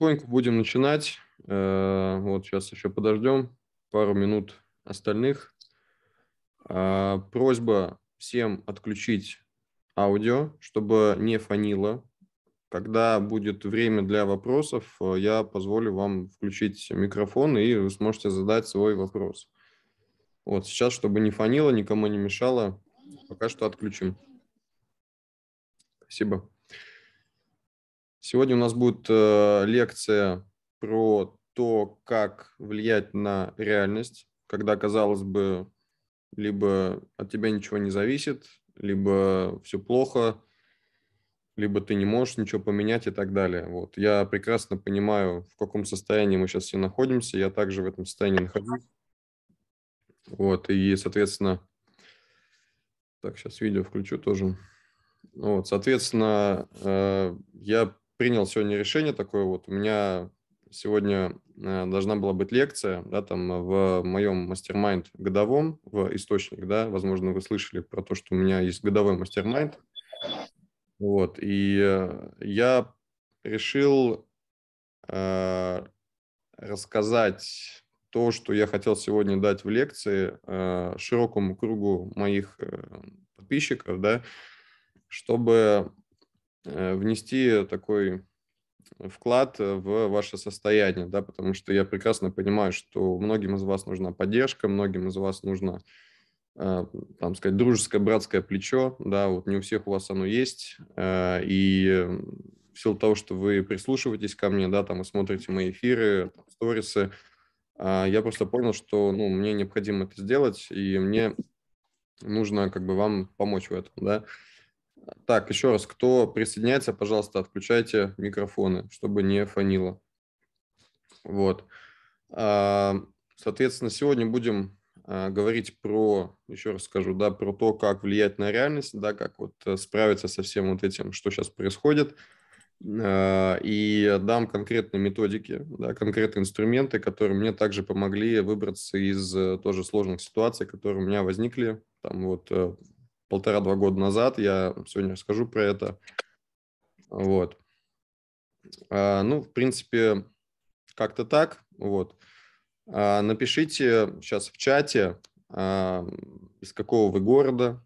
потихоньку будем начинать. Э, вот сейчас еще подождем пару минут остальных. А, просьба всем отключить аудио, чтобы не фанило. Когда будет время для вопросов, э, я позволю вам включить микрофон, и вы сможете задать свой вопрос. Вот сейчас, чтобы не фанило, никому не мешало, пока что отключим. Спасибо. Сегодня у нас будет э, лекция про то, как влиять на реальность, когда, казалось бы, либо от тебя ничего не зависит, либо все плохо, либо ты не можешь ничего поменять и так далее. Вот. Я прекрасно понимаю, в каком состоянии мы сейчас все находимся. Я также в этом состоянии нахожусь. Вот, и, соответственно, так, сейчас видео включу тоже. Вот, соответственно, э, я принял сегодня решение такое вот. У меня сегодня э, должна была быть лекция, да, там в моем мастер годовом, в источник, да, возможно, вы слышали про то, что у меня есть годовой мастер-майнд. Вот, и э, я решил э, рассказать то, что я хотел сегодня дать в лекции э, широкому кругу моих э, подписчиков, да, чтобы Э, внести такой вклад в ваше состояние, да, потому что я прекрасно понимаю, что многим из вас нужна поддержка, многим из вас нужно, э, там сказать, дружеское братское плечо, да, вот не у всех у вас оно есть, э, и в силу того, что вы прислушиваетесь ко мне, да, там и смотрите мои эфиры, сторисы, я просто понял, что, ну, мне необходимо это сделать, и мне нужно как бы вам помочь в этом, да, так, еще раз, кто присоединяется, пожалуйста, отключайте микрофоны, чтобы не фонило. Вот. А, соответственно, сегодня будем а, говорить про, еще раз скажу, да, про то, как влиять на реальность, да, как вот э, справиться со всем вот этим, что сейчас происходит, а, и дам конкретные методики, да, конкретные инструменты, которые мне также помогли выбраться из э, тоже сложных ситуаций, которые у меня возникли там вот э, полтора-два года назад. Я сегодня расскажу про это. Вот. А, ну, в принципе, как-то так. Вот. А, напишите сейчас в чате, а, из какого вы города,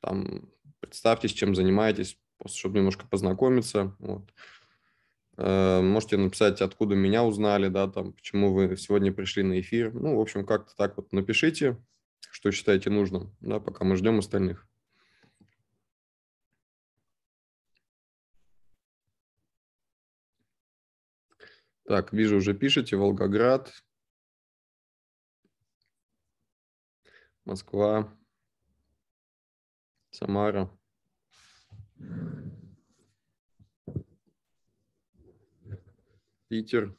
там, представьтесь, чем занимаетесь, просто чтобы немножко познакомиться. Вот. А, можете написать, откуда меня узнали, да, там, почему вы сегодня пришли на эфир. Ну, в общем, как-то так вот напишите, что считаете нужным, да, пока мы ждем остальных. Так, вижу, уже пишете. Волгоград. Москва. Самара. Питер.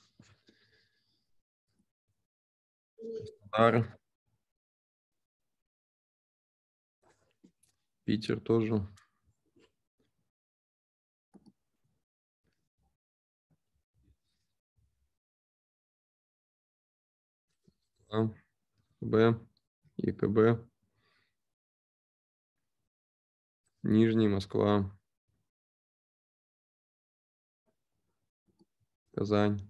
Краснодар. Питер тоже. А, Б, ЕКБ, Нижний, Москва, Казань.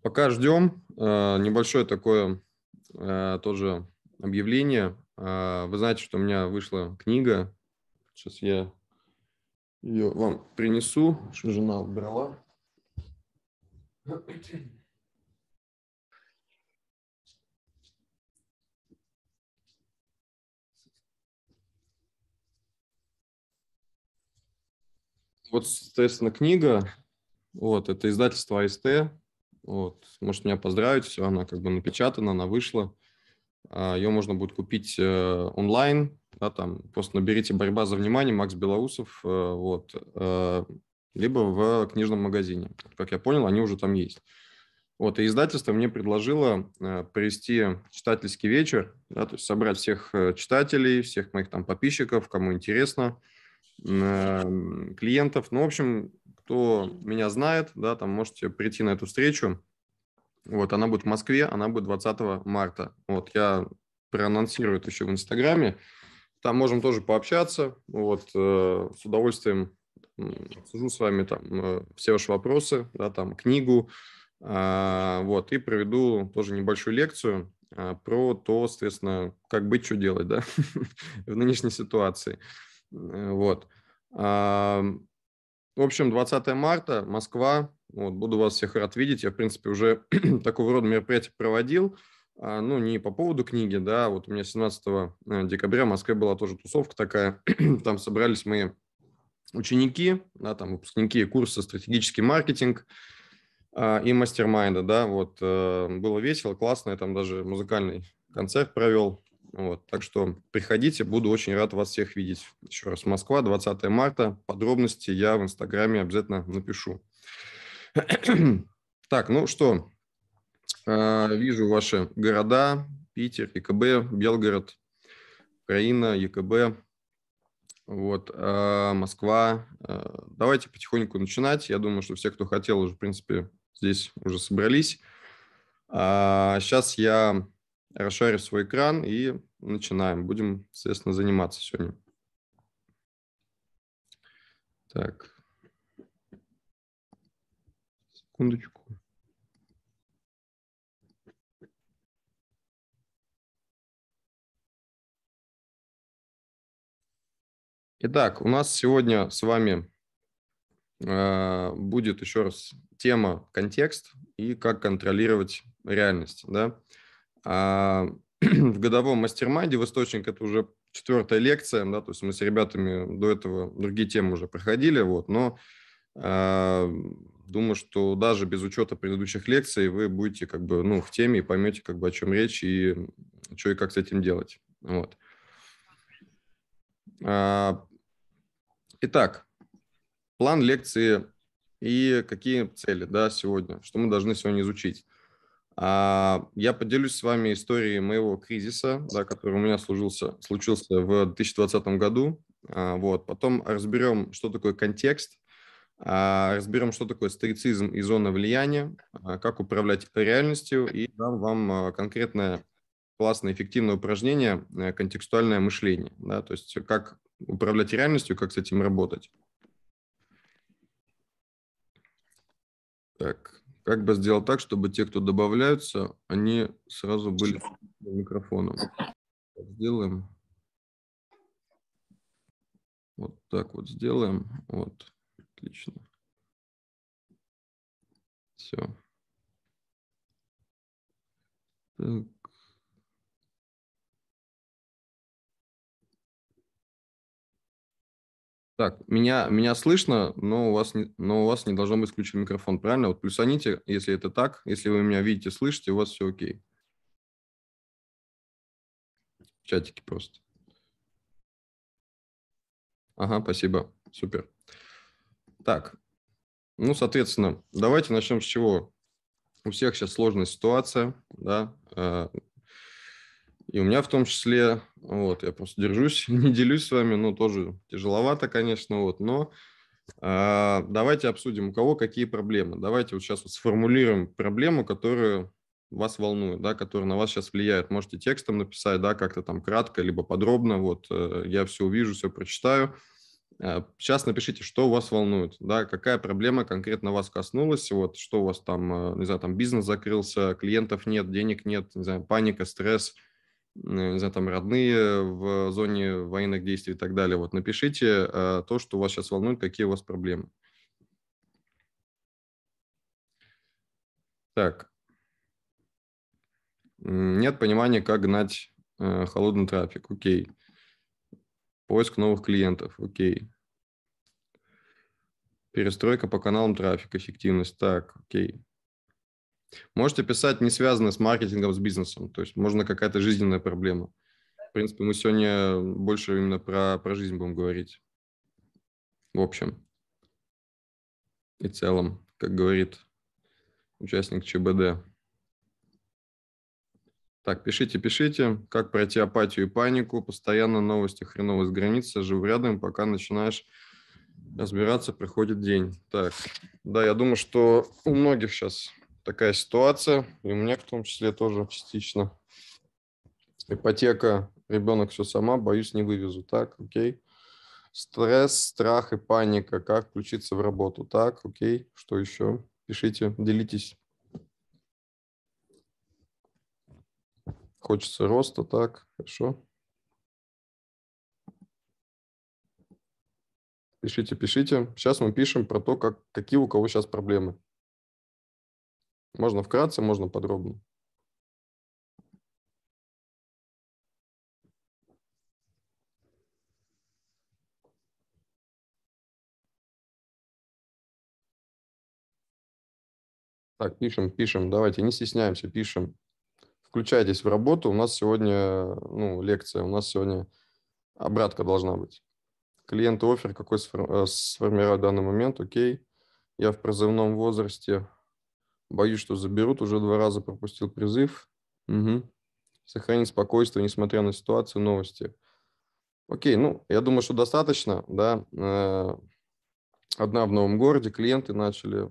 Пока ждем. А, небольшое такое а, тоже объявление. А, вы знаете, что у меня вышла книга. Сейчас я ее вам принесу. Жена убрала. Вот, соответственно, книга, вот, это издательство АСТ, вот, может меня поздравить, все, она как бы напечатана, она вышла, а, ее можно будет купить э, онлайн, да, там, просто наберите «Борьба за внимание», Макс Белоусов, э, вот, э, либо в книжном магазине. Как я понял, они уже там есть. Вот, и издательство мне предложило э, провести читательский вечер, да, то есть собрать всех э, читателей, всех моих там подписчиков, кому интересно, э, клиентов. Ну, в общем, кто меня знает, да, там можете прийти на эту встречу. Вот, она будет в Москве, она будет 20 марта. Вот, я проанонсирую это еще в Инстаграме. Там можем тоже пообщаться. Вот, э, с удовольствием обсужу с вами там э, все ваши вопросы, да, там книгу, а, вот, и проведу тоже небольшую лекцию а, про то, соответственно, как быть, что делать, да, в нынешней ситуации. Э, вот. А, в общем, 20 марта, Москва. Вот, буду вас всех рад видеть. Я, в принципе, уже такого рода мероприятия проводил. Ну, не по поводу книги, да, вот у меня 17 э, декабря в Москве была тоже тусовка такая. Там собрались мы ученики, да, там выпускники курса «Стратегический маркетинг», а, и мастер да, вот, э, было весело, классно, я там даже музыкальный концерт провел, вот, так что приходите, буду очень рад вас всех видеть. Еще раз, Москва, 20 марта, подробности я в Инстаграме обязательно напишу. так, ну что, э, вижу ваши города, Питер, ЕКБ, Белгород, Украина, ЕКБ, вот, э, Москва. Э, давайте потихоньку начинать. Я думаю, что все, кто хотел, уже, в принципе, здесь уже собрались. сейчас а, я расшарю свой экран и начинаем. Будем, соответственно, заниматься сегодня. Так. Секундочку. Итак, у нас сегодня с вами э, будет еще раз тема контекст и как контролировать реальность. Да? А, в годовом мастер в источник это уже четвертая лекция, да, то есть мы с ребятами до этого другие темы уже проходили, вот, но э, думаю, что даже без учета предыдущих лекций вы будете как бы ну, в теме и поймете, как бы, о чем речь и что и как с этим делать. Вот. Э, а, итак, план лекции и какие цели да, сегодня, что мы должны сегодня изучить. А, я поделюсь с вами историей моего кризиса, да, который у меня случился, случился в 2020 году. А, вот. Потом разберем, что такое контекст, разберем, что такое стоицизм и зона влияния, как управлять реальностью, и дам вам конкретное классное, эффективное упражнение э, контекстуальное мышление. Да, то есть как управлять реальностью, как с этим работать. Так, как бы сделать так, чтобы те, кто добавляются, они сразу были микрофоном. Сделаем. Вот так вот сделаем. Вот, отлично. Все. Так. Так, меня, меня слышно, но у, вас не, но у вас не должно быть включен микрофон, правильно? Вот плюсаните, если это так, если вы меня видите, слышите, у вас все окей. В чатике просто. Ага, спасибо, супер. Так, ну, соответственно, давайте начнем с чего? У всех сейчас сложная ситуация, да, э, и у меня в том числе, вот, я просто держусь, не делюсь с вами, но тоже тяжеловато, конечно, вот, но а, давайте обсудим, у кого какие проблемы. Давайте вот сейчас вот сформулируем проблему, которую вас волнует, да, которая на вас сейчас влияет. Можете текстом написать, да, как-то там кратко, либо подробно, вот, э, я все увижу, все прочитаю. Сейчас э, напишите, что вас волнует, да, какая проблема конкретно вас коснулась, вот, что у вас там, э, не знаю, там бизнес закрылся, клиентов нет, денег нет, не знаю, паника, стресс – не э, знаю, там, родные в зоне военных действий и так далее. Вот напишите э, то, что вас сейчас волнует, какие у вас проблемы. Так. Нет понимания, как гнать э, холодный трафик. Окей. Поиск новых клиентов. Окей. Перестройка по каналам трафика, эффективность. Так, окей. Можете писать не связанное с маркетингом, с бизнесом. То есть, можно какая-то жизненная проблема. В принципе, мы сегодня больше именно про, про жизнь будем говорить. В общем и целом, как говорит участник ЧБД. Так, пишите, пишите, как пройти апатию и панику, постоянно новости хреново с границы, жив рядом, пока начинаешь разбираться, приходит день. Так, да, я думаю, что у многих сейчас такая ситуация, и у меня в том числе тоже частично. Ипотека, ребенок все сама, боюсь, не вывезу. Так, окей. Стресс, страх и паника. Как включиться в работу? Так, окей. Что еще? Пишите, делитесь. Хочется роста, так, хорошо. Пишите, пишите. Сейчас мы пишем про то, как, какие у кого сейчас проблемы. Можно вкратце, можно подробно. Так, пишем, пишем. Давайте, не стесняемся, пишем. Включайтесь в работу. У нас сегодня ну, лекция, у нас сегодня обратка должна быть. Клиент офер какой э, сформировать в данный момент, окей. Я в призывном возрасте, Боюсь, что заберут. Уже два раза пропустил призыв. Угу. Сохранить спокойствие, несмотря на ситуацию, новости. Окей, ну, я думаю, что достаточно, да. Э, одна в новом городе, клиенты начали...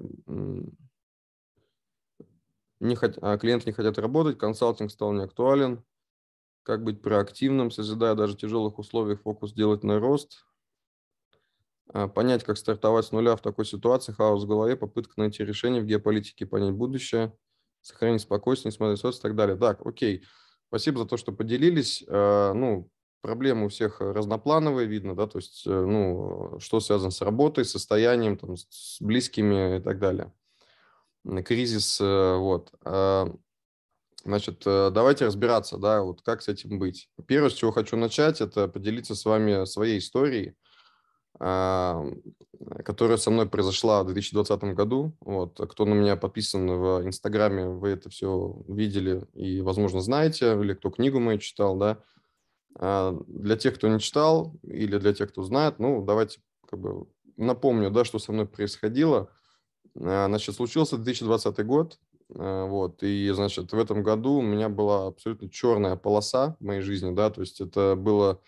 Не хот... а клиенты не хотят работать, консалтинг стал неактуален. Как быть проактивным, созидая даже в тяжелых условиях фокус делать на рост, а, понять, как стартовать с нуля в такой ситуации, хаос в голове, попытка найти решение в геополитике, понять будущее, сохранить спокойствие, несмотря на ситуацию и так далее. Так, окей. Спасибо за то, что поделились. А, ну, проблемы у всех разноплановые, видно, да, то есть, э, ну, что связано с работой, состоянием, там, с близкими и так далее. Кризис, э, вот. А, значит, э, давайте разбираться, да, вот как с этим быть. Первое, с чего хочу начать, это поделиться с вами своей историей, а, которая со мной произошла в 2020 году. Вот. А кто на меня подписан в Инстаграме, вы это все видели и, возможно, знаете, или кто книгу мою читал, да. А, для тех, кто не читал, или для тех, кто знает, ну, давайте как бы напомню, да, что со мной происходило. Значит, случился 2020 год, вот, и, значит, в этом году у меня была абсолютно черная полоса в моей жизни, да, то есть это было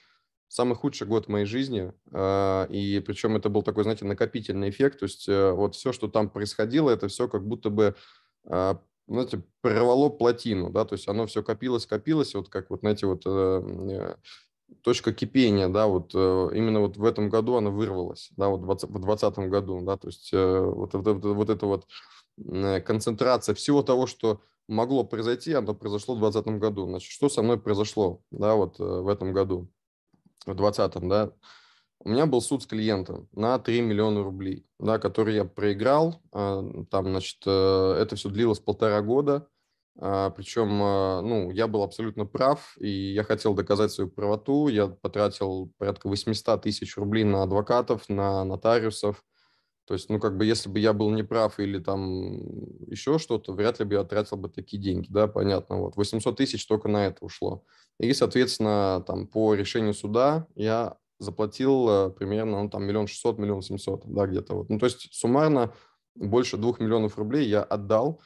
самый худший год моей жизни, а, и причем это был такой, знаете, накопительный эффект, то есть э, вот все, что там происходило, это все как будто бы, а, знаете, прорвало плотину, да, то есть оно все копилось, копилось, вот как вот, знаете, вот э, э, точка кипения, да, вот именно вот в этом году она вырвалась, да, вот в 2020 году, да, то есть вот, вот, вот, вот это вот концентрация всего того, что могло произойти, оно произошло в 2020 году. Значит, что со мной произошло, да, вот в этом году? в 2020, да, у меня был суд с клиентом на 3 миллиона рублей, да, который я проиграл. А, там, значит, э, это все длилось полтора года. А, Причем, э, ну, я был абсолютно прав, и я хотел доказать свою правоту. Я потратил порядка 800 тысяч рублей на адвокатов, на нотариусов – то есть, ну, как бы, если бы я был неправ или там еще что-то, вряд ли бы я тратил бы такие деньги, да, понятно. Вот 800 тысяч только на это ушло. И, соответственно, там по решению суда я заплатил э, примерно, ну, там, миллион шестьсот, миллион семьсот, да, где-то вот. Ну, то есть, суммарно больше двух миллионов рублей я отдал,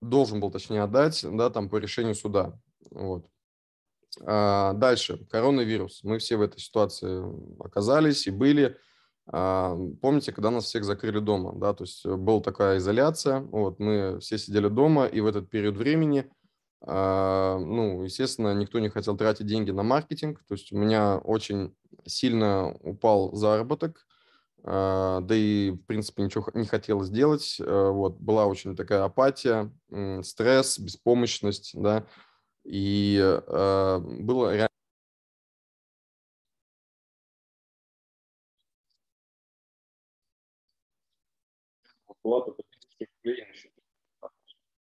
должен был, точнее, отдать, да, там, по решению суда, вот. А дальше, коронавирус. Мы все в этой ситуации оказались и были – а, помните, когда нас всех закрыли дома, да, то есть э, была такая изоляция, вот, мы все сидели дома, и в этот период времени, а, ну, естественно, никто не хотел тратить деньги на маркетинг, то есть у меня очень сильно упал заработок, а, да и, в принципе, ничего не хотелось делать, э, вот, была очень такая апатия, стресс, беспомощность, да, и э, было реально плата по 1000 рублей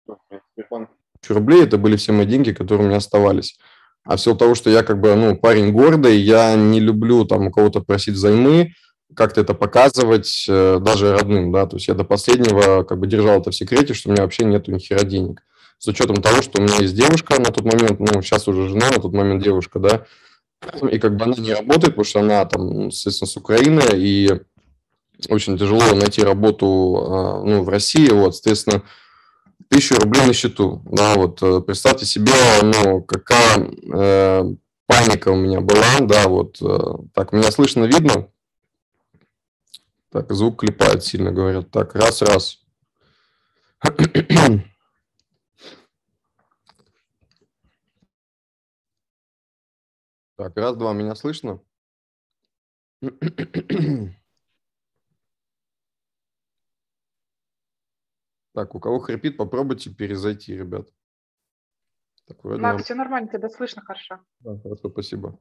на счету. Рублей это были все мои деньги, которые у меня оставались. А в того, что я как бы ну, парень гордый, я не люблю там у кого-то просить займы, как-то это показывать э, даже родным, да, то есть я до последнего как бы держал это в секрете, что у меня вообще нету ни хера денег. С учетом того, что у меня есть девушка на тот момент, ну, сейчас уже жена, на тот момент девушка, да, и как бы она не работает, потому что она там, ну, соответственно, с Украины, и очень тяжело найти работу а, ну, в России, вот, соответственно, тысячу рублей на счету, да, вот, э, представьте себе, ну, какая э, паника у меня была, да, вот, э, так, меня слышно, видно? Так, звук клепает сильно, говорят, так, раз, раз. Так, раз, два, меня слышно? Так, у кого хрипит, попробуйте перезайти, ребят. Так, вроде... Макс, все нормально, тебя слышно хорошо. Да, хорошо, спасибо.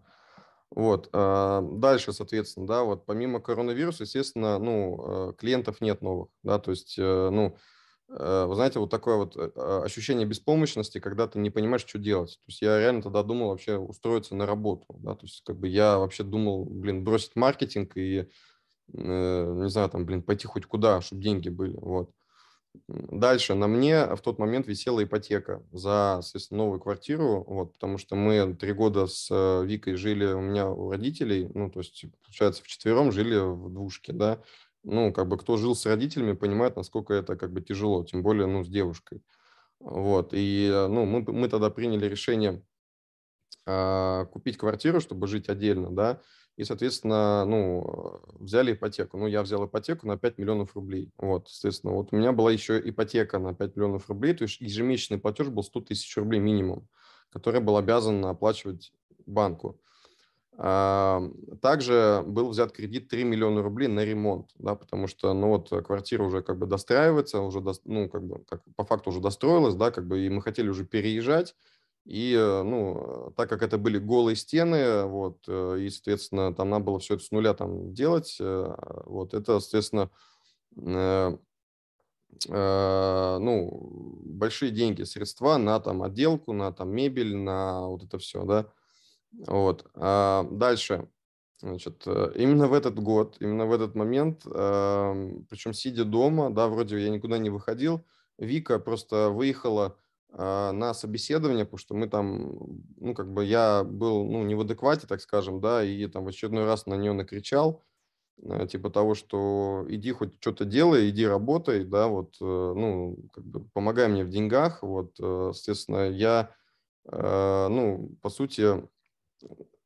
Вот. А, дальше, соответственно, да, вот помимо коронавируса, естественно, ну, а, клиентов нет новых, да, то есть, э, ну, э, вы знаете, вот такое вот э, ощущение беспомощности, когда ты не понимаешь, что делать. То есть я реально тогда думал вообще устроиться на работу, да, то есть как бы я вообще думал, блин, бросить маркетинг и, не знаю, там, блин, пойти хоть куда, чтобы деньги были, вот. Дальше на мне в тот момент висела ипотека за, соответственно, новую квартиру, вот, потому что мы три года с э, Викой жили у меня у родителей, ну, то есть, получается, в четвером жили в двушке, да, ну, как бы кто жил с родителями, понимает, насколько это как бы тяжело, тем более, ну, с девушкой. Вот, и, э, ну, мы, мы тогда приняли решение э, купить квартиру, чтобы жить отдельно, да, и, соответственно, ну, э, взяли ипотеку. Ну, я взял ипотеку на 5 миллионов рублей. Вот, соответственно, вот у меня была еще ипотека на 5 миллионов рублей, то есть ежемесячный платеж был 100 тысяч рублей минимум, который был обязан оплачивать банку. А, также был взят кредит 3 миллиона рублей на ремонт, да, потому что, ну вот, э, квартира уже как бы достраивается, уже, до, ну, как бы, как, по факту уже достроилась, да, как бы, и мы хотели уже переезжать, и, э, ну, так как это были голые стены, вот, э, и, соответственно, там надо было все это с нуля там делать, э, вот, это, соответственно, э, э, ну, большие деньги, средства на там отделку, на там мебель, на вот это все, да. Вот. А дальше, значит, именно в этот год, именно в этот момент, э, эм, причем сидя дома, да, вроде я никуда не выходил, Вика просто выехала а, на собеседование, потому что мы там, ну, как бы я был, ну, не в адеквате, так скажем, да, и там в очередной раз на нее накричал, э, типа того, что иди хоть что-то делай, иди работай, да, вот, э, ну, как бы помогай мне в деньгах, вот, э, естественно, я, ну, по сути,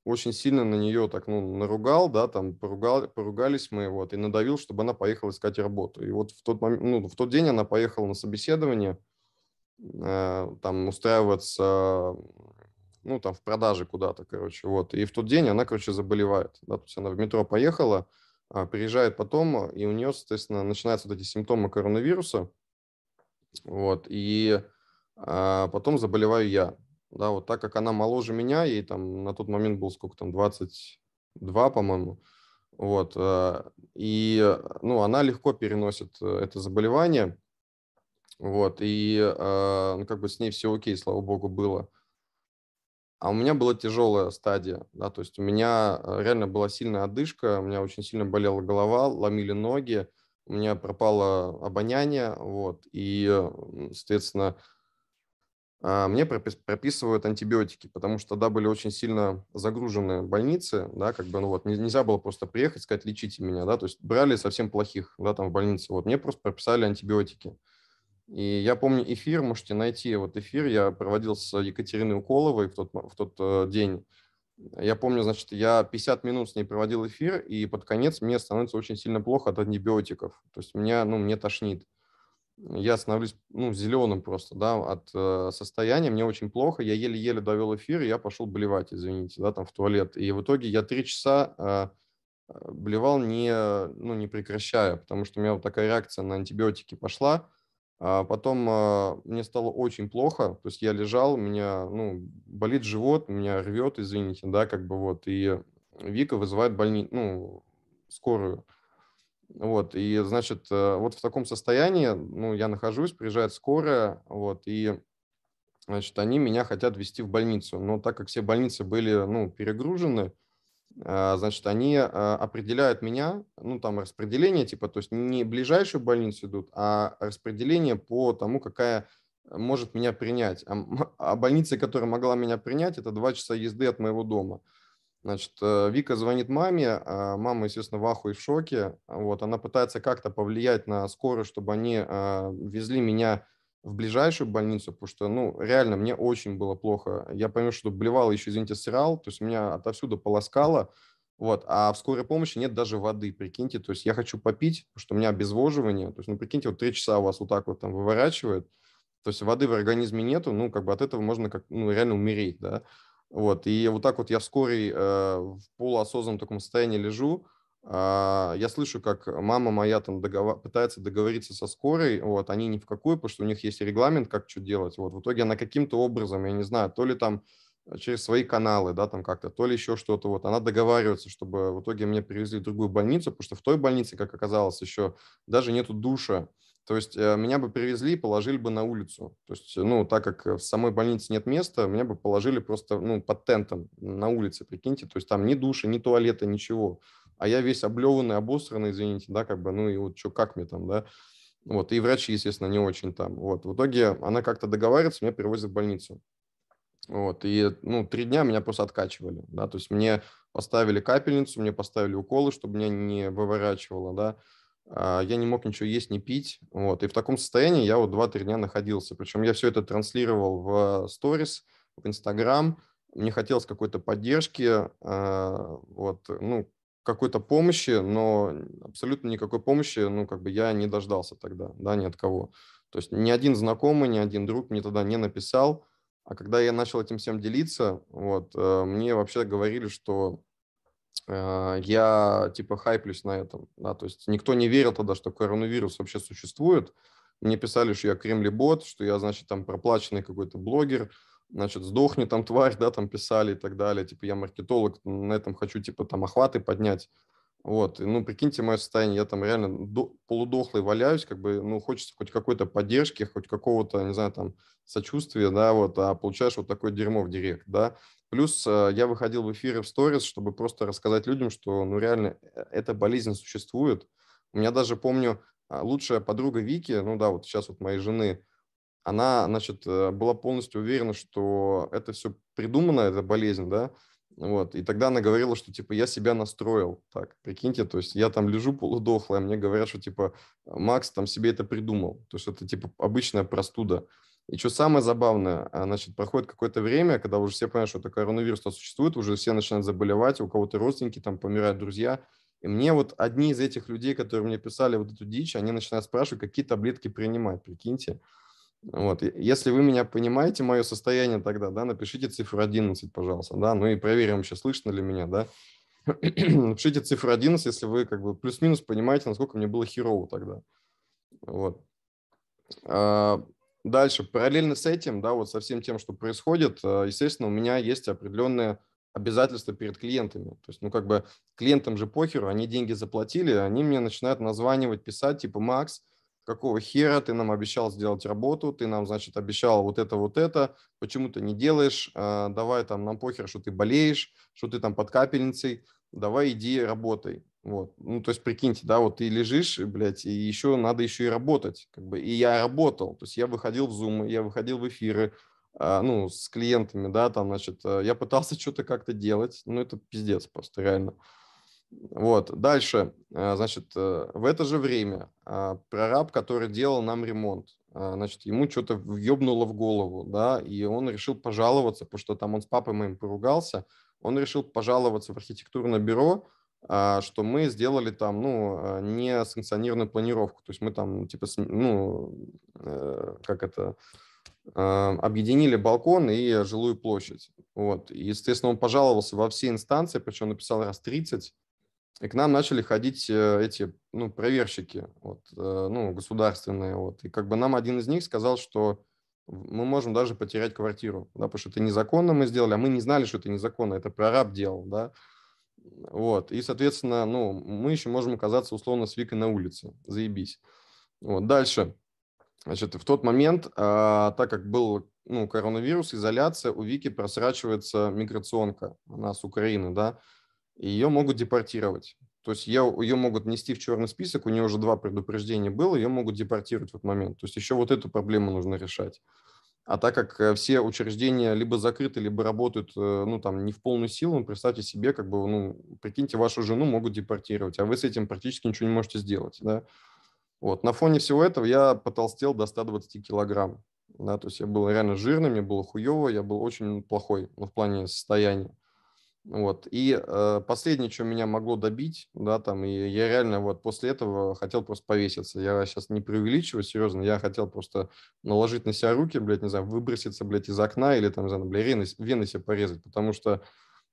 очень сильно на нее так, ну, наругал, да, там, поругал, поругались мы, вот, и надавил, чтобы она поехала искать работу. И вот в тот, момент, ну, в тот день она поехала на собеседование – Э, там устраиваться ну, там, в продаже куда-то, короче, вот. И в тот день она, короче, заболевает, да, то есть она в метро поехала, а, приезжает потом, и у нее, соответственно, начинаются вот эти симптомы коронавируса, вот, и а, потом заболеваю я, да, вот так как она моложе меня, ей там на тот момент был сколько там, 22, по-моему, вот, э, и, ну, она легко переносит э, это заболевание, вот, и э, ну, как бы с ней все окей, слава богу, было. А у меня была тяжелая стадия, да, то есть у меня а, реально была сильная одышка, у меня очень сильно болела голова, ломили ноги, у меня пропало обоняние, вот, и, соответственно, а, мне прописывают антибиотики, потому что тогда были очень сильно загружены больницы, да, как бы, ну вот, нельзя было просто приехать, сказать, лечите меня, да, то есть брали совсем плохих, да, там в больнице, вот, мне просто прописали антибиотики. И я помню эфир, можете найти вот эфир, я проводил с Екатериной Уколовой в тот, в тот э, день. Я помню, значит, я 50 минут с ней проводил эфир, и под конец мне становится очень сильно плохо от антибиотиков. То есть меня, ну, мне тошнит. Я становлюсь, ну, зеленым просто, да, от э, состояния. Мне очень плохо. Я еле-еле довел эфир, и я пошел блевать, извините, да, там в туалет. И в итоге я три часа э, блевал не, ну, не прекращая, потому что у меня вот такая реакция на антибиотики пошла а потом а, мне стало очень плохо, то есть я лежал, у меня ну, болит живот, меня рвет, извините, да, как бы вот, и Вика вызывает больницу, ну, скорую. Вот, и, значит, э, вот в таком состоянии, ну, я нахожусь, приезжает скорая, вот, и, значит, они меня хотят вести в больницу, но так как все больницы были, ну, перегружены, а, значит, они а, определяют меня, ну, там распределение, типа, то есть не ближайшую больницу идут, а распределение по тому, какая может меня принять. А, а больница, которая могла меня принять, это два часа езды от моего дома. Значит, э, Вика звонит маме, а мама, естественно, в аху и в шоке. Вот, она пытается как-то повлиять на скорую, чтобы они везли меня в ближайшую больницу, потому что, ну, реально, мне очень было плохо. Я помню, что блевал еще, извините, срал, то есть меня отовсюду полоскало, вот, а в скорой помощи нет даже воды, прикиньте, то есть я хочу попить, потому что у меня обезвоживание, то есть, ну, прикиньте, вот три часа у вас вот так вот там выворачивает, то есть воды в организме нету, ну, как бы от этого можно как, ну, реально умереть, да, вот, и вот так вот я вскоре э, в полуосознанном таком состоянии лежу, а, я слышу, как мама моя там договор... пытается договориться со скорой, вот, они ни в какую, потому что у них есть регламент, как что делать, вот, в итоге она каким-то образом, я не знаю, то ли там э, через свои каналы, да, там как-то, то ли еще что-то, вот, она договаривается, чтобы в итоге мне привезли в другую больницу, потому что в той больнице, как оказалось, еще даже нету душа, то есть э, меня бы привезли и положили бы на улицу. То есть, э, ну, так как в самой больнице нет места, меня бы положили просто, ну, под тентом на улице, прикиньте. То есть там ни душа, ни туалета, ничего а я весь облеванный, обосранный, извините, да, как бы, ну и вот что, как мне там, да, вот, и врачи, естественно, не очень там, вот, в итоге она как-то договаривается, меня перевозят в больницу, вот, и, ну, три дня меня просто откачивали, да, то есть мне поставили капельницу, мне поставили уколы, чтобы меня не выворачивало, да, а, я не мог ничего есть, не пить, вот, и в таком состоянии я вот 2-3 дня находился, причем я все это транслировал в э, сторис, в Инстаграм, мне хотелось какой-то поддержки, а, вот, ну, какой-то помощи, но абсолютно никакой помощи, ну, как бы я не дождался тогда, да, ни от кого. То есть ни один знакомый, ни один друг мне тогда не написал. А когда я начал этим всем делиться, вот, э, мне вообще говорили, что э, я типа хайплюсь на этом, да, то есть никто не верил тогда, что коронавирус вообще существует. Мне писали, что я Кремлебот, что я, значит, там проплаченный какой-то блогер, значит, сдохни там тварь, да, там писали и так далее, типа, я маркетолог, на этом хочу, типа, там, охваты поднять, вот, и, ну, прикиньте мое состояние, я там реально до, полудохлый валяюсь, как бы, ну, хочется хоть какой-то поддержки, хоть какого-то, не знаю, там, сочувствия, да, вот, а получаешь вот такое дерьмо в директ, да. Плюс э, я выходил в эфиры в сторис, чтобы просто рассказать людям, что, ну, реально, э, эта болезнь существует. У меня даже, помню, а, лучшая подруга Вики, ну, да, вот сейчас вот моей жены, она, значит, э, была полностью уверена, что это все придумано, это болезнь, да, вот, и тогда она говорила, что, типа, я себя настроил, так, прикиньте, то есть я там лежу полудохлая, мне говорят, что, типа, Макс там себе это придумал, то есть это, типа, обычная простуда. И что самое забавное, а, значит, проходит какое-то время, когда уже все понимают, что это коронавирус -то существует, уже все начинают заболевать, у кого-то родственники там помирают, друзья, и мне вот одни из этих людей, которые мне писали вот эту дичь, они начинают спрашивать, какие таблетки принимать, прикиньте. Вот. Если вы меня понимаете, мое состояние тогда, да, напишите цифру 11, пожалуйста, да, ну и проверим вообще, слышно ли меня, да. напишите цифру 11, если вы как бы плюс-минус понимаете, насколько мне было херово тогда. Вот. А, дальше, параллельно с этим, да, вот со всем тем, что происходит, а, естественно, у меня есть определенные обязательства перед клиентами. То есть, ну, как бы клиентам же похеру, они деньги заплатили, они мне начинают названивать, писать, типа, Макс, какого хера ты нам обещал сделать работу, ты нам, значит, обещал вот это, вот это, почему ты не делаешь, а, давай там, нам похер, что ты болеешь, что ты там под капельницей, давай иди работай. Вот. Ну, то есть, прикиньте, да, вот ты лежишь, блядь, и еще надо еще и работать. Как бы. И я работал, то есть я выходил в Zoom, я выходил в эфиры, а, ну, с клиентами, да, там, значит, э, я пытался что-то как-то делать, ну, это пиздец просто, реально. Вот. Дальше, э, значит, э, в это же время а, прораб, который делал нам ремонт, а, значит, ему что-то въебнуло в голову, да, и он решил пожаловаться, потому что там он с папой моим поругался, он решил пожаловаться в архитектурное бюро, а, что мы сделали там, ну, не санкционированную планировку, то есть мы там, типа, ну, э, как это, объединили балкон и жилую площадь. Вот. И, естественно, он пожаловался во все инстанции, причем написал раз 30, и к нам начали ходить э, эти ну, проверщики вот, э, ну, государственные. Вот. И как бы нам один из них сказал, что мы можем даже потерять квартиру, да, потому что это незаконно мы сделали, а мы не знали, что это незаконно, это прораб делал, да. Вот, и, соответственно, ну, мы еще можем оказаться условно с Викой на улице, заебись. Вот, дальше. Значит, в тот момент, а, так как был ну, коронавирус, изоляция, у Вики просрачивается миграционка, она с Украины, да, ее могут депортировать. То есть ее, могут внести в черный список, у нее уже два предупреждения было, ее могут депортировать в этот момент. То есть еще вот эту проблему нужно решать. А так как э, все учреждения либо закрыты, либо работают, э, ну, там, не в полную силу, ну, представьте себе, как бы, ну, прикиньте, вашу жену могут депортировать, а вы с этим практически ничего не можете сделать, да. Вот, на фоне всего этого я потолстел до 120 килограмм, да, то есть я был реально жирный, мне было хуево, я был очень ну, плохой, ну, в плане состояния. Вот. И э, последнее, что меня могло добить, да, там, и я реально вот после этого хотел просто повеситься. Я сейчас не преувеличиваю, серьезно, я хотел просто наложить на себя руки, блядь, не знаю, выброситься, блядь, из окна или там, не знаю, блядь, вены, вены себе порезать, потому что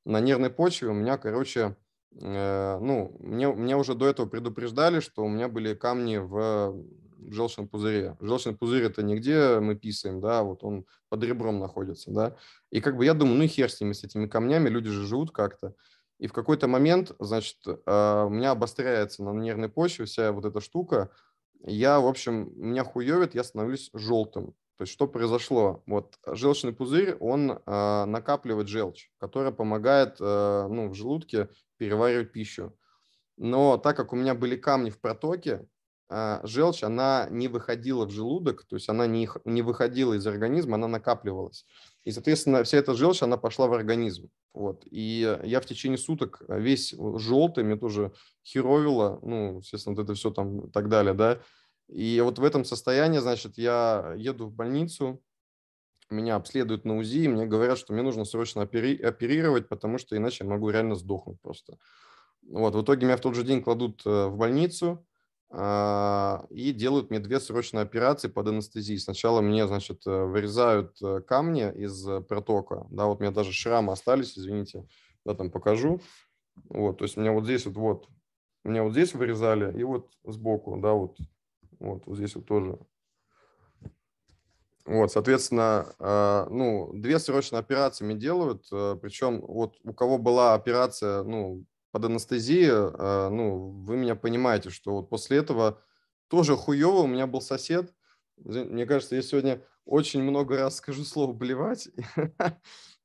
на нервной почве у меня, короче, э, ну, мне, меня уже до этого предупреждали, что у меня были камни в в желчном пузыре. Желчный пузырь – это нигде мы писаем, да, а вот он под ребром находится, да. И как бы я думаю, ну и хер с ними, с этими камнями, люди же живут как-то. И в какой-то момент, значит, э, у меня обостряется на нервной почве вся вот эта штука. Я, в общем, меня хуевит, я становлюсь желтым. То есть что произошло? Вот желчный пузырь, он э, накапливает желчь, которая помогает э, ну, в желудке переваривать пищу. Но так как у меня были камни в протоке, а, желчь, она не выходила в желудок, то есть она не, не выходила из организма, она накапливалась. И, соответственно, вся эта желчь, она пошла в организм. Вот. И я в течение суток а, весь желтый, мне тоже херовило, ну, естественно, вот это все там и так далее, да. И вот в этом состоянии, значит, я еду в больницу, меня обследуют на УЗИ, и мне говорят, что мне нужно срочно опери- оперировать, потому что иначе я могу реально сдохнуть просто. Вот, в итоге меня в тот же день кладут э, в больницу – а, и делают мне две срочные операции под анестезией. Сначала мне, значит, э, вырезают э, камни из э, протока, да, вот у меня даже шрамы остались, извините, да, там покажу. Вот, то есть меня вот здесь вот, вот, меня вот здесь вырезали и вот сбоку, да, вот, вот, вот здесь вот тоже. Вот, соответственно, а, ну, две срочные операции мне делают, причем вот у кого была операция, ну, под анестезию, а, ну, вы меня понимаете, что вот после этого тоже хуево, у меня был сосед, мне кажется, я сегодня очень много раз скажу слово «блевать».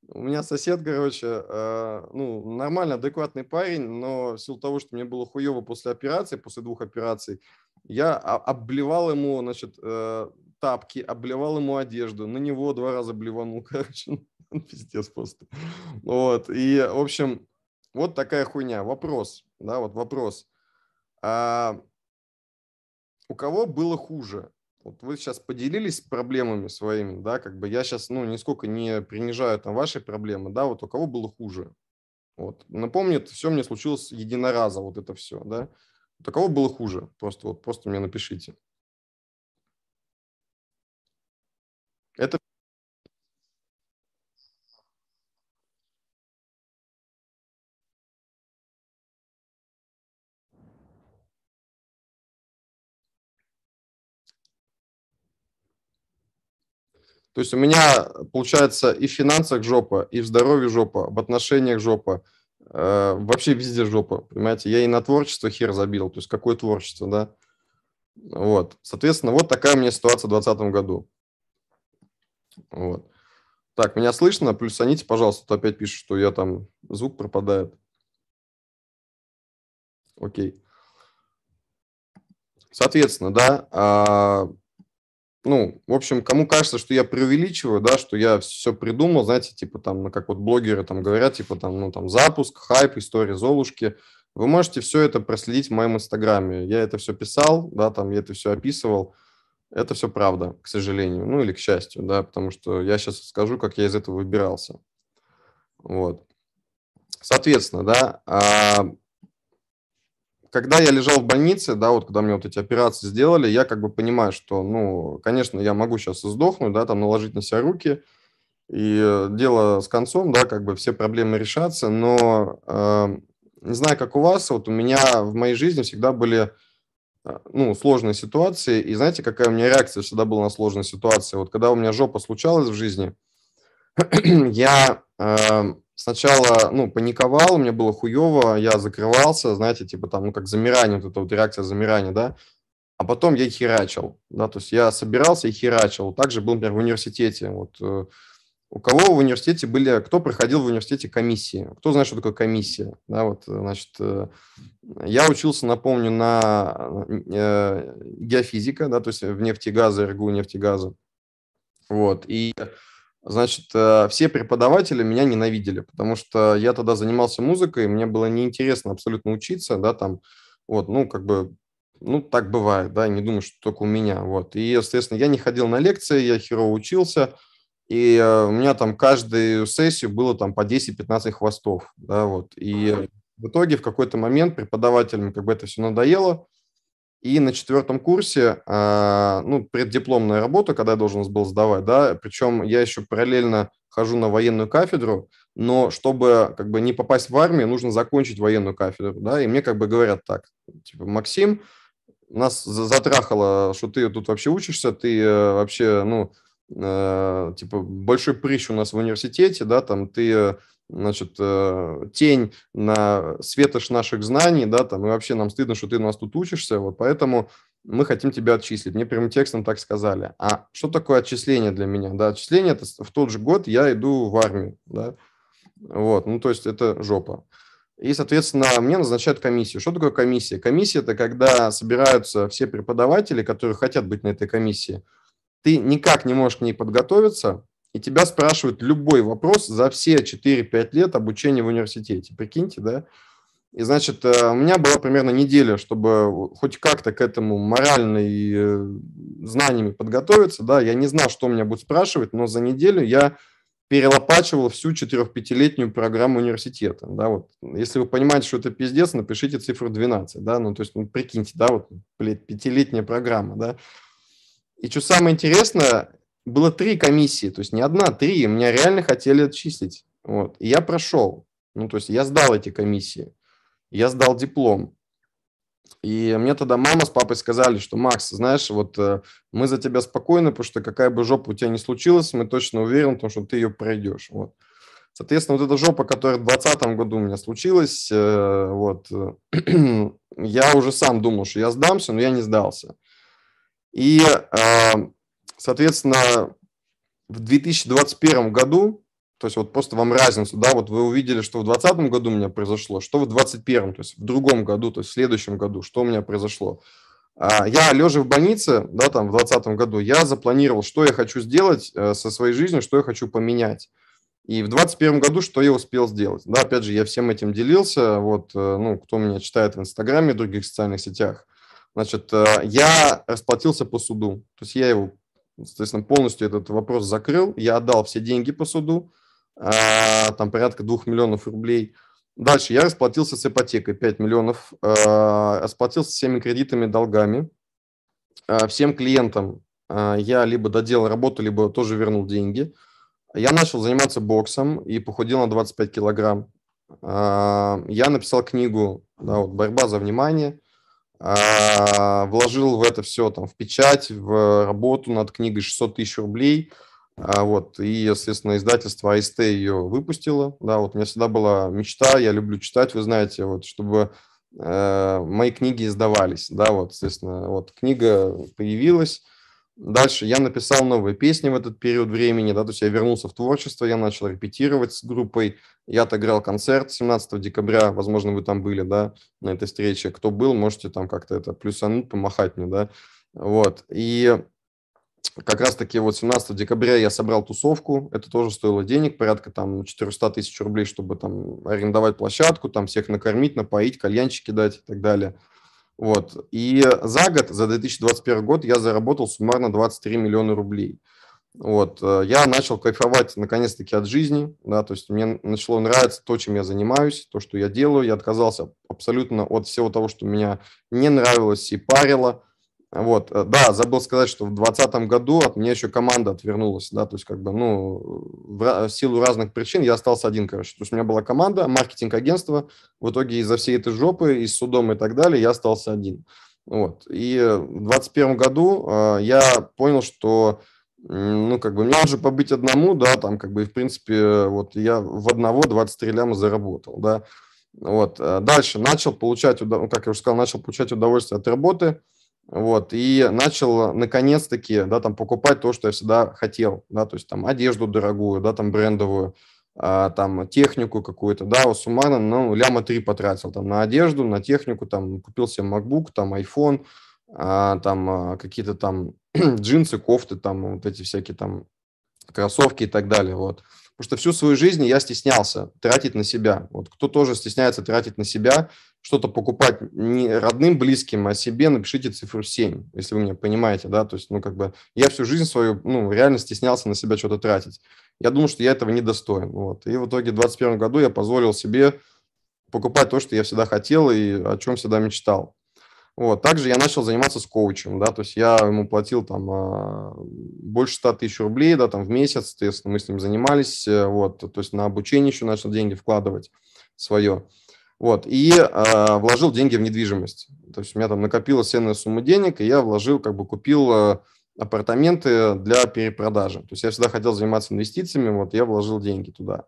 У меня сосед, короче, а, ну, нормально, адекватный парень, но в силу того, что мне было хуево после операции, после двух операций, я обливал ему, значит, э, тапки, обливал ему одежду, на него два раза блеванул, короче, ну, пиздец просто. Вот, и, в общем, вот такая хуйня. Вопрос, да, вот вопрос. А у кого было хуже? Вот вы сейчас поделились проблемами своими, да, как бы я сейчас, ну, нисколько не принижаю там ваши проблемы, да, вот у кого было хуже? Вот, напомнит, все мне случилось единоразово, вот это все, да. у кого было хуже? Просто вот, просто мне напишите. Это То есть у меня получается и в финансах жопа, и в здоровье жопа, в отношениях жопа, э, вообще везде жопа, понимаете? Я и на творчество хер забил, то есть какое творчество, да? Вот, соответственно, вот такая у меня ситуация в 2020 году. Вот. Так, меня слышно? плюс соните, пожалуйста, а то опять пишут, что я там, звук пропадает. Окей. Соответственно, да, а, ну, в общем, кому кажется, что я преувеличиваю, да, что я все придумал, знаете, типа там, ну, как вот блогеры там говорят, типа там, ну, там, запуск, хайп, история Золушки, вы можете все это проследить в моем инстаграме. Я это все писал, да, там, я это все описывал. Это все правда, к сожалению, ну или к счастью, да, потому что я сейчас скажу, как я из этого выбирался. Вот. Соответственно, да, а, когда я лежал в больнице, да, вот когда мне вот эти операции сделали, я как бы понимаю, что, ну, конечно, я могу сейчас и сдохнуть, да, там наложить на себя руки, и э, дело с концом, да, как бы все проблемы решатся, но э, не знаю, как у вас, вот у меня в моей жизни всегда были, э, ну, сложные ситуации, и знаете, какая у меня реакция всегда была на сложные ситуации? Вот когда у меня жопа случалась в жизни, я... Э, сначала, ну, паниковал, у меня было хуево, я закрывался, знаете, типа там, ну, как замирание, вот эта вот реакция замирания, да, а потом я херачил, да, то есть я собирался и херачил. Также был, например, в университете, вот, э, у кого в университете были, кто проходил в университете комиссии? Кто знает, что такое комиссия? Да, вот, э, значит, э, я учился, напомню, на геофизика, да, то есть в нефти-газе, нефтегаза, РГУ нефтегаза. Вот, и Значит, э, все преподаватели меня ненавидели, потому что я тогда занимался музыкой, мне было неинтересно абсолютно учиться, да, там, вот, ну, как бы, ну, так бывает, да, не думаю, что только у меня, вот. И, соответственно, я не ходил на лекции, я херово учился, и э, у меня там каждую сессию было там по 10-15 хвостов, да, вот. И в итоге в какой-то момент преподавателям как бы это все надоело, и на четвертом курсе, а, ну, преддипломная работа, когда я должен был сдавать, да, причем я еще параллельно хожу на военную кафедру, но чтобы как бы не попасть в армию, нужно закончить военную кафедру, да, и мне как бы говорят так, типа, Максим, нас затрахало, что ты тут вообще учишься, ты э, вообще, ну, э, типа, большой прыщ у нас в университете, да, там, ты э, значит, э, тень на светош наших знаний, да, там, и вообще нам стыдно, что ты у нас тут учишься, вот поэтому мы хотим тебя отчислить. Мне прямым текстом так сказали. А что такое отчисление для меня? Да, отчисление – это в тот же год я иду в армию, да, вот, ну, то есть это жопа. И, соответственно, мне назначают комиссию. Что такое комиссия? Комиссия – это когда собираются все преподаватели, которые хотят быть на этой комиссии. Ты никак не можешь к ней подготовиться, и тебя спрашивают любой вопрос за все 4-5 лет обучения в университете. Прикиньте, да? И, значит, э, у меня была примерно неделя, чтобы хоть как-то к этому морально и э, знаниями подготовиться, да, я не знал, что меня будут спрашивать, но за неделю я перелопачивал всю 4-5-летнюю программу университета, да, вот. Если вы понимаете, что это пиздец, напишите цифру 12, да, ну, то есть, ну, прикиньте, да, вот, блядь, пятилетняя программа, да. И что самое интересное, было три комиссии, то есть не одна, а три, меня реально хотели отчислить. Вот. И я прошел. Ну, то есть я сдал эти комиссии. Я сдал диплом. И мне тогда мама с папой сказали, что Макс, знаешь, вот э, мы за тебя спокойны, потому что какая бы жопа у тебя ни случилась, мы точно уверены, том, что ты ее пройдешь. Вот. Соответственно, вот эта жопа, которая в 2020 году у меня случилась, э, вот, э, я уже сам думал, что я сдамся, но я не сдался. И э, Соответственно, в 2021 году, то есть вот просто вам разницу, да, вот вы увидели, что в 2020 году у меня произошло, что в 2021, то есть в другом году, то есть в следующем году, что у меня произошло. А, я лежа в больнице, да, там в 2020 году, я запланировал, что я хочу сделать э, со своей жизнью, что я хочу поменять. И в 2021 году что я успел сделать? Да, опять же, я всем этим делился, вот, э, ну, кто меня читает в Инстаграме и других социальных сетях. Значит, э, я расплатился по суду, то есть я его соответственно, полностью этот вопрос закрыл. Я отдал все деньги по суду, а, там порядка 2 миллионов рублей. Дальше я расплатился с ипотекой 5 миллионов, а, расплатился всеми кредитами, долгами. А, всем клиентам я либо доделал работу, либо тоже вернул деньги. Я начал заниматься боксом и похудел на 25 килограмм. Я написал книгу да, вот, «Борьба за внимание». А, вложил в это все, там, в печать, в работу над книгой 600 тысяч рублей, а, вот, и, соответственно, издательство АСТ ее выпустило, да, вот, у меня всегда была мечта, я люблю читать, вы знаете, вот, чтобы э, мои книги издавались, да, вот, соответственно, вот, книга появилась, Дальше я написал новые песни в этот период времени, да, то есть я вернулся в творчество, я начал репетировать с группой, я отыграл концерт 17 декабря, возможно, вы там были, да, на этой встрече, кто был, можете там как-то это плюсануть, помахать мне, да, вот, и как раз-таки вот 17 декабря я собрал тусовку, это тоже стоило денег, порядка там 400 тысяч рублей, чтобы там арендовать площадку, там всех накормить, напоить, кальянчики дать и так далее – вот. И за год, за 2021 год я заработал суммарно 23 миллиона рублей. Вот. Э, я начал кайфовать наконец-таки от жизни, да, то есть мне начало нравиться то, чем я занимаюсь, то, что я делаю. Я отказался абсолютно от всего того, что меня не нравилось и парило. Вот, э, да, забыл сказать, что в 2020 году от меня еще команда отвернулась, да, то есть как бы, ну, в, в силу разных причин я остался один, короче. То есть у меня была команда, маркетинг-агентство, в итоге из-за всей этой жопы, из судом и так далее я остался один. Вот, и в 2021 году э, я понял, что, ну, как бы, мне уже побыть одному, да, там, как бы, и, в принципе, вот я в одного 23 ляма заработал, да. Вот, э, дальше начал получать, ну, как я уже сказал, начал получать удовольствие от работы – вот, и начал наконец-таки, да, там, покупать то, что я всегда хотел, да, то есть там одежду дорогую, да, там брендовую, а, там технику какую-то, да, вот суммарно, ну, ляма 3 потратил там на одежду, на технику, там, купил себе MacBook, там, iPhone, а, там, а, какие-то там джинсы, кофты, там, вот эти всякие там кроссовки и так далее, вот. Потому что всю свою жизнь я стеснялся тратить на себя. Вот кто тоже стесняется тратить на себя, что-то покупать не родным, близким, а себе, напишите цифру 7, если вы меня понимаете, да, то есть, ну, как бы, я всю жизнь свою, ну, реально стеснялся на себя что-то тратить. Я думал, что я этого не достоин, вот. И в итоге в 21 году я позволил себе покупать то, что я всегда хотел и о чем всегда мечтал. Вот. Также я начал заниматься с коучем, да, то есть я ему платил там а, больше 100 тысяч рублей, да, там в месяц, соответственно, мы с ним занимались, э, вот, то есть на обучение еще начал деньги вкладывать свое. Вот, и э, вложил деньги в недвижимость. То есть у меня там накопилась ценная сумма денег, и я вложил, как бы купил э, апартаменты для перепродажи. То есть я всегда хотел заниматься инвестициями, вот я вложил деньги туда.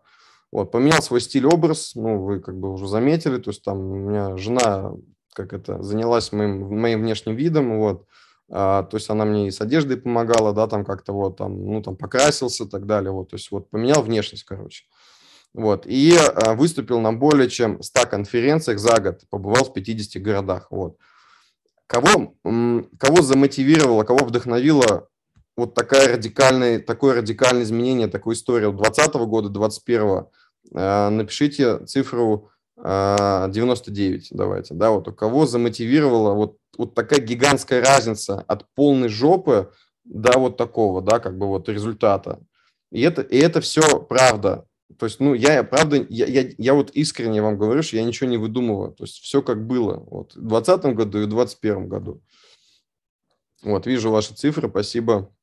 Вот, поменял свой стиль, образ, ну, вы как бы уже заметили, то есть там у меня жена, как это, занялась моим, моим внешним видом, вот, а, то есть она мне и с одеждой помогала, да, там как-то вот, там, ну, там покрасился и так далее, вот, то есть вот поменял внешность, короче. Вот, и э, выступил на более чем 100 конференциях за год, побывал в 50 городах. Вот. Кого, кого замотивировало, кого вдохновило вот такая радикальная, такое радикальное изменение, такую историю 2020 года, 2021 э, а, напишите цифру 99, а, давайте, да, вот у кого замотивировала вот, вот такая гигантская разница от полной жопы до вот такого, да, как бы вот результата. И это, и это все правда. То есть, ну, я, правда, я, я, я вот искренне вам говорю, что я ничего не выдумываю. То есть, все как было вот, в 2020 году и в 2021 году. Вот, вижу ваши цифры, спасибо.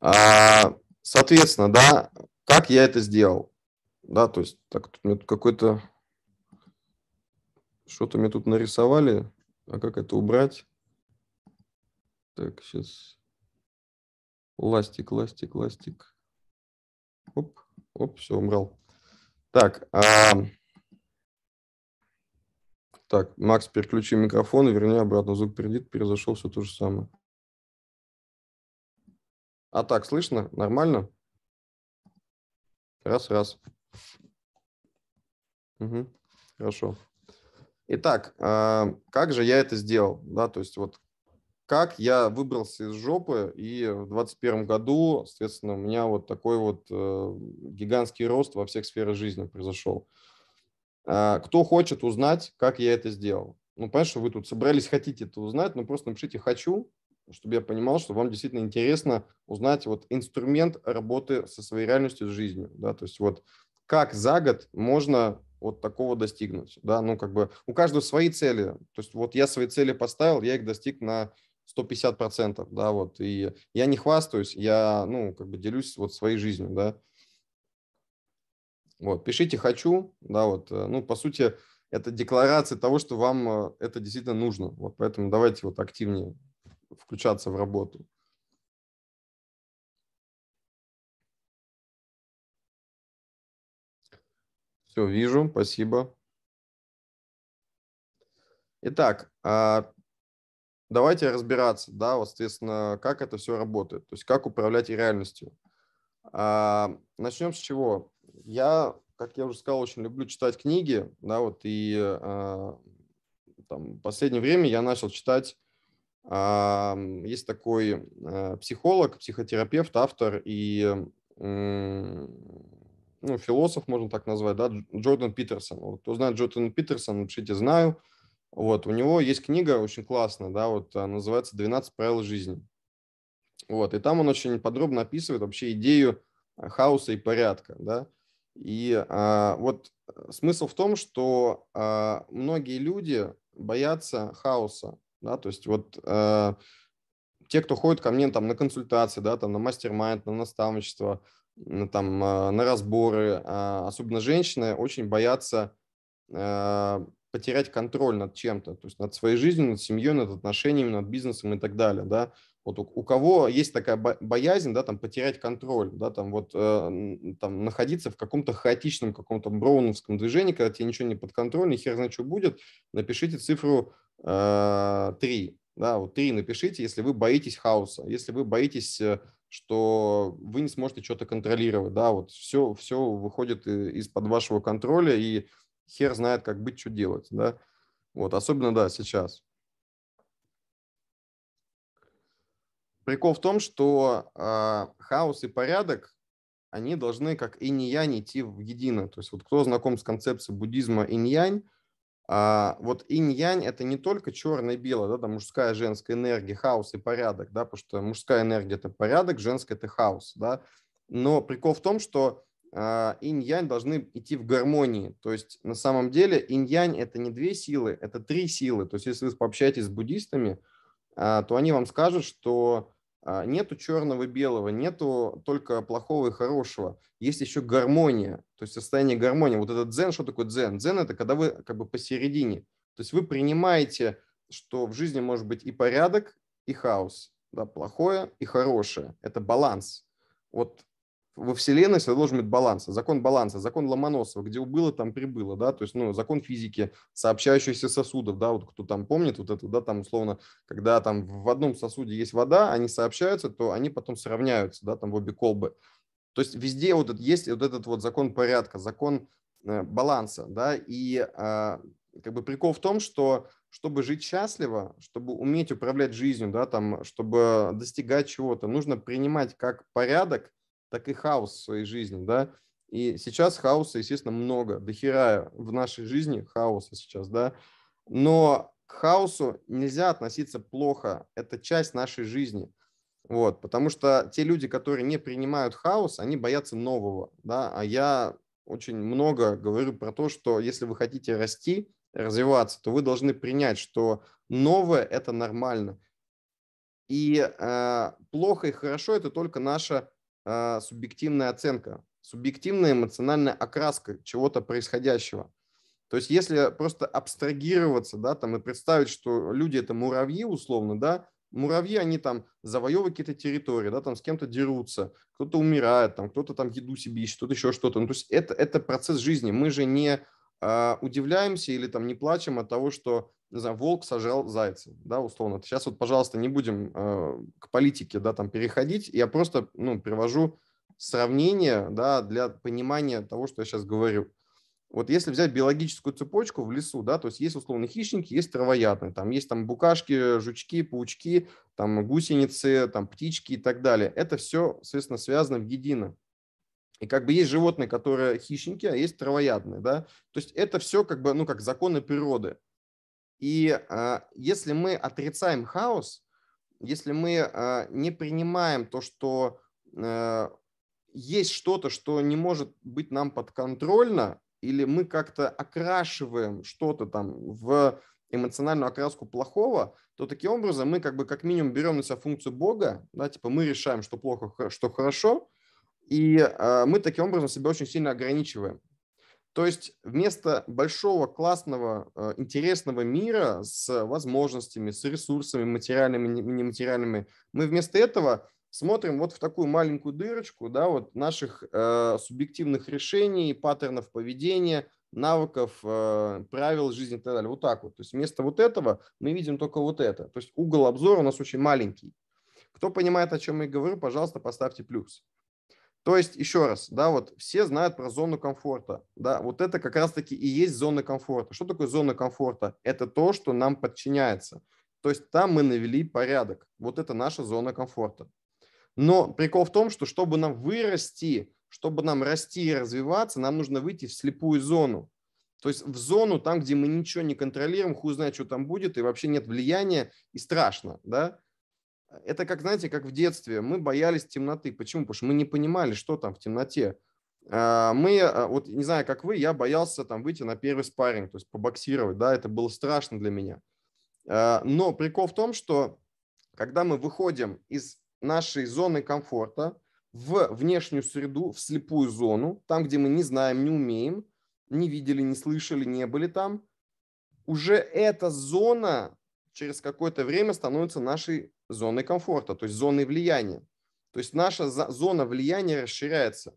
А, соответственно, да, как я это сделал? Да, то есть, так, тут мне какой-то... Что-то мне тут нарисовали, а как это убрать? Так, сейчас... Ластик, ластик, ластик. Оп, оп, все, умрал. Так, а... так, Макс, переключи микрофон и верни обратно. Звук передит. Перезашел, все то же самое. А так, слышно? Нормально? Раз, раз. Угу. Хорошо. Итак, а, как же я это сделал? Да, то есть вот как я выбрался из жопы, и в 2021 году, соответственно, у меня вот такой вот э, гигантский рост во всех сферах жизни произошел. Э, кто хочет узнать, как я это сделал? Ну, понятно, что вы тут собрались, хотите это узнать, но просто напишите «хочу», чтобы я понимал, что вам действительно интересно узнать вот инструмент работы со своей реальностью, с жизнью, да, то есть вот как за год можно вот такого достигнуть, да, ну, как бы у каждого свои цели, то есть вот я свои цели поставил, я их достиг на 150 процентов, да, вот, и я не хвастаюсь, я, ну, как бы делюсь вот своей жизнью, да, вот, пишите «хочу», да, вот, ну, по сути, это декларация того, что вам э, это действительно нужно, вот, поэтому давайте вот активнее включаться в работу. Все, вижу, спасибо. Итак, а давайте разбираться, да, вот, соответственно, как это все работает, то есть как управлять реальностью. А, начнем с чего? Я, как я уже сказал, очень люблю читать книги, да, вот, и а, там, в последнее время я начал читать, а, есть такой а, психолог, психотерапевт, автор и ну, философ, можно так назвать, да, Джордан Питерсон. Вот, кто знает Джордан Питерсон, напишите «знаю», вот, у него есть книга очень классная, да, вот а, называется «12 правил жизни». Вот, и там он очень подробно описывает вообще идею а, хаоса и порядка, да. И а, вот э, смысл в том, что а, многие люди боятся хаоса, да, то есть вот а, те, кто ходит ко мне там на консультации, да, там на мастер-майнд, на наставничество, там э, на разборы, а, особенно женщины очень боятся потерять контроль над чем-то, то есть над своей жизнью, над семьей, над отношениями, над бизнесом и так далее, да. Вот у, у кого есть такая боязнь, да, там потерять контроль, да, там вот э, там находиться в каком-то хаотичном, каком-то броуновском движении, когда тебе ничего не под контроль, ни хер знает, что будет, напишите цифру э, 3, да, вот 3 напишите, если вы боитесь хаоса, если вы боитесь э, что вы не сможете что-то контролировать, да, вот все, все выходит э, из-под вашего контроля, и хер знает, как быть, что делать, да. Вот, особенно, да, сейчас. Прикол в том, что э, хаос и порядок, они должны как инь-янь идти в едино. То есть вот кто знаком с концепцией буддизма инь-янь, а, вот инь-янь – это не только черное и белое, да, там мужская женская энергия, хаос и порядок, да, потому что мужская энергия – это порядок, женская – это хаос, да. Но прикол в том, что а, инь-янь должны идти в гармонии. То есть на самом деле инь-янь это не две силы, это три силы. То есть если вы пообщаетесь с буддистами, а, то они вам скажут, что а, нету черного и белого, нету только плохого и хорошего. Есть еще гармония, то есть состояние гармонии. Вот этот дзен, что такое дзен? Дзен – это когда вы как бы посередине. То есть вы принимаете, что в жизни может быть и порядок, и хаос. Да, плохое и хорошее. Это баланс. Вот во Вселенной всегда должен быть баланс. Закон баланса, закон Ломоносова, где убыло, там прибыло, да, то есть, ну, закон физики, сообщающихся сосудов, да, вот кто там помнит вот это, да, там условно, когда там в одном сосуде есть вода, они сообщаются, то они потом сравняются, да, там в обе колбы. То есть везде вот есть вот этот вот закон порядка, закон э, баланса, да, и а, как бы прикол в том, что чтобы жить счастливо, чтобы уметь управлять жизнью, да, там, чтобы достигать чего-то, нужно принимать как порядок – так и хаос в своей жизни, да. И сейчас хаоса, естественно, много, дохера в нашей жизни хаоса сейчас, да. Но к хаосу нельзя относиться плохо, это часть нашей жизни. Вот, потому что те люди, которые не принимают хаос, они боятся нового, да, а я очень много говорю про то, что если вы хотите расти, развиваться, то вы должны принять, что новое – это нормально. И э, плохо и хорошо – это только наша а, субъективная оценка, субъективная эмоциональная окраска чего-то происходящего. То есть если просто абстрагироваться, да, там и представить, что люди это муравьи условно, да, муравьи, они там завоевывают какие-то территории, да, там с кем-то дерутся, кто-то умирает, там кто-то там еду себе ищет, кто-то еще что-то. Ну, то есть это, это процесс жизни. Мы же не э, удивляемся или там не плачем от того, что не знаю, волк сажал зайца, да, условно. Сейчас вот, пожалуйста, не будем э, к политике, да, там переходить. Я просто, ну, привожу сравнение, да, для понимания того, что я сейчас говорю. Вот если взять биологическую цепочку в лесу, да, то есть есть условные хищники, есть травоядные, там есть там букашки, жучки, паучки, там гусеницы, там птички и так далее. Это все, соответственно, связано в едино. И как бы есть животные, которые хищники, а есть травоядные, да. То есть это все как бы, ну, как законы природы. И э, если мы отрицаем хаос, если мы э, не принимаем то, что э, есть что-то, что не может быть нам подконтрольно, или мы как-то окрашиваем что-то там в эмоциональную окраску плохого, то таким образом мы как бы как минимум берем на себя функцию Бога, да, типа мы решаем, что плохо, что хорошо, и э, мы таким образом себя очень сильно ограничиваем. То есть вместо большого, классного, э, интересного мира с возможностями, с ресурсами материальными, нематериальными, мы вместо этого смотрим вот в такую маленькую дырочку да, вот наших э, субъективных решений, паттернов поведения, навыков, э, правил жизни и так далее. Вот так вот. То есть вместо вот этого мы видим только вот это. То есть угол обзора у нас очень маленький. Кто понимает, о чем я говорю, пожалуйста, поставьте плюс. То есть, еще раз, да, вот все знают про зону комфорта, да, вот это как раз-таки и есть зона комфорта. Что такое зона комфорта? Это то, что нам подчиняется. То есть там мы навели порядок. Вот это наша зона комфорта. Но прикол в том, что чтобы нам вырасти, чтобы нам расти и развиваться, нам нужно выйти в слепую зону. То есть в зону, там, где мы ничего не контролируем, хуй знает, что там будет, и вообще нет влияния, и страшно, да это как, знаете, как в детстве. Мы боялись темноты. Почему? Потому что мы не понимали, что там в темноте. А, мы, а, вот не знаю, как вы, я боялся там выйти на первый спарринг, то есть побоксировать, да, это было страшно для меня. А, но прикол в том, что когда мы выходим из нашей зоны комфорта в внешнюю среду, в слепую зону, там, где мы не знаем, не умеем, не видели, не слышали, не были там, уже эта зона через какое-то время становится нашей зоной комфорта, то есть зоной влияния. То есть наша зона влияния расширяется.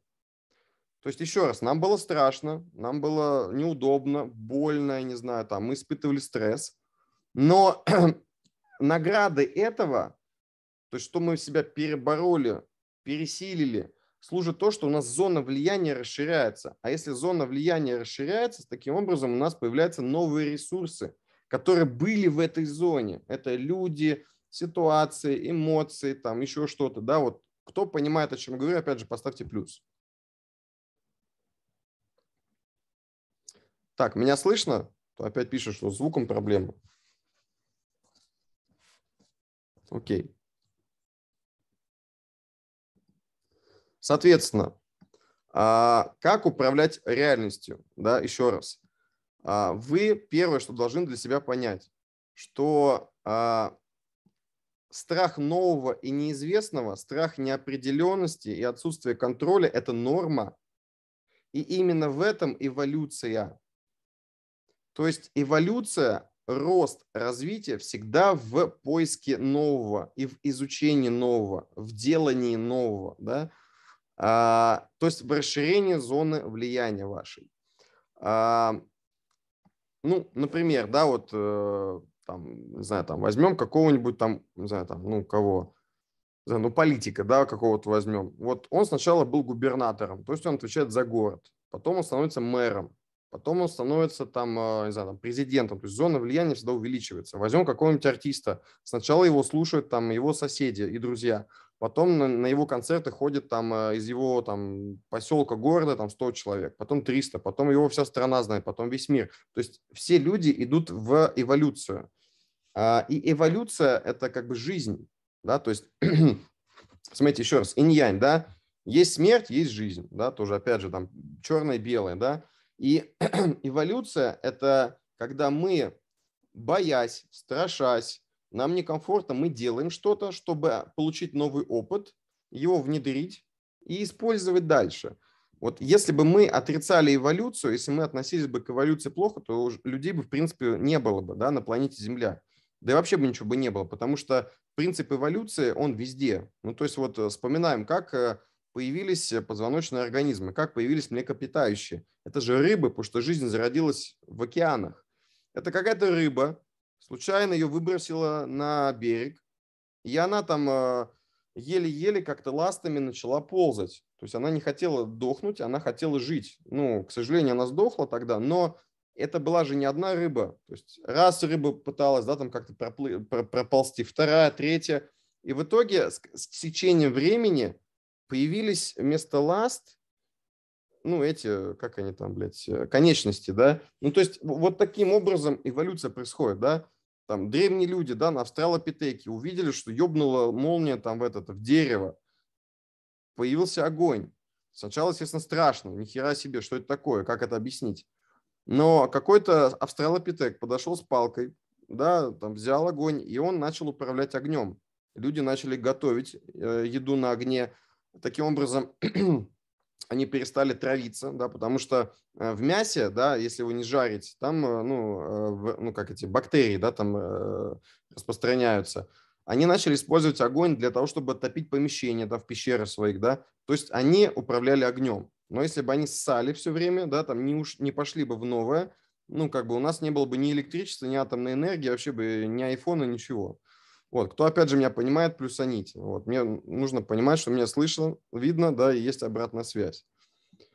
То есть еще раз, нам было страшно, нам было неудобно, больно, я не знаю, там мы испытывали стресс, но награды этого, то есть что мы себя перебороли, пересилили, служит то, что у нас зона влияния расширяется. А если зона влияния расширяется, таким образом у нас появляются новые ресурсы – которые были в этой зоне. Это люди, ситуации, эмоции, там еще что-то, да, вот кто понимает, о чем я говорю, опять же, поставьте плюс. Так, меня слышно? То опять пишут, что звуком проблемы. Окей. Соответственно, а, как управлять реальностью? Да, еще раз. А, вы первое, что должны для себя понять, что а, страх нового и неизвестного, страх неопределенности и отсутствие контроля – это норма. И именно в этом эволюция. То есть эволюция, рост, развитие всегда в поиске нового и в изучении нового, в делании нового. Да? А, то есть в расширении зоны влияния вашей. А, ну, например, да, вот э, там, не знаю, там возьмем какого-нибудь там, не знаю, там, ну, кого, не знаю, ну, политика, да, какого-то возьмем. Вот он сначала был губернатором, то есть он отвечает за город, потом он становится мэром, потом он становится там, э, не знаю, там, президентом, то есть зона влияния всегда увеличивается. Возьмем какого-нибудь артиста, сначала его слушают там его соседи и друзья, потом на, на его концерты ходит там э, из его там поселка города там 100 человек, потом 300, потом его вся страна знает, потом весь мир. То есть все люди идут в эволюцию. А, и эволюция – это как бы жизнь, да, то есть, смотрите, еще раз, инь-янь, да, есть смерть, есть жизнь, да, тоже, опять же, там черное, белое, да, и эволюция – это когда мы, боясь, страшась, нам некомфортно, мы делаем что-то, чтобы получить новый опыт, его внедрить и использовать дальше. Вот если бы мы отрицали эволюцию, если мы относились бы к эволюции плохо, то людей бы, в принципе, не было бы да, на планете Земля. Да и вообще бы ничего бы не было, потому что принцип эволюции, он везде. Ну, то есть вот э, вспоминаем, как э, появились э, позвоночные организмы, как появились млекопитающие. Это же рыбы, потому что жизнь зародилась в океанах. Это какая-то рыба, Случайно ее выбросила на берег, и она там а, еле-еле как-то ластами начала ползать. То есть она не хотела дохнуть, она хотела жить. Ну, к сожалению, она сдохла тогда, но это была же не одна рыба. То есть раз рыба пыталась, да, там как-то проплы, проползти, вторая, третья. И в итоге с течением времени появились вместо ласт, ну, эти, как они там, блядь, э, конечности, да. Ну, то есть вот таким образом эволюция происходит, да там древние люди, да, на австралопитеке увидели, что ёбнула молния там в этот, в дерево. Появился огонь. Сначала, естественно, страшно, ни хера себе, что это такое, как это объяснить. Но какой-то австралопитек подошел с палкой, да, там взял огонь, и он начал управлять огнем. Люди начали готовить э, еду на огне. Таким образом, они перестали травиться, да, потому что э, в мясе, да, если его не жарить, там, э, ну, э, ну как эти бактерии, да, там распространяются. Они начали использовать огонь для того, чтобы топить помещения, да, в пещеры своих, да. То есть они управляли огнем. Но если бы они ссали все время, да, там не, уж, не пошли бы в новое, ну, как бы у нас не было бы ни электричества, ни атомной энергии, вообще бы ни айфона, ничего. Вот, кто, опять же, меня понимает, плюс аните. Вот, мне нужно понимать, что меня слышно, видно, да, и есть обратная связь.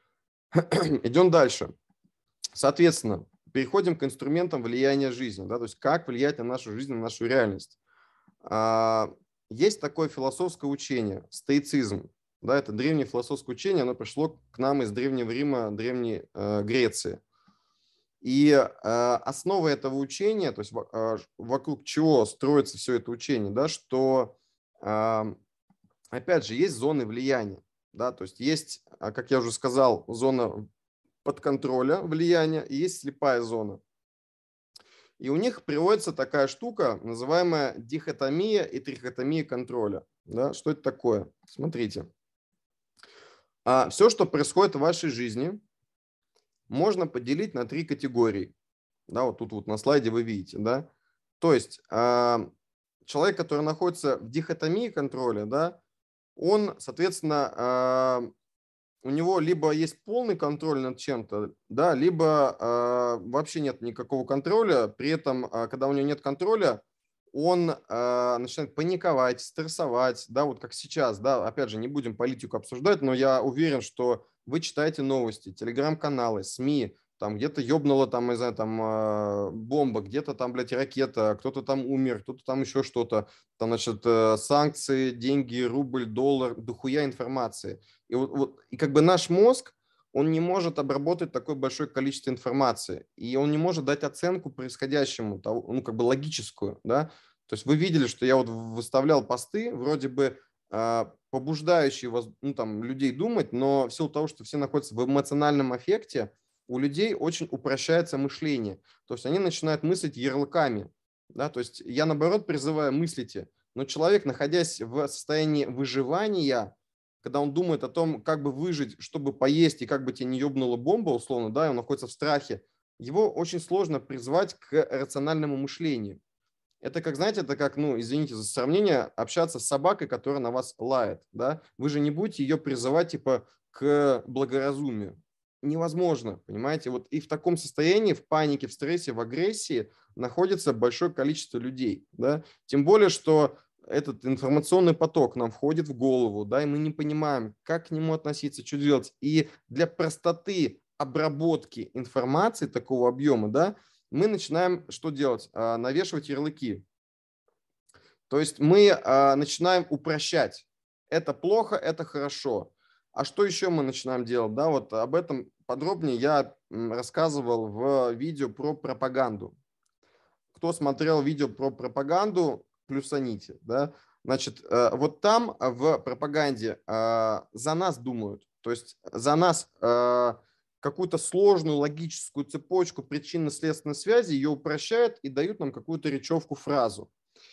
Идем дальше. Соответственно, переходим к инструментам влияния жизни, да, то есть как влиять на нашу жизнь, на нашу реальность. А, есть такое философское учение, стоицизм. Да, это древнее философское учение, оно пришло к нам из Древнего Рима, Древней э, Греции – и э, основа этого учения, то есть э, вокруг чего строится все это учение, да, что, опять же, есть зоны влияния, да, то есть есть, а, как я уже сказал, зона подконтроля влияния и есть слепая зона. И у них приводится такая штука, называемая дихотомия и трихотомия контроля. Да? Что это такое? Смотрите. А все, что происходит в вашей жизни – можно поделить на три категории. Да, вот тут вот на слайде вы видите, да. То есть а, человек, который находится в дихотомии контроля, да, он, соответственно, а, у него либо есть полный контроль над чем-то, да, либо а, вообще нет никакого контроля. При этом, когда у него нет контроля, он начинает паниковать, стрессовать, да, вот как сейчас, да, опять же, не будем политику обсуждать, но я уверен, что вы читаете новости, телеграм-каналы, СМИ, там где-то ёбнула там, не знаю, там э, бомба, где-то там, блядь, ракета, кто-то там умер, кто-то там еще что-то, там, значит, э, санкции, деньги, рубль, доллар, дохуя информации. И вот, вот, и как бы наш мозг, он не может обработать такое большое количество информации, и он не может дать оценку происходящему, ну, как бы логическую, да, то есть вы видели, что я вот выставлял посты, вроде бы а, побуждающие вас, ну, там, людей думать, но в силу того, что все находятся в эмоциональном эффекте, у людей очень упрощается мышление. То есть они начинают мыслить ярлыками. Да? То есть я, наоборот, призываю мыслите. Но человек, находясь в состоянии выживания, когда он думает о том, как бы выжить, чтобы поесть и как бы тебе не ебнула бомба, условно, да, и он находится в страхе, его очень сложно призвать к рациональному мышлению. Это как, знаете, это как, ну, извините за сравнение, общаться с собакой, которая на вас лает, да? Вы же не будете ее призывать, типа, к благоразумию. Невозможно, понимаете? Вот и в таком состоянии, в панике, в стрессе, в агрессии находится большое количество людей, да? Тем более, что этот информационный поток нам входит в голову, да, и мы не понимаем, как к нему относиться, что делать. И для простоты обработки информации такого объема, да, мы начинаем что делать? А, навешивать ярлыки. То есть мы а, начинаем упрощать. Это плохо, это хорошо. А что еще мы начинаем делать? Да, вот об этом подробнее я рассказывал в видео про пропаганду. Кто смотрел видео про пропаганду, плюсаните. Да? Значит, э, вот там в пропаганде а, за нас думают. То есть за нас э, какую-то сложную логическую цепочку причинно-следственной связи, ее упрощают и дают нам какую-то речевку фразу.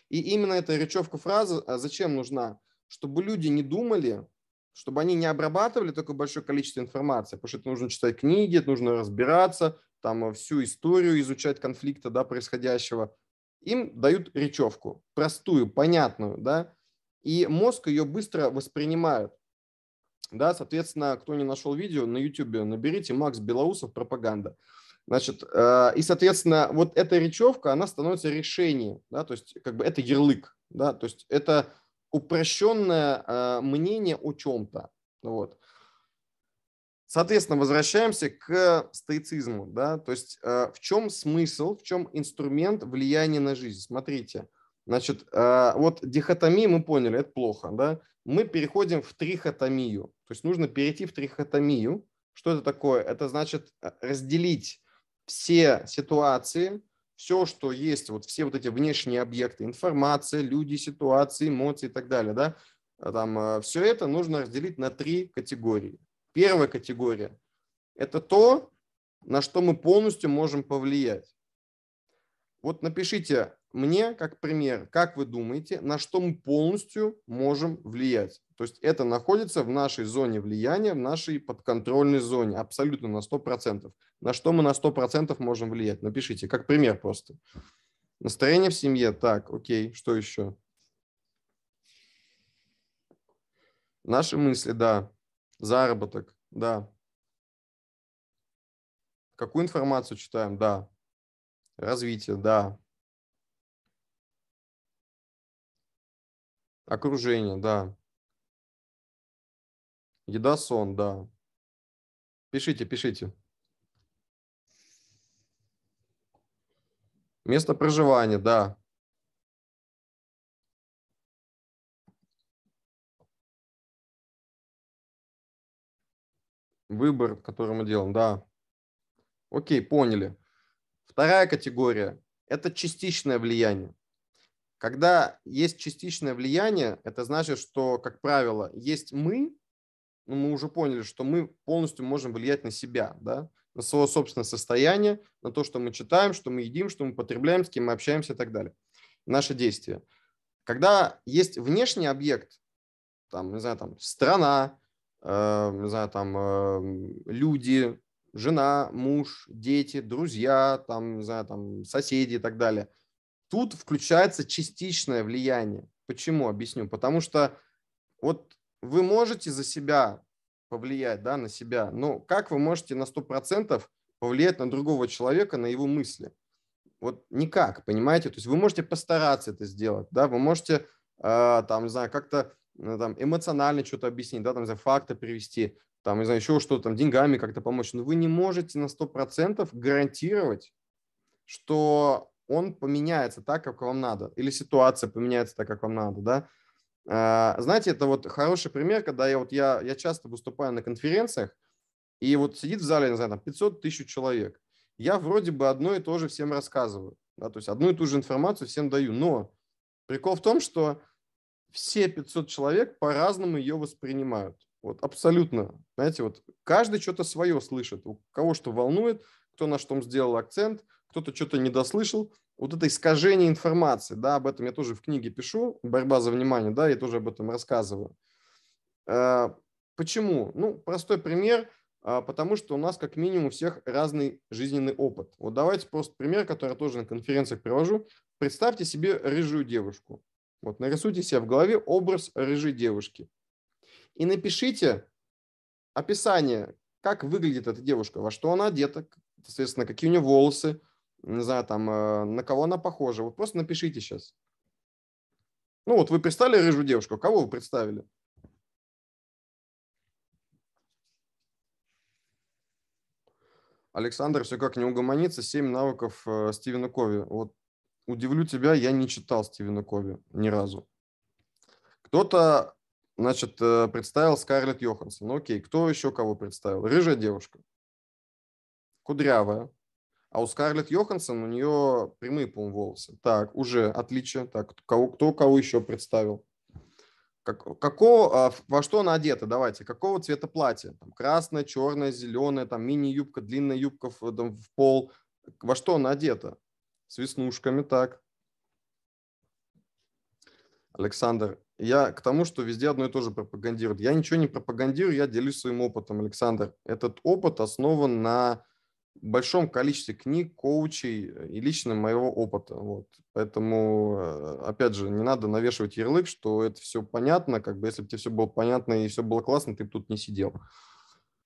И именно эта речевка фраза а зачем нужна? Чтобы люди не думали, чтобы они не обрабатывали такое большое количество информации, потому что это нужно читать книги, это нужно разбираться, там а, всю историю изучать конфликта да, происходящего. Им дают речевку, простую, понятную, да, и мозг ее быстро воспринимает. Да, соответственно, кто не нашел видео, на YouTube наберите «Макс Белоусов. Пропаганда». Значит, э, и, соответственно, вот эта речевка, она становится решением, да, то есть как бы это ярлык, да, то есть это упрощенное э, мнение о чем-то, вот. Соответственно, возвращаемся к стоицизму, да, то есть э, в чем смысл, в чем инструмент влияния на жизнь? Смотрите, значит, вот дихотомия мы поняли, это плохо, да, мы переходим в трихотомию. То есть нужно перейти в трихотомию. Что это такое? Это значит э, разделить все ситуации, все, что есть, вот все вот эти внешние объекты, информация, люди, ситуации, эмоции и так далее, да, а там э, все это нужно разделить на три категории. Первая категория – это то, на что мы полностью можем повлиять. Вот напишите, мне, как пример, как вы думаете, на что мы полностью можем влиять? То есть это находится в нашей зоне влияния, в нашей подконтрольной зоне, абсолютно на 100%. На что мы на 100% можем влиять? Напишите, как пример просто. Настроение в семье, так, окей, что еще? Наши мысли, да. Заработок, да. Какую информацию читаем, да. Развитие, да. Окружение, да. Еда, сон, да. Пишите, пишите. Место проживания, да. Выбор, который мы делаем, да. Окей, поняли. Вторая категория – это частичное влияние. Когда есть частичное влияние, это значит, что, как правило, есть мы, ну, мы уже поняли, что мы полностью можем влиять на себя, да, на свое собственное состояние, на то, что мы читаем, что мы едим, что мы потребляем, с кем мы общаемся и так далее. Наши действия. Когда есть внешний объект, там, не знаю, там, страна, э, не знаю, там, э, люди, жена, муж, дети, друзья, там, не знаю, там, соседи и так далее – Тут включается частичное влияние. Почему? Объясню. Потому что вот вы можете за себя повлиять да, на себя, но как вы можете на 100% повлиять на другого человека, на его мысли? Вот никак, понимаете? То есть вы можете постараться это сделать, да, вы можете э, там, не знаю, как-то ну, там, эмоционально что-то объяснить, да, там, не знаю, факты привести, там, не знаю, еще что-то, там, деньгами как-то помочь, но вы не можете на 100% гарантировать, что он поменяется так, как вам надо, или ситуация поменяется так, как вам надо, да. А, знаете, это вот хороший пример, когда я вот я, я часто выступаю на конференциях, и вот сидит в зале, не знаю, там 500 тысяч человек. Я вроде бы одно и то же всем рассказываю, да, то есть одну и ту же информацию всем даю, но прикол в том, что все 500 человек по-разному ее воспринимают. Вот абсолютно. Знаете, вот каждый что-то свое слышит. У кого что волнует, кто на что сделал акцент – кто-то что-то не дослышал. Вот это искажение информации, да, об этом я тоже в книге пишу, «Борьба за внимание», да, я тоже об этом рассказываю. Э, почему? Ну, простой пример, э, потому что у нас как минимум у всех разный жизненный опыт. Вот давайте просто пример, который я тоже на конференциях привожу. Представьте себе рыжую девушку. Вот нарисуйте себе в голове образ рыжей девушки. И напишите описание, как выглядит эта девушка, во что она одета, соответственно, какие у нее волосы, не знаю, там, э, на кого она похожа. Вот просто напишите сейчас. Ну вот вы представили рыжую девушку, кого вы представили? Александр все как не угомонится. Семь навыков э, Стивена Кови. Вот удивлю тебя, я не читал Стивена Кови ни разу. Кто-то, значит, э, представил Скарлетт Йоханссон. Ну окей, кто еще кого представил? Рыжая девушка. Кудрявая. А у Скарлетт Йоханссон у нее прямые, по-моему, волосы. Так, уже отличие. Так, кого, кто кого еще представил? Как, какого, а, во что она одета? Давайте. Какого цвета платье? Там, красное, черное, зеленое, там мини-юбка, длинная юбка в, э, там, в пол. Во что она одета? С веснушками, так. Александр, я к тому, что везде одно и то же пропагандируют. Я ничего не пропагандирую, я делюсь своим опытом, Александр. Этот опыт основан на большом количестве книг, коучей э, и лично моего опыта. Вот. Поэтому, э, опять же, не надо навешивать ярлык, что это все понятно, как бы если бы тебе все было понятно и все было классно, ты бы тут не сидел.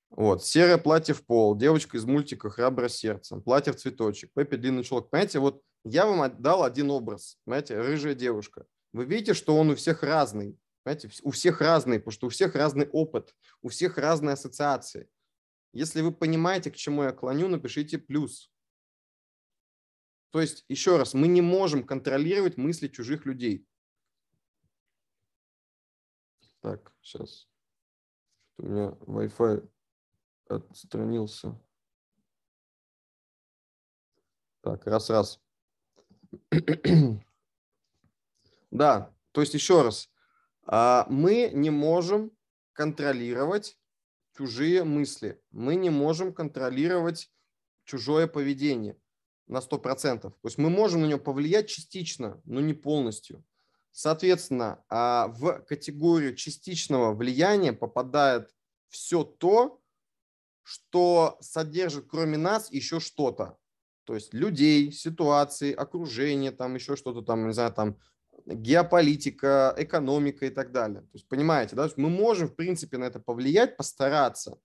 Вот. Серое платье в пол, девочка из мультика «Храбро сердцем», платье в цветочек, Пеппи длинный чулок. Понимаете, вот я вам дал один образ, понимаете, рыжая девушка. Вы видите, что он у всех разный, понимаете, у всех разный, потому что у всех разный опыт, у всех разные ассоциации. Если вы понимаете, к чему я клоню, напишите плюс. То есть, еще раз, мы не можем контролировать мысли чужих людей. Так, сейчас. У меня Wi-Fi отстранился. Так, раз-раз. Да, то есть еще раз, а, мы не можем контролировать чужие мысли. Мы не можем контролировать чужое поведение на 100%. То есть мы можем на него повлиять частично, но не полностью. Соответственно, а, в категорию частичного влияния попадает все то, что содержит кроме нас еще что-то. То есть людей, ситуации, окружение, там еще что-то там, не знаю, там геополитика, экономика и так далее. То есть, понимаете, да, То есть мы можем, в принципе, на это повлиять, постараться,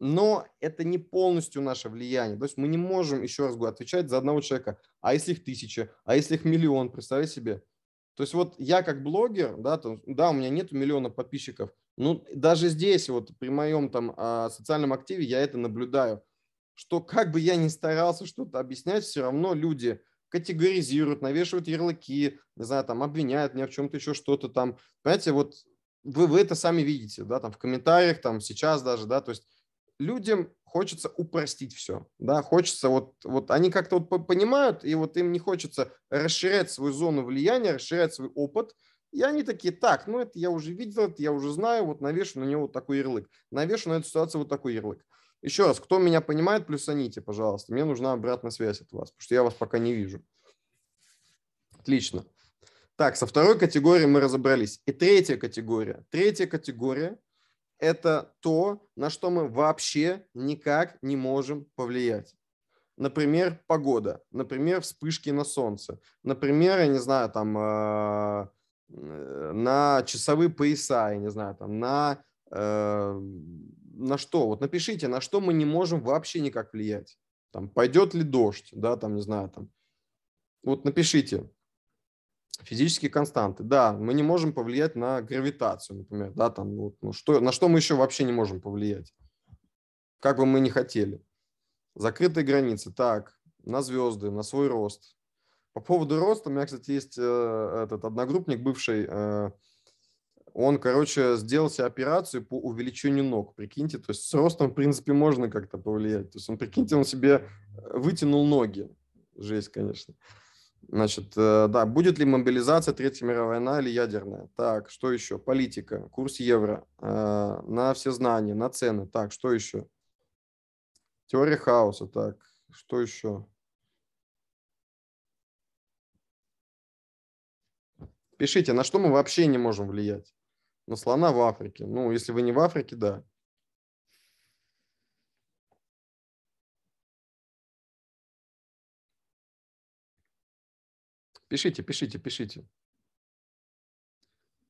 но это не полностью наше влияние. То есть мы не можем, еще раз говорю, отвечать за одного человека. А если их тысяча, а если их миллион, представляете себе? То есть вот я как блогер, да, то, да, у меня нет миллиона подписчиков, но даже здесь вот при моем там а, социальном активе я это наблюдаю, что как бы я ни старался что-то объяснять, все равно люди – категоризируют, навешивают ярлыки, не знаю, там обвиняют меня в чем-то еще что-то там. Понимаете, вот вы, вы это сами видите, да, там в комментариях, там сейчас даже, да, то есть людям хочется упростить все, да, хочется вот, вот они как-то вот понимают, и вот им не хочется расширять свою зону влияния, расширять свой опыт, и они такие, так, ну это я уже видел, это я уже знаю, вот навешу на него вот такой ярлык, навешу на эту ситуацию вот такой ярлык. Еще раз, кто меня понимает, плюсаните, пожалуйста. Мне нужна обратная связь от вас, потому что я вас пока не вижу. Отлично. Так, со второй категорией мы разобрались. И третья категория. Третья категория – это то, на что мы вообще никак не можем повлиять. Например, погода, например, вспышки на солнце, например, я не знаю, там, э, э, на часовые пояса, я не знаю, там, на э, на что? Вот напишите, на что мы не можем вообще никак влиять. Там, пойдет ли дождь, да, там, не знаю, там. Вот напишите, физические константы. Да, мы не можем повлиять на гравитацию, например, да, там, вот, ну, что, на что мы еще вообще не можем повлиять, как бы мы ни хотели. Закрытые границы, так, на звезды, на свой рост. По поводу роста, у меня, кстати, есть э, этот одногруппник, бывший э, он, короче, сделал себе операцию по увеличению ног, прикиньте, то есть с ростом, в принципе, можно как-то повлиять, то есть он, прикиньте, он себе э, вытянул ноги, жесть, конечно. Значит, э, да, будет ли мобилизация, Третья мировая война или ядерная? Так, что еще? Политика, курс евро, э, на все знания, на цены. Так, что еще? Теория хаоса, так, что еще? Пишите, на что мы вообще не можем влиять. На слона в Африке. Ну, если вы не в Африке, да. Пишите, пишите, пишите.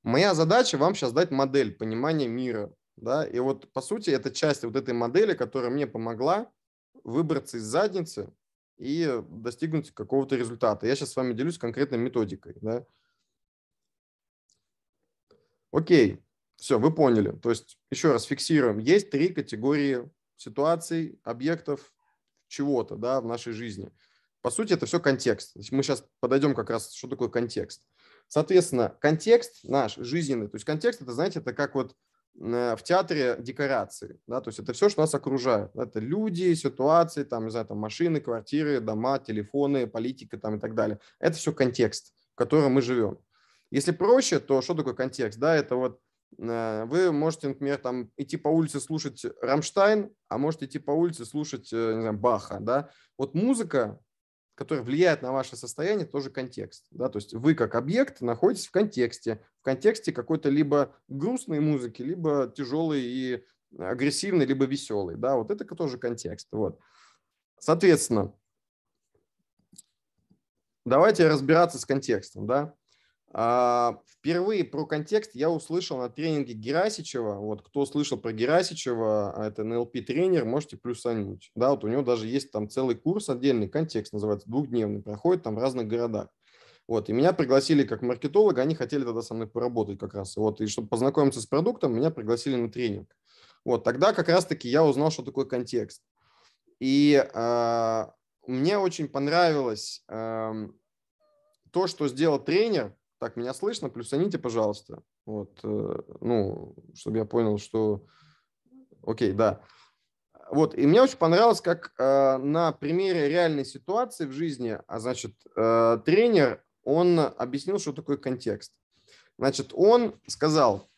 Моя задача вам сейчас дать модель понимания мира. Да? И вот, по сути, это часть вот этой модели, которая мне помогла выбраться из задницы и достигнуть какого-то результата. Я сейчас с вами делюсь конкретной методикой. Да? Окей, все, вы поняли. То есть, еще раз фиксируем, есть три категории ситуаций, объектов, чего-то да, в нашей жизни. По сути, это все контекст. Мы сейчас подойдем как раз, что такое контекст. Соответственно, контекст наш жизненный, то есть контекст, это, знаете, это как вот э, в театре декорации, да, то есть это все, что нас окружает. Это люди, ситуации, там, не знаю, там машины, квартиры, дома, телефоны, политика там и так далее. Это все контекст, в котором мы живем. Если проще, то что такое контекст? Да, это вот э, вы можете, например, там идти по улице слушать Рамштайн, а можете идти по улице слушать, э, не знаю, Баха, да. Вот музыка, которая влияет на ваше состояние, тоже контекст, да, то есть вы как объект находитесь в контексте, в контексте какой-то либо грустной музыки, либо тяжелой и агрессивной, либо веселой, Да, вот это тоже контекст. Вот. Соответственно, давайте разбираться с контекстом. Да? А, впервые про контекст я услышал на тренинге Герасичева. Вот кто слышал про Герасичева, а, это НЛП-тренер, можете плюсануть. Да, вот у него даже есть там целый курс отдельный, контекст называется, двухдневный, проходит там в разных городах. Вот, и меня пригласили как маркетолога, они хотели тогда со мной поработать как раз. Вот, и чтобы познакомиться с продуктом, меня пригласили на тренинг. Вот, тогда как раз-таки я узнал, что такое контекст. И э, мне очень понравилось э, то, что сделал тренер, так, меня слышно, плюсаните, пожалуйста. Вот, э, ну, чтобы я понял, что... Окей, да. Вот, и мне очень понравилось, как э, на примере реальной ситуации в жизни, а значит, э, тренер, он объяснил, что такое контекст. Значит, он сказал,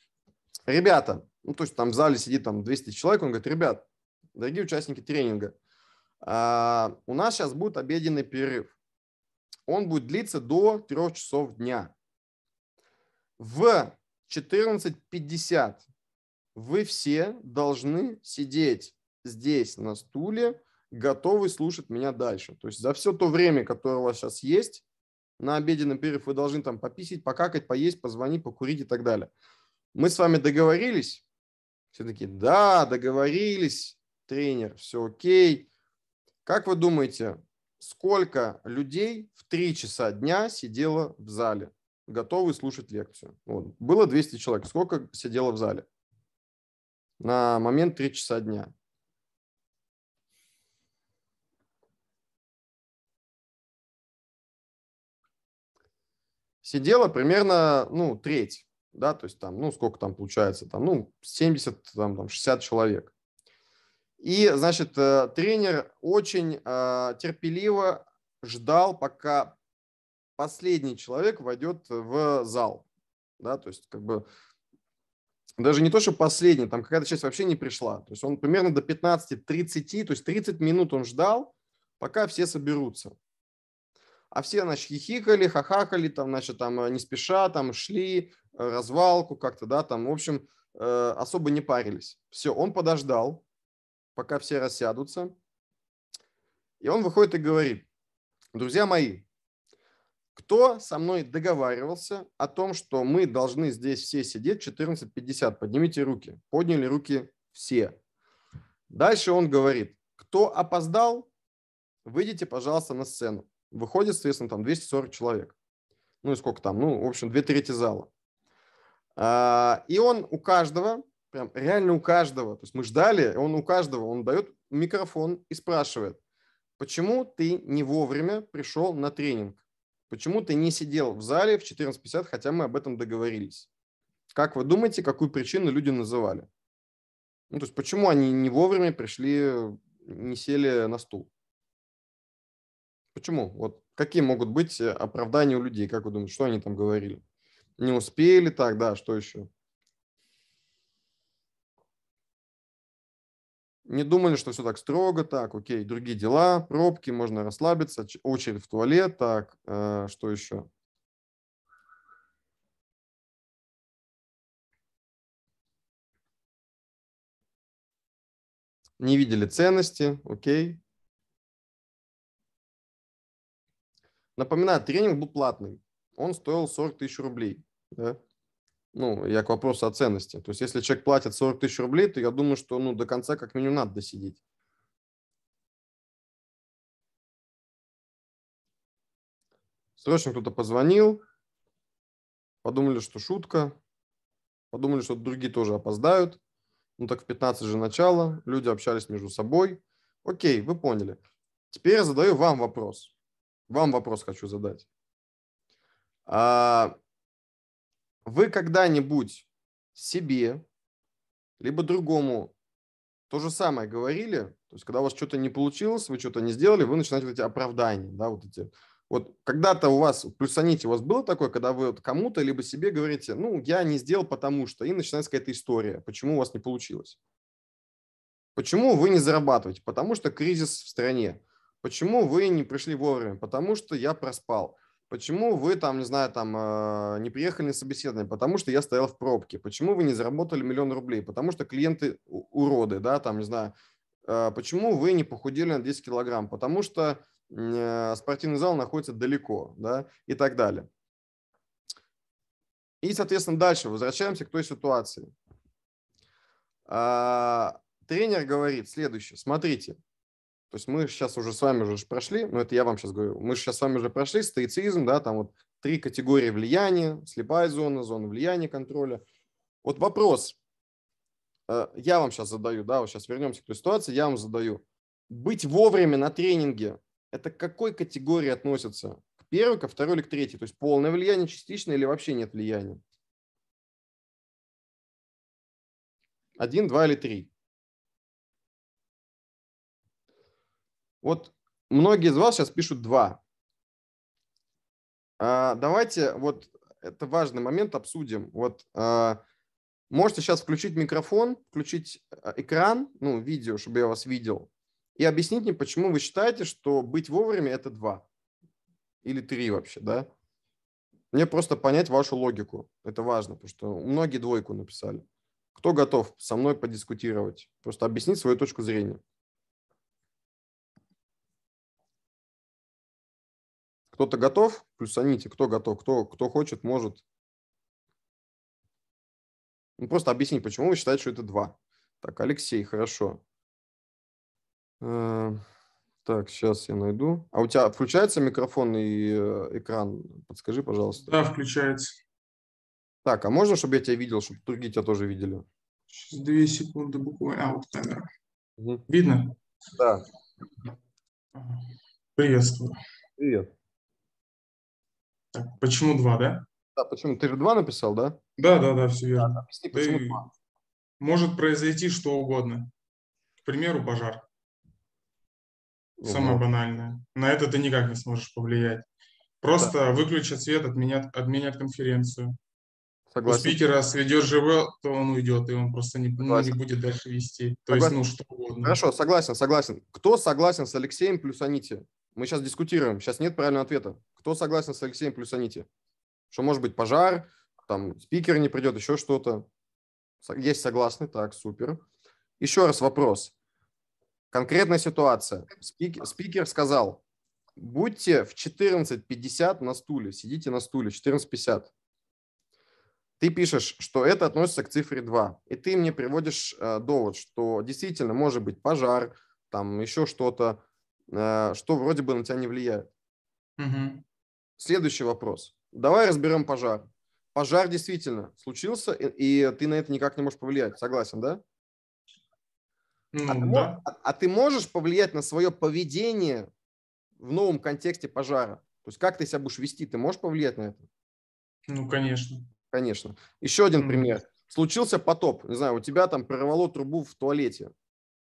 ребята, ну, то есть там в зале сидит там 200 человек, он говорит, ребят, дорогие участники тренинга, э, у нас сейчас будет обеденный перерыв. Он будет длиться до трех часов дня в 14.50 вы все должны сидеть здесь на стуле, готовы слушать меня дальше. То есть за все то время, которое у вас сейчас есть, на обеденный перерыв вы должны там пописить, покакать, поесть, позвонить, покурить и так далее. Мы с вами договорились? Все таки да, договорились, тренер, все окей. Как вы думаете, сколько людей в 3 часа дня сидело в зале? готовы слушать лекцию. Вот. Было 200 человек. Сколько сидело в зале? На момент 3 часа дня. Сидело примерно, ну, треть, да, то есть там, ну, сколько там получается, там, ну, 70, там, там 60 человек. И, значит, э, тренер очень э, терпеливо ждал, пока последний человек войдет в зал. Да, то есть как бы даже не то, что последний, там какая-то часть вообще не пришла. То есть он примерно до 15-30, то есть 30 минут он ждал, пока все соберутся. А все, значит, хихикали, хахакали, там, значит, там э, не спеша, там шли, э, развалку как-то, да, там, в общем, э, особо не парились. Все, он подождал, пока все рассядутся. И он выходит и говорит, друзья мои, кто со мной договаривался о том, что мы должны здесь все сидеть 14.50? Поднимите руки. Подняли руки все. Дальше он говорит, кто опоздал, выйдите, пожалуйста, на сцену. Выходит, соответственно, там 240 человек. Ну и сколько там? Ну, в общем, две трети зала. А, и он у каждого, прям реально у каждого, то есть мы ждали, он у каждого, он дает микрофон и спрашивает, почему ты не вовремя пришел на тренинг? Почему ты не сидел в зале в 14.50, хотя мы об этом договорились? Как вы думаете, какую причину люди называли? Ну, то есть почему они не вовремя пришли, не сели на стул? Почему? Вот какие могут быть э, оправдания у людей, как вы думаете, что они там говорили? Не успели так, да, что еще? не думали, что все так строго, так, окей, другие дела, пробки, можно расслабиться, очередь в туалет, так, э, что еще? Не видели ценности, окей. Напоминаю, тренинг был платный, он стоил 40 тысяч рублей. Да? ну, я к вопросу о ценности. То есть, если человек платит 40 тысяч рублей, то я думаю, что ну, до конца как минимум надо досидеть. Срочно кто-то позвонил, подумали, что шутка, подумали, что другие тоже опоздают. Ну так в 15 же начало, люди общались между собой. Окей, вы поняли. Теперь я задаю вам вопрос. Вам вопрос хочу задать. А вы когда-нибудь себе, либо другому то же самое говорили, то есть когда у вас что-то не получилось, вы что-то не сделали, вы начинаете вот эти оправдания, да, вот эти. Вот когда-то у вас, плюс плюсаните, у вас было такое, когда вы вот кому-то либо себе говорите, ну, я не сделал потому что, и начинается какая-то история, почему у вас не получилось. Почему вы не зарабатываете? Потому что кризис в стране. Почему вы не пришли вовремя? Потому что я проспал. Почему вы там, не знаю, там э, не приехали на собеседование? Потому что я стоял в пробке. Почему вы не заработали миллион рублей? Потому что клиенты уроды, да, там, не знаю. Э, почему вы не похудели на 10 килограмм? Потому что э, спортивный зал находится далеко, да, и так далее. И, соответственно, дальше возвращаемся к той ситуации. А, тренер говорит следующее. Смотрите, то есть мы сейчас уже с вами уже прошли, ну это я вам сейчас говорю, мы сейчас с вами уже прошли стоицизм, да, там вот три категории влияния, слепая зона, зона влияния контроля. Вот вопрос, э, я вам сейчас задаю, да, вот сейчас вернемся к той ситуации, я вам задаю. Быть вовремя на тренинге, это к какой категории относится? К первой, ко второй или к третьей? То есть полное влияние, частичное или вообще нет влияния? Один, два или три? Вот многие из вас сейчас пишут два. А, давайте вот это важный момент обсудим. Вот а, можете сейчас включить микрофон, включить а, экран, ну, видео, чтобы я вас видел, и объяснить мне, почему вы считаете, что быть вовремя – это два или три вообще, да? Мне просто понять вашу логику. Это важно, потому что многие двойку написали. Кто готов со мной подискутировать? Просто объяснить свою точку зрения. Кто-то готов? Плюс Плюсаните, кто готов, кто, кто хочет, может. Ну, просто объясни, почему вы считаете, что это два. Так, Алексей, хорошо. Э, так, сейчас я найду. А у тебя включается микрофон и э, экран? Подскажи, пожалуйста. Да, включается. Так, а можно, чтобы я тебя видел, чтобы другие тебя тоже видели? Сейчас две секунды буквально. А, вот камера. Угу. Видно? Да. Приветствую. Привет. Так, почему два, да? Да, почему? Ты же два написал, да? Да, да, да, все верно. Да, объясни, почему да два. Может произойти что угодно. К примеру, пожар. Угу. Самое банальное. На это ты никак не сможешь повлиять. Просто да. выключат свет, отменят, отменят конференцию. Согласен. У спикера сведет живо, то он уйдет, и он просто не, ну, не будет дальше вести. То согласен. есть, ну, что угодно. Хорошо, согласен, согласен. Кто согласен с Алексеем плюс Аните? Мы сейчас дискутируем, сейчас нет правильного ответа. Кто согласен с Алексеем Плюсаните? Что может быть пожар, там спикер не придет, еще что-то. Есть согласны, так, супер. Еще раз вопрос. Конкретная ситуация. Спикер, спикер сказал, будьте в 14.50 на стуле, сидите на стуле, 14.50. Ты пишешь, что это относится к цифре 2, и ты мне приводишь э, довод, что действительно может быть пожар, там еще что-то, а, что вроде бы на тебя не влияет. Угу. Следующий вопрос. Давай разберем пожар. Пожар действительно случился, и, и ты на это никак не можешь повлиять. Согласен, да? Ну, а, ты, да. А, а ты можешь повлиять на свое поведение в новом контексте пожара? То есть как ты себя будешь вести? Ты можешь повлиять на это? Ну, конечно. Конечно. Еще один mm. пример. Случился потоп. Не знаю, у тебя там прорвало трубу в туалете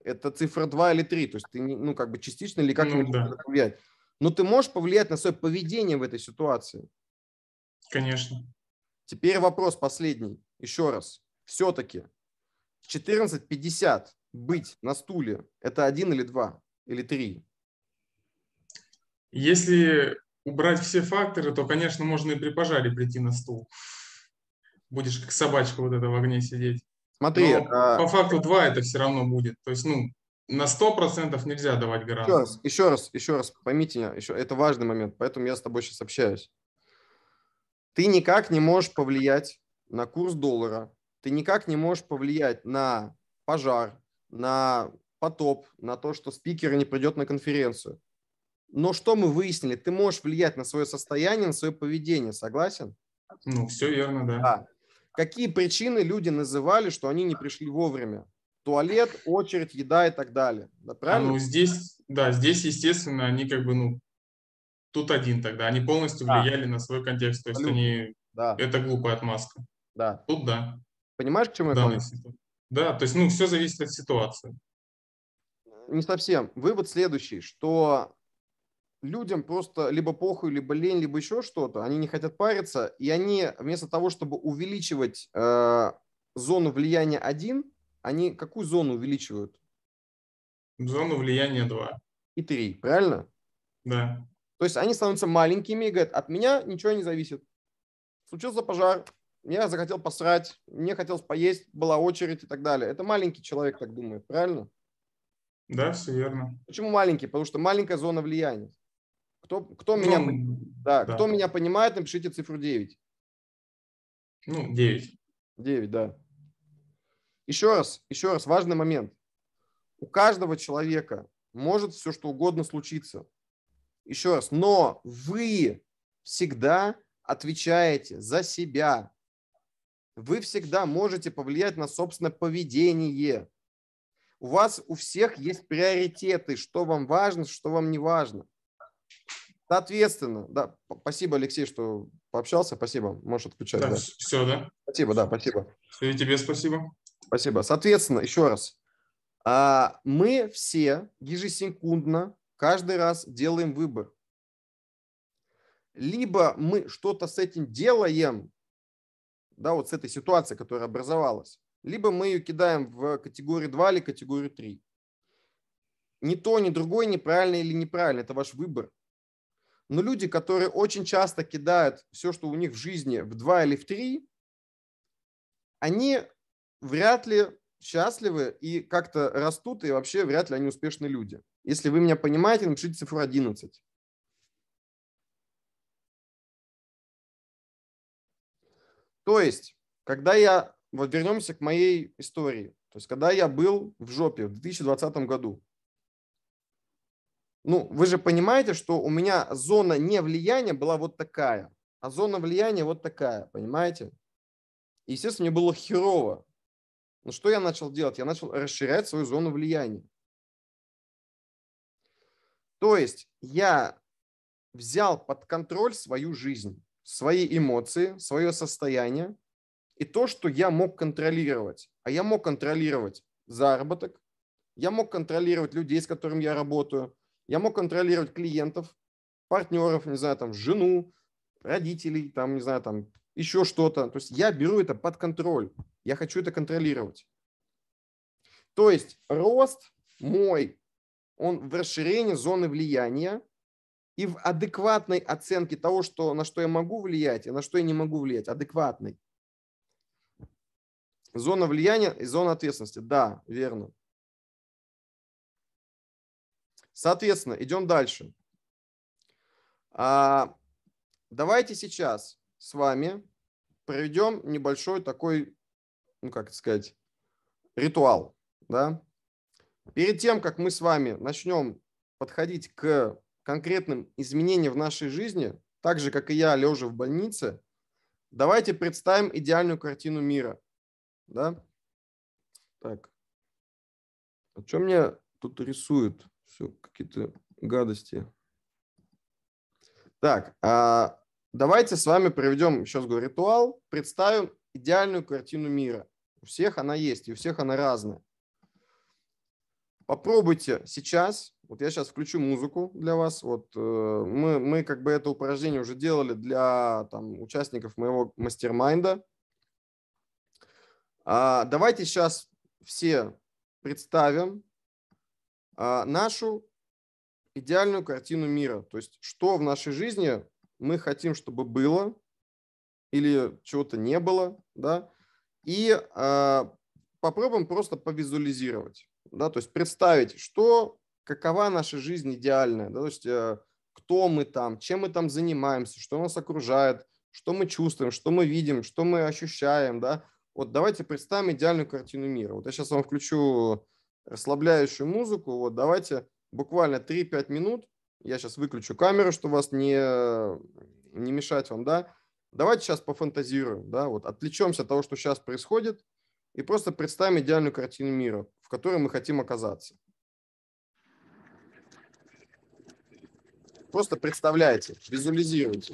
это цифра 2 или 3, то есть ты, ну, как бы частично или как-нибудь ну, да. повлиять. Но ты можешь повлиять на свое поведение в этой ситуации. Конечно. Теперь вопрос последний, еще раз. Все-таки 14.50 быть на стуле, это один или два, или три? Если убрать все факторы, то, конечно, можно и при пожаре прийти на стул. Будешь как собачка вот это в огне сидеть. Смотри. Но, а... По факту 2 это все равно будет. То есть, ну, на 100% нельзя давать гарант. Еще раз, еще раз, еще раз, поймите меня, еще, это важный момент, поэтому я с тобой сейчас общаюсь. Ты никак не можешь повлиять на курс доллара, ты никак не можешь повлиять на пожар, на потоп, на то, что спикер не придет на конференцию. Но что мы выяснили? Ты можешь влиять на свое состояние, на свое поведение, согласен? Ну, все верно, да. да. Какие причины люди называли, что они не пришли вовремя? Туалет, очередь, еда и так далее. Да, а, правильно? А, ну, здесь, да, здесь, естественно, они как бы, ну, тут один тогда. Они полностью да. влияли на свой контекст. То есть Абсолютно. они... Да. Это глупая отмазка. Да. Тут да. Понимаешь, к чему я говорю? Да, то есть, ну, все зависит от ситуации. Не совсем. Вывод следующий, что людям просто либо похуй, либо лень, либо еще что-то, они не хотят париться, и они вместо того, чтобы увеличивать э, зону влияния 1, они какую зону увеличивают? Зону влияния 2. И 3, правильно? Да. То есть они становятся маленькими и говорят, от меня ничего не зависит. Случился пожар, я захотел посрать, мне хотелось поесть, была очередь и так далее. Это маленький человек так думает, правильно? Да, все верно. Почему маленький? Потому что маленькая зона влияния. Кто, кто, ну, меня, да, да. кто меня понимает, напишите цифру 9. Ну, 9. 9, да. Еще раз, еще раз, важный момент. У каждого человека может все что угодно случиться. Еще раз, но вы всегда отвечаете за себя. Вы всегда можете повлиять на собственное поведение. У вас у всех есть приоритеты, что вам важно, что вам не важно. Соответственно, да, спасибо, Алексей, что пообщался, спасибо, можешь отключать. Да, да. Все, да? Спасибо, да, спасибо. И тебе спасибо. Спасибо. Соответственно, еще раз, а, мы все ежесекундно каждый раз делаем выбор. Либо мы что-то с этим делаем, да, вот с этой ситуацией, которая образовалась, либо мы ее кидаем в категорию 2 или категорию 3. Ни то, ни другое неправильно или неправильно. Это ваш выбор но люди, которые очень часто кидают все, что у них в жизни, в два или в три, они вряд ли счастливы и как-то растут, и вообще вряд ли они успешные люди. Если вы меня понимаете, напишите цифру 11. То есть, когда я, вот вернемся к моей истории, то есть, когда я был в жопе в 2020 году, ну, вы же понимаете, что у меня зона невлияния была вот такая, а зона влияния вот такая, понимаете? И, естественно, мне было херово. Но ну, что я начал делать? Я начал расширять свою зону влияния. То есть я взял под контроль свою жизнь, свои эмоции, свое состояние и то, что я мог контролировать. А я мог контролировать заработок, я мог контролировать людей, с которыми я работаю, я мог контролировать клиентов, партнеров, не знаю, там, жену, родителей, там, не знаю, там, еще что-то. То есть я беру это под контроль. Я хочу это контролировать. То есть рост мой, он в расширении зоны влияния и в адекватной оценке того, что, на что я могу влиять и на что я не могу влиять. Адекватной. Зона влияния и зона ответственности. Да, верно. Соответственно, идем дальше. А, давайте сейчас с вами проведем небольшой такой, ну как это сказать, ритуал. Да? Перед тем, как мы с вами начнем подходить к конкретным изменениям в нашей жизни, так же, как и я, лежа в больнице, давайте представим идеальную картину мира. Да? Так. А что мне тут рисуют? Все, какие-то гадости. Так, а давайте с вами проведем, еще раз говорю, ритуал. Представим идеальную картину мира. У всех она есть, и у всех она разная. Попробуйте сейчас, вот я сейчас включу музыку для вас. Вот э, мы, мы как бы это упражнение уже делали для там, участников моего мастер-майнда. А, давайте сейчас все представим а, нашу идеальную картину мира. То есть, что в нашей жизни мы хотим, чтобы было или чего-то не было, да, и э, попробуем просто повизуализировать, да, то есть представить, что, какова наша жизнь идеальная, да, то есть э, кто мы там, чем мы там занимаемся, что нас окружает, что мы чувствуем, что мы видим, что мы ощущаем, да, вот давайте представим идеальную картину мира. Вот я сейчас вам включу расслабляющую музыку. Вот давайте буквально 3-5 минут. Я сейчас выключу камеру, чтобы вас не, не мешать вам, да. Давайте сейчас пофантазируем, да, вот отвлечемся от того, что сейчас происходит, и просто представим идеальную картину мира, в которой мы хотим оказаться. Просто представляйте, визуализируйте.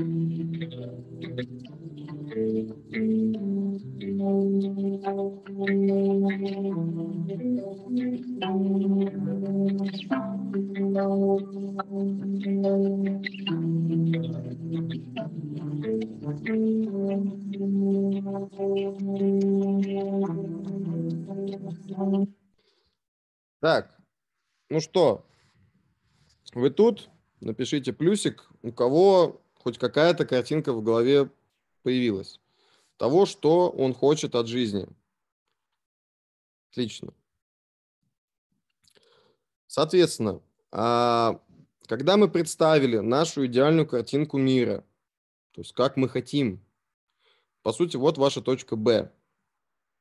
что, вы тут, напишите плюсик, у кого хоть какая-то картинка в голове появилась. Того, что он хочет от жизни. Отлично. Соответственно, а, когда мы представили нашу идеальную картинку мира, то есть как мы хотим, по сути, вот ваша точка Б.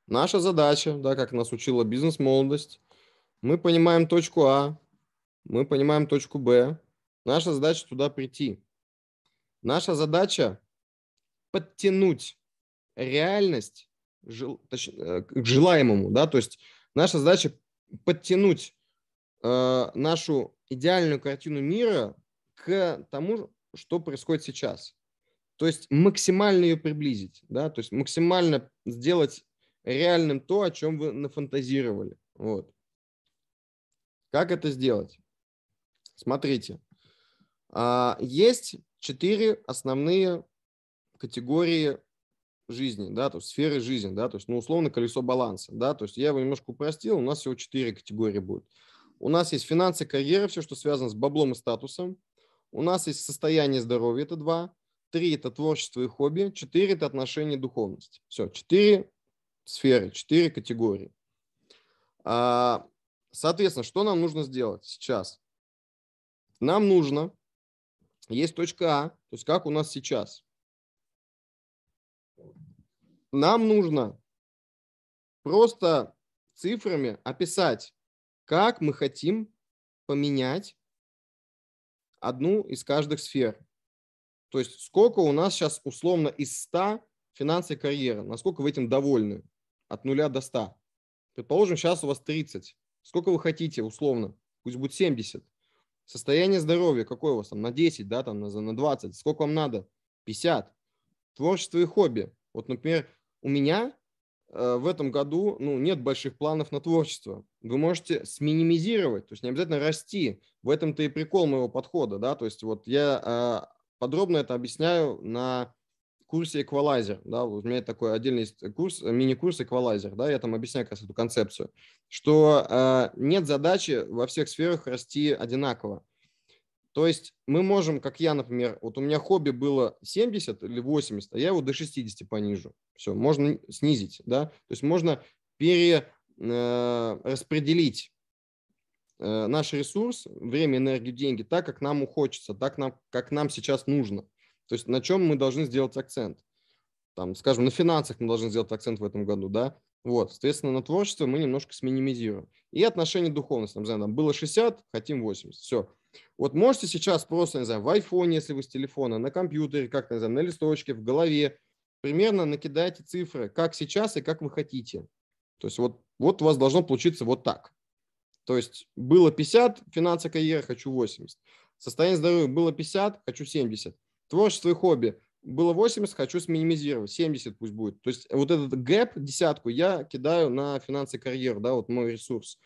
Наша задача, да, как нас учила бизнес-молодость, мы понимаем точку А, мы понимаем точку Б. Наша задача туда прийти. Наша задача подтянуть реальность жел, точнее, э, к желаемому. Да? То есть наша задача подтянуть э, нашу идеальную картину мира к тому, что происходит сейчас. То есть максимально ее приблизить, да, то есть максимально сделать реальным то, о чем вы нафантазировали. Вот. Как это сделать? Смотрите, а, есть четыре основные категории жизни, да, то есть сферы жизни, да, то есть, ну, условно, колесо баланса, да, то есть я его немножко упростил, у нас всего четыре категории будет. У нас есть финансы, карьера, все, что связано с баблом и статусом. У нас есть состояние здоровья, это два. Три – это творчество и хобби. Четыре – это отношения и духовность. Все, четыре сферы, четыре категории. А, Соответственно, что нам нужно сделать сейчас? Нам нужно, есть точка А, то есть как у нас сейчас. Нам нужно просто цифрами описать, как мы хотим поменять одну из каждых сфер. То есть сколько у нас сейчас условно из 100 финансовой карьеры, насколько вы этим довольны от 0 до 100. Предположим, сейчас у вас 30 Сколько вы хотите, условно? Пусть будет 70. Состояние здоровья какое у вас там? На 10, да, там на, 20. Сколько вам надо? 50. Творчество и хобби. Вот, например, у меня э, в этом году ну, нет больших планов на творчество. Вы можете сминимизировать, то есть не обязательно расти. В этом-то и прикол моего подхода, да, то есть вот я э, подробно это объясняю на курсе эквалайзер, да, у меня такой отдельный курс, э, мини-курс эквалайзер, да, я там объясняю как раз эту концепцию, что э, нет задачи во всех сферах расти одинаково. То есть мы можем, как я, например, вот у меня хобби было 70 или 80, а я его до 60 понижу. Все, можно снизить, да, то есть можно перераспределить э, э, наш ресурс, время, энергию, деньги так, как нам хочется, так, нам, как нам сейчас нужно. То есть на чем мы должны сделать акцент? Там, скажем, на финансах мы должны сделать акцент в этом году, да? Вот, соответственно, на творчество мы немножко сминимизируем. И отношение духовности, там, не знаю, там было 60, хотим 80, все. Вот можете сейчас просто, не знаю, в айфоне, если вы с телефона, на компьютере, как, не знаю, на листочке, в голове, примерно накидайте цифры, как сейчас и как вы хотите. То есть вот, вот у вас должно получиться вот так. То есть было 50, финансовая карьера, хочу 80. Состояние здоровья было 50, хочу 70. Творчество и хобби. Было 80, хочу сминимизировать, 70 пусть будет. То есть вот этот гэп, десятку, я кидаю на финансы и карьеру, да, вот мой ресурс.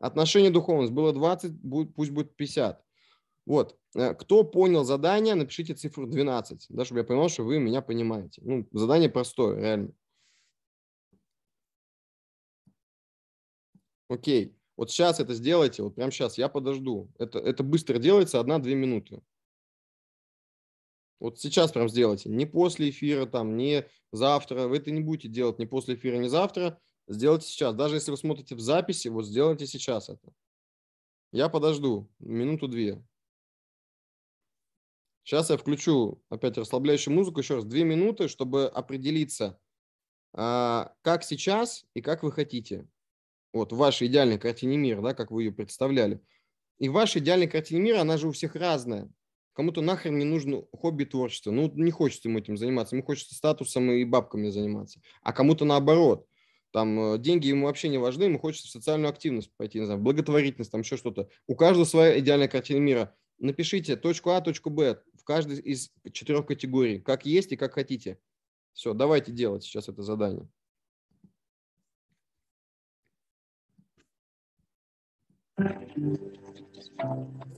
Отношение духовность было 20, будет, пусть будет 50. Вот. Э, кто понял задание, напишите цифру 12, да, чтобы я понимал, что вы меня понимаете. Ну, задание простое, реально. Окей. Вот сейчас это сделайте, вот прям сейчас, я подожду. Это, это быстро делается, одна-две минуты. Вот сейчас прям сделайте. Не после эфира, там, не завтра. Вы это не будете делать ни после эфира, ни завтра. Сделайте сейчас. Даже если вы смотрите в записи, вот сделайте сейчас это. Я подожду минуту-две. Сейчас я включу опять расслабляющую музыку. Еще раз, две минуты, чтобы определиться, а, как сейчас и как вы хотите. Вот в вашей идеальной картине мира, да, как вы ее представляли. И в вашей идеальной картине мира, она же у всех разная. Кому-то нахрен не нужно хобби творчество. Ну, не хочется ему этим заниматься. Ему хочется статусом и бабками заниматься. А кому-то наоборот. Там э, деньги ему вообще не важны, ему хочется в социальную активность пойти, не знаю, благотворительность, там еще что-то. У каждого своя идеальная картина мира. Напишите точку А, точку Б в каждой из четырех категорий, как есть и как хотите. Все, давайте делать сейчас это задание. Thank you.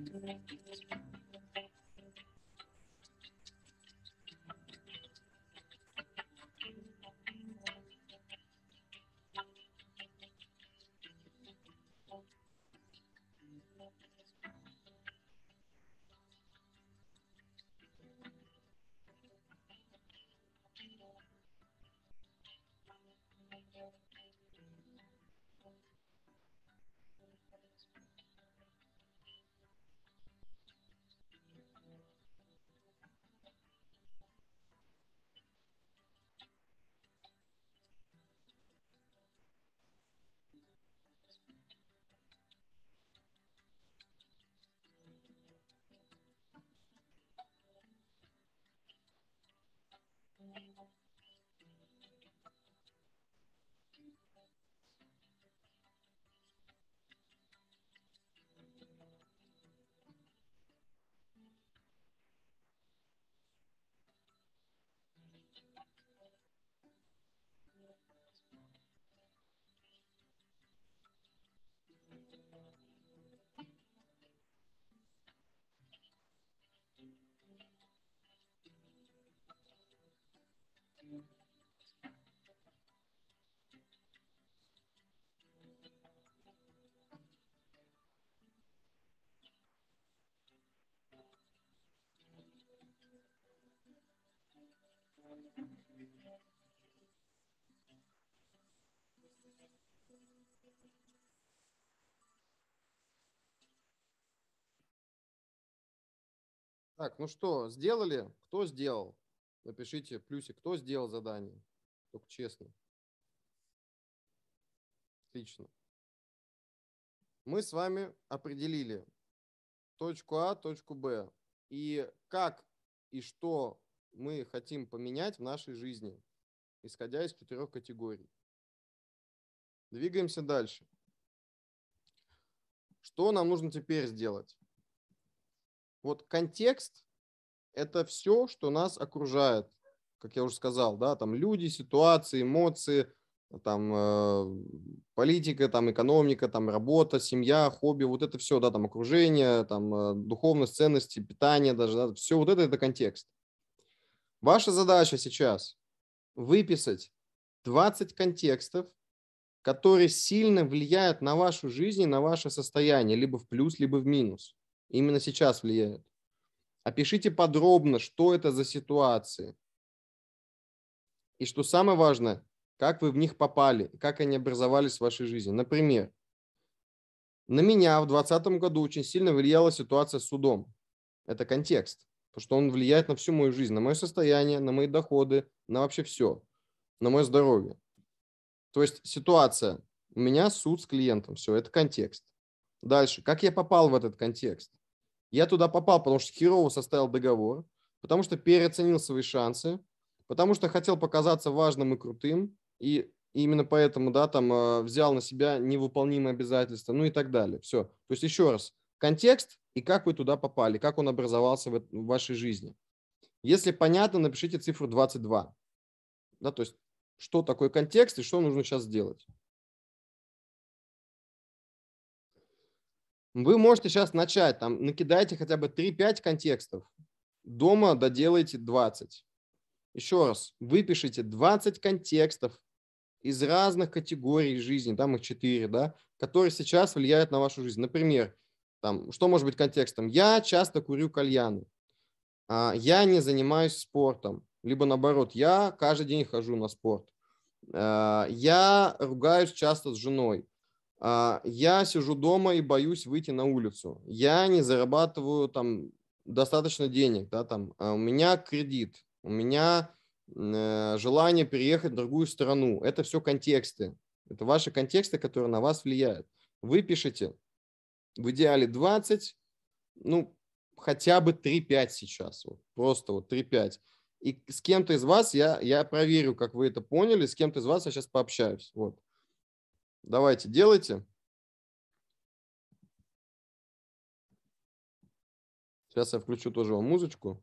Thank you. Так, ну что, сделали? Кто сделал? Напишите плюсик, кто сделал задание. Только честно. Отлично. Мы с вами определили точку А, точку Б. И как и что мы хотим поменять в нашей жизни, исходя из четырех категорий. Двигаемся дальше. Что нам нужно теперь сделать? Вот контекст – это все, что нас окружает. Как я уже сказал, да, там люди, ситуации, эмоции, там э, политика, там экономика, там работа, семья, хобби, вот это все, да, там окружение, там э, духовность, ценности, питание даже, да, все вот это – это контекст. Ваша задача сейчас выписать 20 контекстов, которые сильно влияют на вашу жизнь и на ваше состояние, либо в плюс, либо в минус именно сейчас влияют. Опишите подробно, что это за ситуации. И что самое важное, как вы в них попали, как они образовались в вашей жизни. Например, на меня в 2020 году очень сильно влияла ситуация с судом. Это контекст, потому что он влияет на всю мою жизнь, на мое состояние, на мои доходы, на вообще все, на мое здоровье. То есть ситуация, у меня суд с клиентом, все, это контекст. Дальше, как я попал в этот контекст? Я туда попал, потому что херово составил договор, потому что переоценил свои шансы, потому что хотел показаться важным и крутым, и именно поэтому, да, там э, взял на себя невыполнимые обязательства, ну и так далее. Все. То есть еще раз, контекст и как вы туда попали, как он образовался в, в вашей жизни. Если понятно, напишите цифру 22. Да, то есть что такое контекст и что нужно сейчас сделать. Вы можете сейчас начать, там, накидайте хотя бы 3-5 контекстов, дома доделайте 20. Еще раз, выпишите 20 контекстов из разных категорий жизни, там их 4, да, которые сейчас влияют на вашу жизнь. Например, там, что может быть контекстом? Я часто курю кальяны, а, я не занимаюсь спортом, либо наоборот, я каждый день хожу на спорт, а, я ругаюсь часто с женой, а, я сижу дома и боюсь выйти на улицу, я не зарабатываю там достаточно денег, да, там, а у меня кредит, у меня э, желание переехать в другую страну. Это все контексты. Это ваши контексты, которые на вас влияют. Вы пишете в идеале 20, ну, хотя бы 3-5 сейчас. Вот, просто вот 3-5. И с кем-то из вас я, я проверю, как вы это поняли, с кем-то из вас я сейчас пообщаюсь. Вот. Давайте, делайте. Сейчас я включу тоже вам музычку.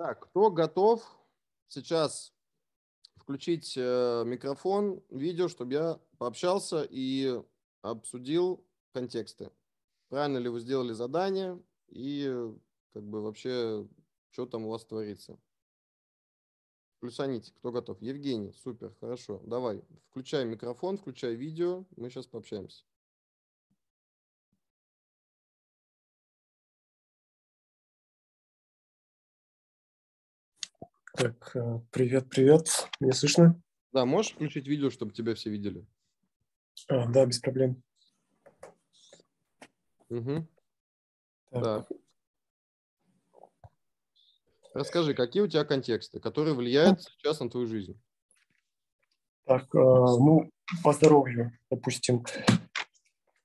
Так, кто готов сейчас включить э, микрофон, видео, чтобы я пообщался и обсудил контексты? Правильно ли вы сделали задание и как бы вообще, что там у вас творится? Плюсаните, кто готов? Евгений, супер, хорошо. Давай, включай микрофон, включай видео, мы сейчас пообщаемся. Так, э, привет, привет. Меня слышно? Да, можешь включить видео, чтобы тебя все видели? А, да, без проблем. Угу. Так. Да. Расскажи, какие у тебя контексты, которые влияют сейчас на твою жизнь? Так, э, ну, по здоровью, допустим.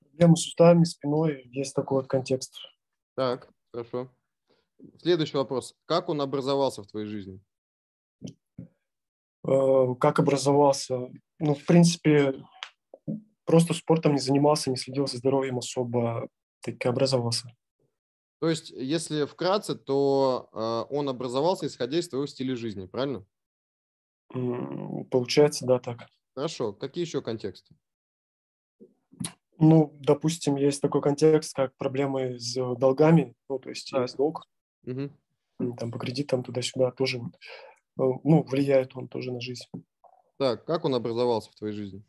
Проблемы с суставами, спиной, есть такой вот контекст. Так, хорошо. Следующий вопрос. Как он образовался в твоей жизни? Э, как образовался. Ну, в принципе, просто спортом не занимался, не следил за здоровьем особо, так и образовался. То есть, если вкратце, то э, он образовался, исходя из твоего стиля жизни, правильно? Получается, да, так. Хорошо. Какие еще контексты? Ну, допустим, есть такой контекст, как проблемы с долгами, ну, то есть да. есть долг, угу. там по кредитам туда-сюда тоже Э, ну, влияет он тоже на жизнь. Так, как он образовался в твоей жизни?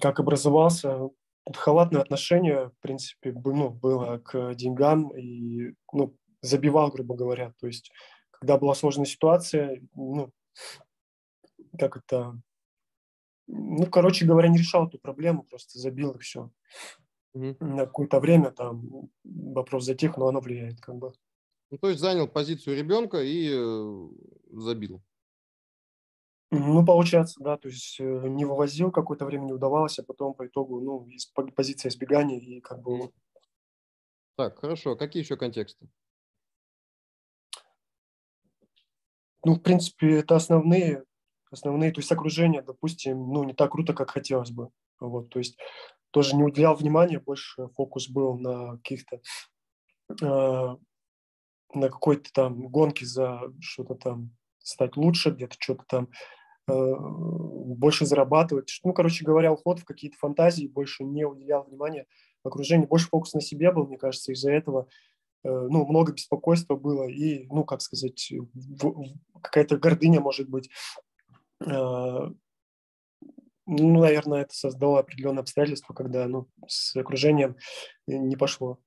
Как образовался? Халатное отношение, в принципе, ну, было к деньгам и ну, забивал, грубо говоря. То есть, когда была сложная ситуация, ну, как это... Ну, короче говоря, не решал эту проблему, просто забил и все. mm На какое-то время там вопрос затих, но оно влияет как бы. Ну, то есть занял позицию ребенка и э, забил. Ну, получается, да, то есть э, не вывозил, какое-то время не удавалось, а потом по итогу, ну, из, позиция избегания и как бы... Так, хорошо, а какие еще контексты? Ну, в принципе, это основные, основные, то есть окружение, допустим, ну, не так круто, как хотелось бы, вот, то есть тоже не уделял внимания, больше фокус был на каких-то а, на какой-то там гонке за что-то там стать лучше, где-то что-то там э, больше зарабатывать. Ну, короче говоря, уход в какие-то фантазии, больше не уделял внимания окружению, больше фокус на себе был, мне кажется, из-за этого э, ну, много беспокойства было и, ну, как сказать, какая-то гордыня, может быть. Э, ну, наверное, это создало определенные обстоятельства, когда ну, с окружением не пошло.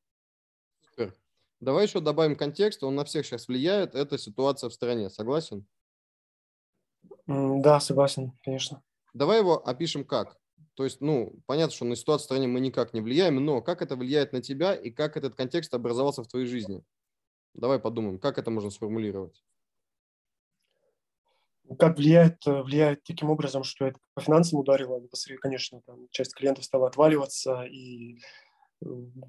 Давай еще добавим контекст, он на всех сейчас влияет, это ситуация в стране, согласен? Да, согласен, конечно. Давай его опишем как. То есть, ну, понятно, что на ситуацию в стране мы никак не влияем, но как это влияет на тебя и как этот контекст образовался в твоей жизни? Давай подумаем, как это можно сформулировать. Как влияет? Э, влияет таким образом, что это по финансам ударило а непосредственно, конечно, там часть клиентов стала отваливаться, и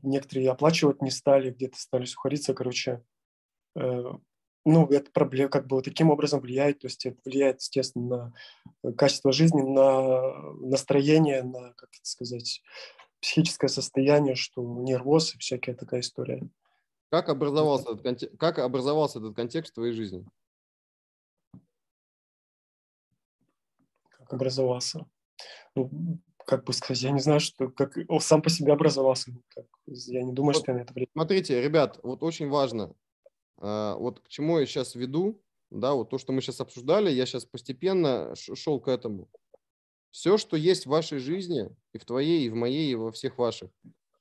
некоторые оплачивать не стали, где-то стали сухариться, короче. Э, ну, это проблема как бы вот таким образом влияет, то есть это влияет, естественно, на качество жизни, на настроение, на, как это сказать, психическое состояние, что нервоз и всякая такая история. Как образовался этот, контекст, как образовался этот контекст в твоей жизни? Как образовался? Ну, как бы сказать, я не знаю, что как он сам по себе образовался. Я не думаю, вот, что я на это время. Смотрите, ребят, вот очень важно, а, вот к чему я сейчас веду, да, вот то, что мы сейчас обсуждали, я сейчас постепенно шел к этому. Все, что есть в вашей жизни, и в твоей, и в моей, и во всех ваших,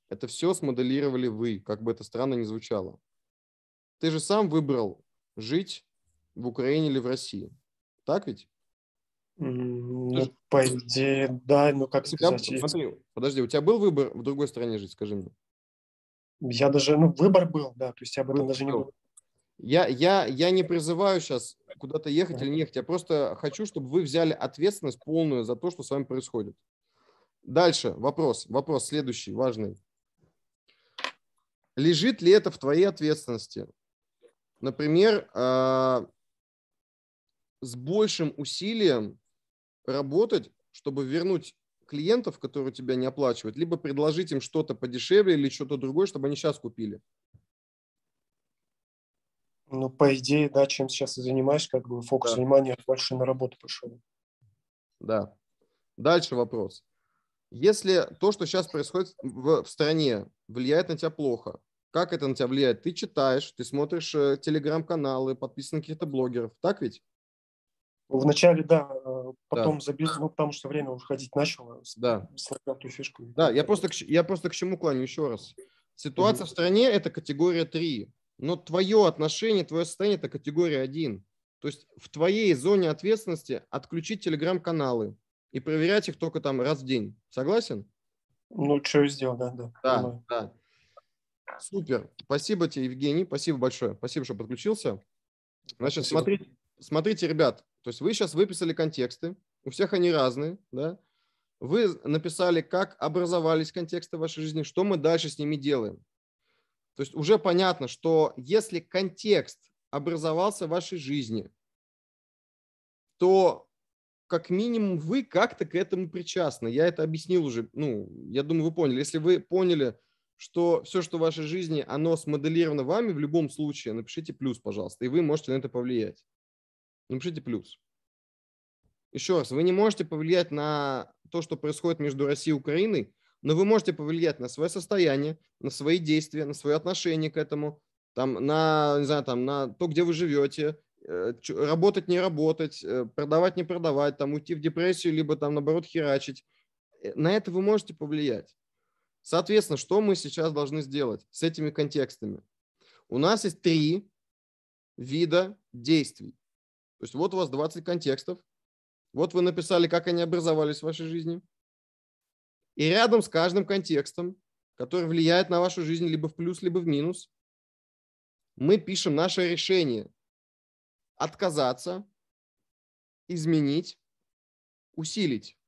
это все смоделировали вы, как бы это странно ни звучало. Ты же сам выбрал жить в Украине или в России. Так ведь? Ну, по идее, да, ну как у сказать. смотри, подожди, у тебя был выбор в другой стране жить, скажи мне? Я даже, ну, выбор был, да, то есть я об этом даже не Я, я, я не призываю сейчас куда-то ехать или не ехать, я просто хочу, чтобы вы взяли ответственность полную за то, что с вами происходит. Дальше вопрос, вопрос следующий, важный. Лежит ли это в твоей ответственности? Например, а, с большим усилием работать, чтобы вернуть клиентов, которые тебя не оплачивают, либо предложить им что-то подешевле или что-то другое, чтобы они сейчас купили. Ну, по идее, да, чем сейчас и занимаюсь, как бы фокус да. внимания больше на работу пошел. Да. Дальше вопрос. Если то, что сейчас происходит в, в стране, влияет на тебя плохо, как это на тебя влияет? Ты читаешь, ты смотришь э, телеграм-каналы, подписан на каких-то блогеров, так ведь? Вначале, да, потом да. забил, ну, потому что время уходить начало. Да. С нокаутной Да, я просто, к, я просто к чему кланю еще раз. Ситуация mm-hmm. в стране – это категория 3, но твое отношение, твое состояние – это категория 1. То есть в твоей зоне ответственности отключить телеграм-каналы и проверять их только там раз в день. Согласен? Ну, что я сделал, да. Да, да, да. Супер. Спасибо тебе, Евгений. Спасибо большое. Спасибо, что подключился. Значит, Спасибо. смотрите, смотрите, ребят, то есть вы сейчас выписали контексты, у всех они разные, да? Вы написали, как образовались контексты в вашей жизни, что мы дальше с ними делаем. То есть уже понятно, что если контекст образовался в вашей жизни, то как минимум вы как-то к этому причастны. Я это объяснил уже, ну, я думаю, вы поняли. Если вы поняли, что все, что в вашей жизни, оно смоделировано вами, в любом случае напишите плюс, пожалуйста, и вы можете на это повлиять напишите плюс. Еще раз, вы не можете повлиять на то, что происходит между Россией и Украиной, но вы можете повлиять на свое состояние, на свои действия, на свое отношение к этому, там, на, не знаю, там, на то, где вы живете, э, работать, не работать, э, продавать, не продавать, там, уйти в депрессию, либо там, наоборот, херачить. Э, на это вы можете повлиять. Соответственно, что мы сейчас должны сделать с этими контекстами? У нас есть три вида действий. То есть вот у вас 20 контекстов, вот вы написали, как они образовались в вашей жизни. И рядом с каждым контекстом, который влияет на вашу жизнь либо в плюс, либо в минус, мы пишем наше решение отказаться, изменить, усилить.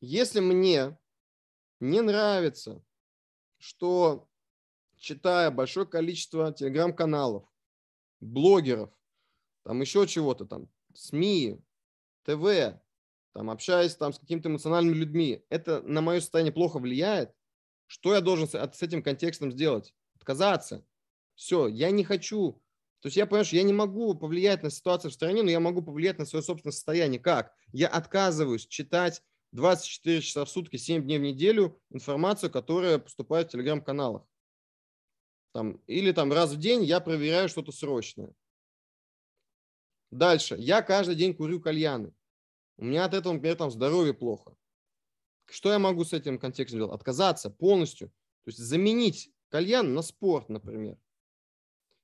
Если мне не нравится, что читая большое количество телеграм-каналов, блогеров, там еще чего-то, там СМИ, ТВ, там общаясь там с какими-то эмоциональными людьми, это на мое состояние плохо влияет, что я должен с, с этим контекстом сделать? Отказаться. Все, я не хочу. То есть я понимаю, что я не могу повлиять на ситуацию в стране, но я могу повлиять на свое собственное состояние. Как? Я отказываюсь читать 24 часа в сутки, 7 дней в неделю информацию, которая поступает в телеграм-каналах. Там, или там раз в день я проверяю что-то срочное. Дальше. Я каждый день курю кальяны. У меня от этого, например, там здоровье плохо. Что я могу с этим контекстом делать? Отказаться полностью. То есть заменить кальян на спорт, например.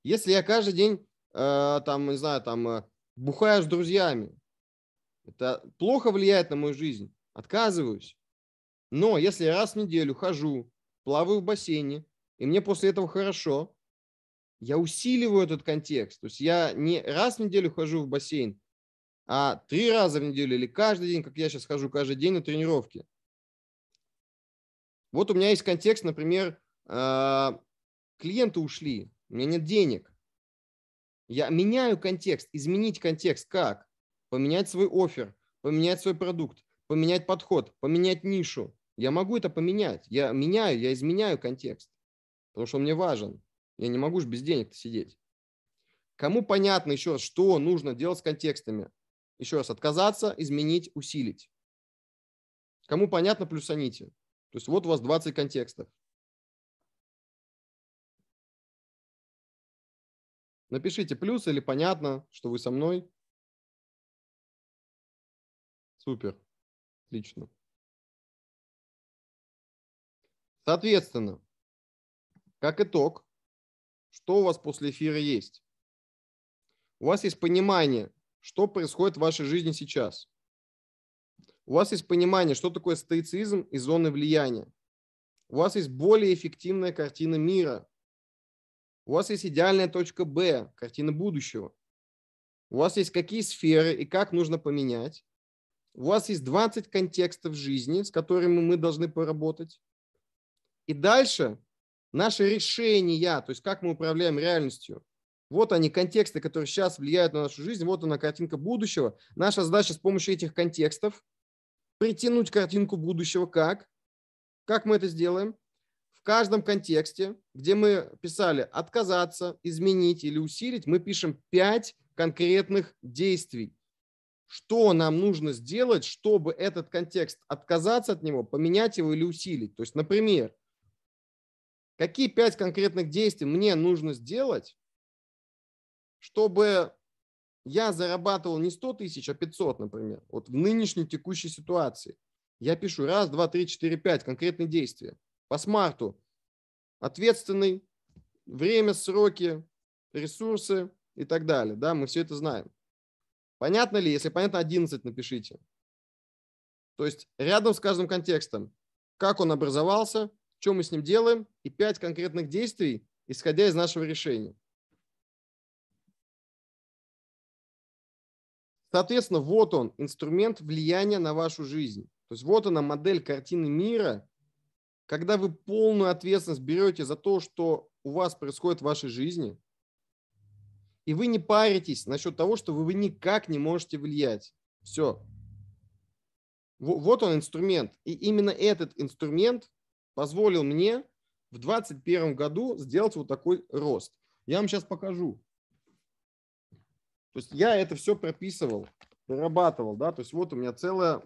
Если я каждый день, э, там, не знаю, там, э, бухаю с друзьями, это плохо влияет на мою жизнь. Отказываюсь. Но если я раз в неделю хожу, плаваю в бассейне, и мне после этого хорошо, я усиливаю этот контекст. То есть я не раз в неделю хожу в бассейн, а три раза в неделю или каждый день, как я сейчас хожу каждый день на тренировки. Вот у меня есть контекст, например, а, клиенты ушли, у меня нет денег. Я меняю контекст, изменить контекст как? Поменять свой офер, поменять свой продукт, поменять подход, поменять нишу. Я могу это поменять. Я меняю, я изменяю контекст, потому что он мне важен. Я не могу же без денег сидеть. Кому понятно еще, раз, что нужно делать с контекстами? Еще раз, отказаться, изменить, усилить. Кому понятно, плюсаните. То есть вот у вас 20 контекстов. Напишите плюс или понятно, что вы со мной. Супер. Отлично. Соответственно, как итог, что у вас после эфира есть? У вас есть понимание, что происходит в вашей жизни сейчас. У вас есть понимание, что такое стоицизм и зоны влияния. У вас есть более эффективная картина мира. У вас есть идеальная точка Б, картина будущего. У вас есть какие сферы и как нужно поменять. У вас есть 20 контекстов жизни, с которыми мы должны поработать. И дальше наши решения, то есть как мы управляем реальностью. Вот они, контексты, которые сейчас влияют на нашу жизнь, вот она картинка будущего. Наша задача с помощью этих контекстов притянуть картинку будущего как? Как мы это сделаем? В каждом контексте, где мы писали «отказаться», «изменить» или «усилить», мы пишем пять конкретных действий. Что нам нужно сделать, чтобы этот контекст отказаться от него, поменять его или усилить? То есть, например, Какие пять конкретных действий мне нужно сделать, чтобы я зарабатывал не 100 тысяч, а 500, например, вот в нынешней текущей ситуации. Я пишу раз, два, три, четыре, пять конкретные действия. По смарту ответственный, время, сроки, ресурсы и так далее. Да, мы все это знаем. Понятно ли? Если понятно, 11 напишите. То есть рядом с каждым контекстом, как он образовался, что мы с ним делаем, и пять конкретных действий, исходя из нашего решения. Соответственно, вот он, инструмент влияния на вашу жизнь. То есть вот она модель картины мира, когда вы полную ответственность берете за то, что у вас происходит в вашей жизни, и вы не паритесь насчет того, что вы никак не можете влиять. Все. Вот он инструмент. И именно этот инструмент позволил мне в 2021 году сделать вот такой рост. Я вам сейчас покажу. То есть я это все прописывал, дорабатывал, да, то есть вот у меня целая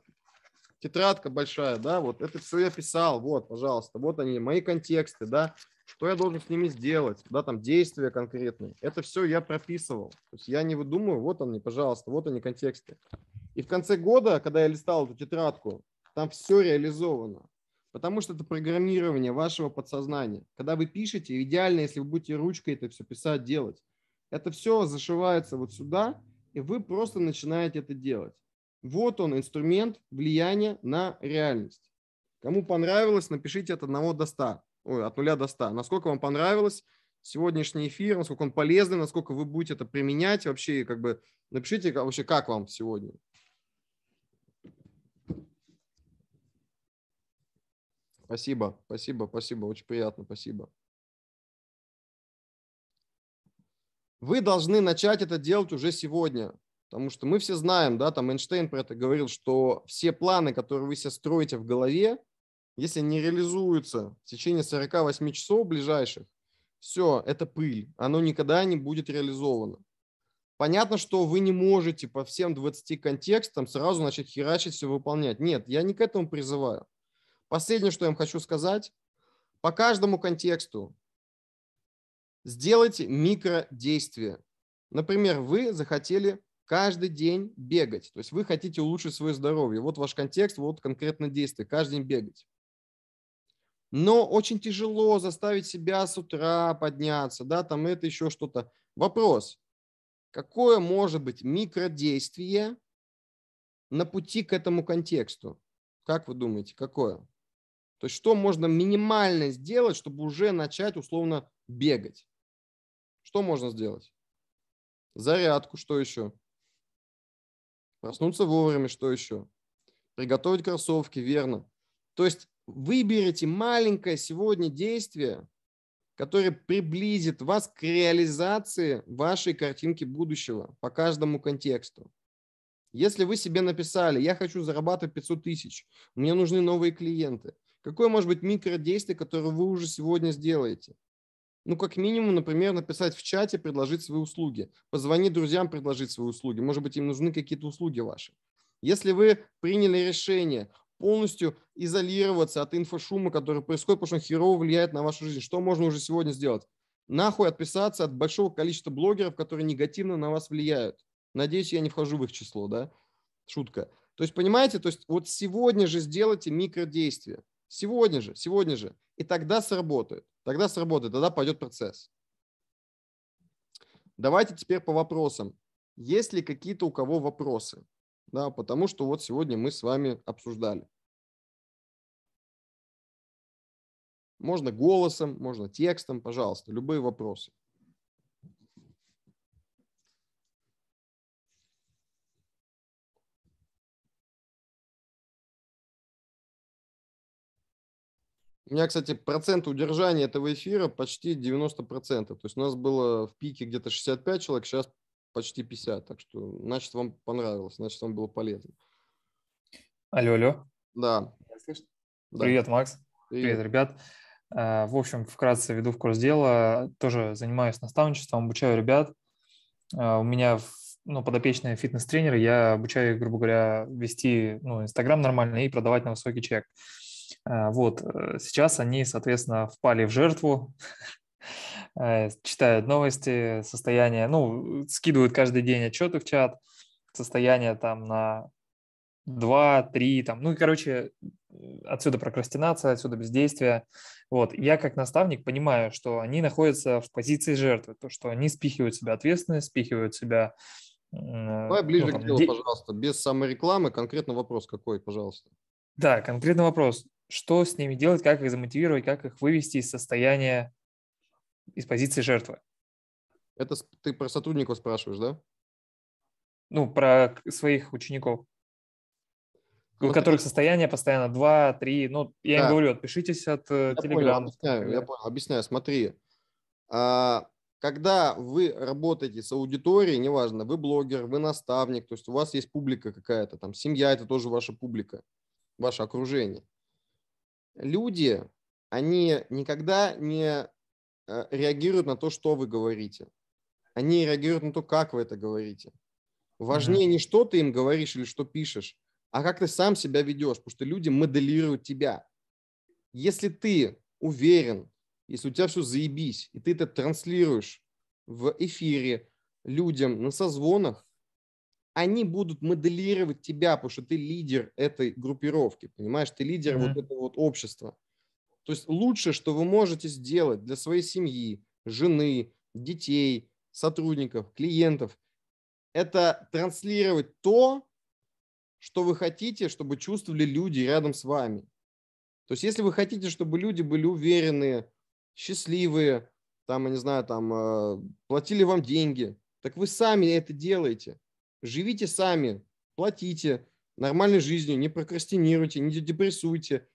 тетрадка большая, да, вот это все я писал, вот, пожалуйста, вот они, мои контексты, да, что я должен с ними сделать, да, там действия конкретные, это все я прописывал, то есть я не выдумываю, вот они, пожалуйста, вот они контексты. И в конце года, когда я листал эту тетрадку, там все реализовано. Потому что это программирование вашего подсознания. Когда вы пишете, идеально, если вы будете ручкой это все писать, делать. Это все зашивается вот сюда, и вы просто начинаете это делать. Вот он, инструмент влияния на реальность. Кому понравилось, напишите от 1 до 100. Ой, от 0 до 100. Насколько вам понравилось сегодняшний эфир, насколько он полезный, насколько вы будете это применять вообще, как бы напишите вообще, как вам сегодня. Спасибо, спасибо, спасибо. Очень приятно, спасибо. Вы должны начать это делать уже сегодня. Потому что мы все знаем, да, там Эйнштейн про это говорил, что все планы, которые вы себе строите в голове, если не реализуются в течение 48 часов ближайших, все, это пыль, оно никогда не будет реализовано. Понятно, что вы не можете по всем 20 контекстам сразу начать херачить все выполнять. Нет, я не к этому призываю. Последнее, что я вам хочу сказать. По каждому контексту сделайте микродействие. Например, вы захотели каждый день бегать. То есть вы хотите улучшить свое здоровье. Вот ваш контекст, вот конкретное действие. Каждый день бегать. Но очень тяжело заставить себя с утра подняться, да, там это еще что-то. Вопрос, какое может быть микродействие на пути к этому контексту? Как вы думаете, какое? То есть что можно минимально сделать, чтобы уже начать условно бегать? Что можно сделать? Зарядку, что еще? Проснуться вовремя, что еще? Приготовить кроссовки, верно. То есть выберите маленькое сегодня действие, которое приблизит вас к реализации вашей картинки будущего по каждому контексту. Если вы себе написали, я хочу зарабатывать 500 тысяч, мне нужны новые клиенты, Какое может быть микродействие, которое вы уже сегодня сделаете? Ну, как минимум, например, написать в чате, предложить свои услуги. Позвонить друзьям, предложить свои услуги. Может быть, им нужны какие-то услуги ваши. Если вы приняли решение полностью изолироваться от инфошума, который происходит, потому что он херово влияет на вашу жизнь, что можно уже сегодня сделать? Нахуй отписаться от большого количества блогеров, которые негативно на вас влияют. Надеюсь, я не вхожу в их число, да? Шутка. То есть, понимаете, то есть вот сегодня же сделайте микродействие. Сегодня же, сегодня же. И тогда сработает. Тогда сработает, тогда пойдет процесс. Давайте теперь по вопросам. Есть ли какие-то у кого вопросы? Да, потому что вот сегодня мы с вами обсуждали. Можно голосом, можно текстом, пожалуйста, любые вопросы. У меня, кстати, процент удержания этого эфира почти 90%. То есть у нас было в пике где-то 65 человек, сейчас почти 50. Так что, значит, вам понравилось, значит, вам было полезно. Алло, алло. Да. да. Привет, Макс. Привет, Привет ребят. А, в общем, вкратце веду в курс дела. Тоже занимаюсь наставничеством, обучаю ребят. А, у меня ну, подопечные фитнес-тренеры, я обучаю их, грубо говоря, вести ну, Инстаграм нормально и продавать на высокий чек. Э, вот, э, сейчас они, соответственно, впали в жертву, э, читают новости, состояние, ну, скидывают каждый день отчеты в чат, состояние там на 2, 3, там, ну, и, короче, отсюда прокрастинация, отсюда бездействие. Вот, я как наставник понимаю, что они находятся в позиции жертвы, то, что они спихивают себя ответственность, спихивают себя... Давай ближе ну, там, к делу, де... пожалуйста, без самой рекламы конкретно вопрос какой, пожалуйста. Да, конкретный вопрос что с ними делать, как их замотивировать, как их вывести из состояния, из позиции жертвы. Это ты про сотрудников спрашиваешь, да? Ну, про своих учеников. Ну, вот у которых это... состояние постоянно 2, 3. Ну, я да. им говорю, отпишитесь от э, я телеграмма. Понял, объясняю, я понял, объясняю. Смотри, а, когда вы работаете с аудиторией, неважно, вы блогер, вы наставник, то есть у вас есть публика какая-то, там семья – это тоже ваша публика, ваше окружение люди, они никогда не э, реагируют на то, что вы говорите. Они реагируют на то, как вы это говорите. Важнее mm-hmm. не что ты им говоришь или что пишешь, а как ты сам себя ведешь, потому что люди моделируют тебя. Если ты уверен, если у тебя все заебись, и ты это транслируешь в эфире людям на созвонах, они будут моделировать тебя, потому что ты лидер этой группировки, понимаешь, ты лидер mm-hmm. вот этого вот общества. То есть лучшее, что вы можете сделать для своей семьи, жены, детей, сотрудников, клиентов, это транслировать то, что вы хотите, чтобы чувствовали люди рядом с вами. То есть если вы хотите, чтобы люди были уверенные, счастливые, там, я не знаю, там, э, платили вам деньги, так вы сами это делаете живите сами, платите нормальной жизнью, не прокрастинируйте, не депрессуйте.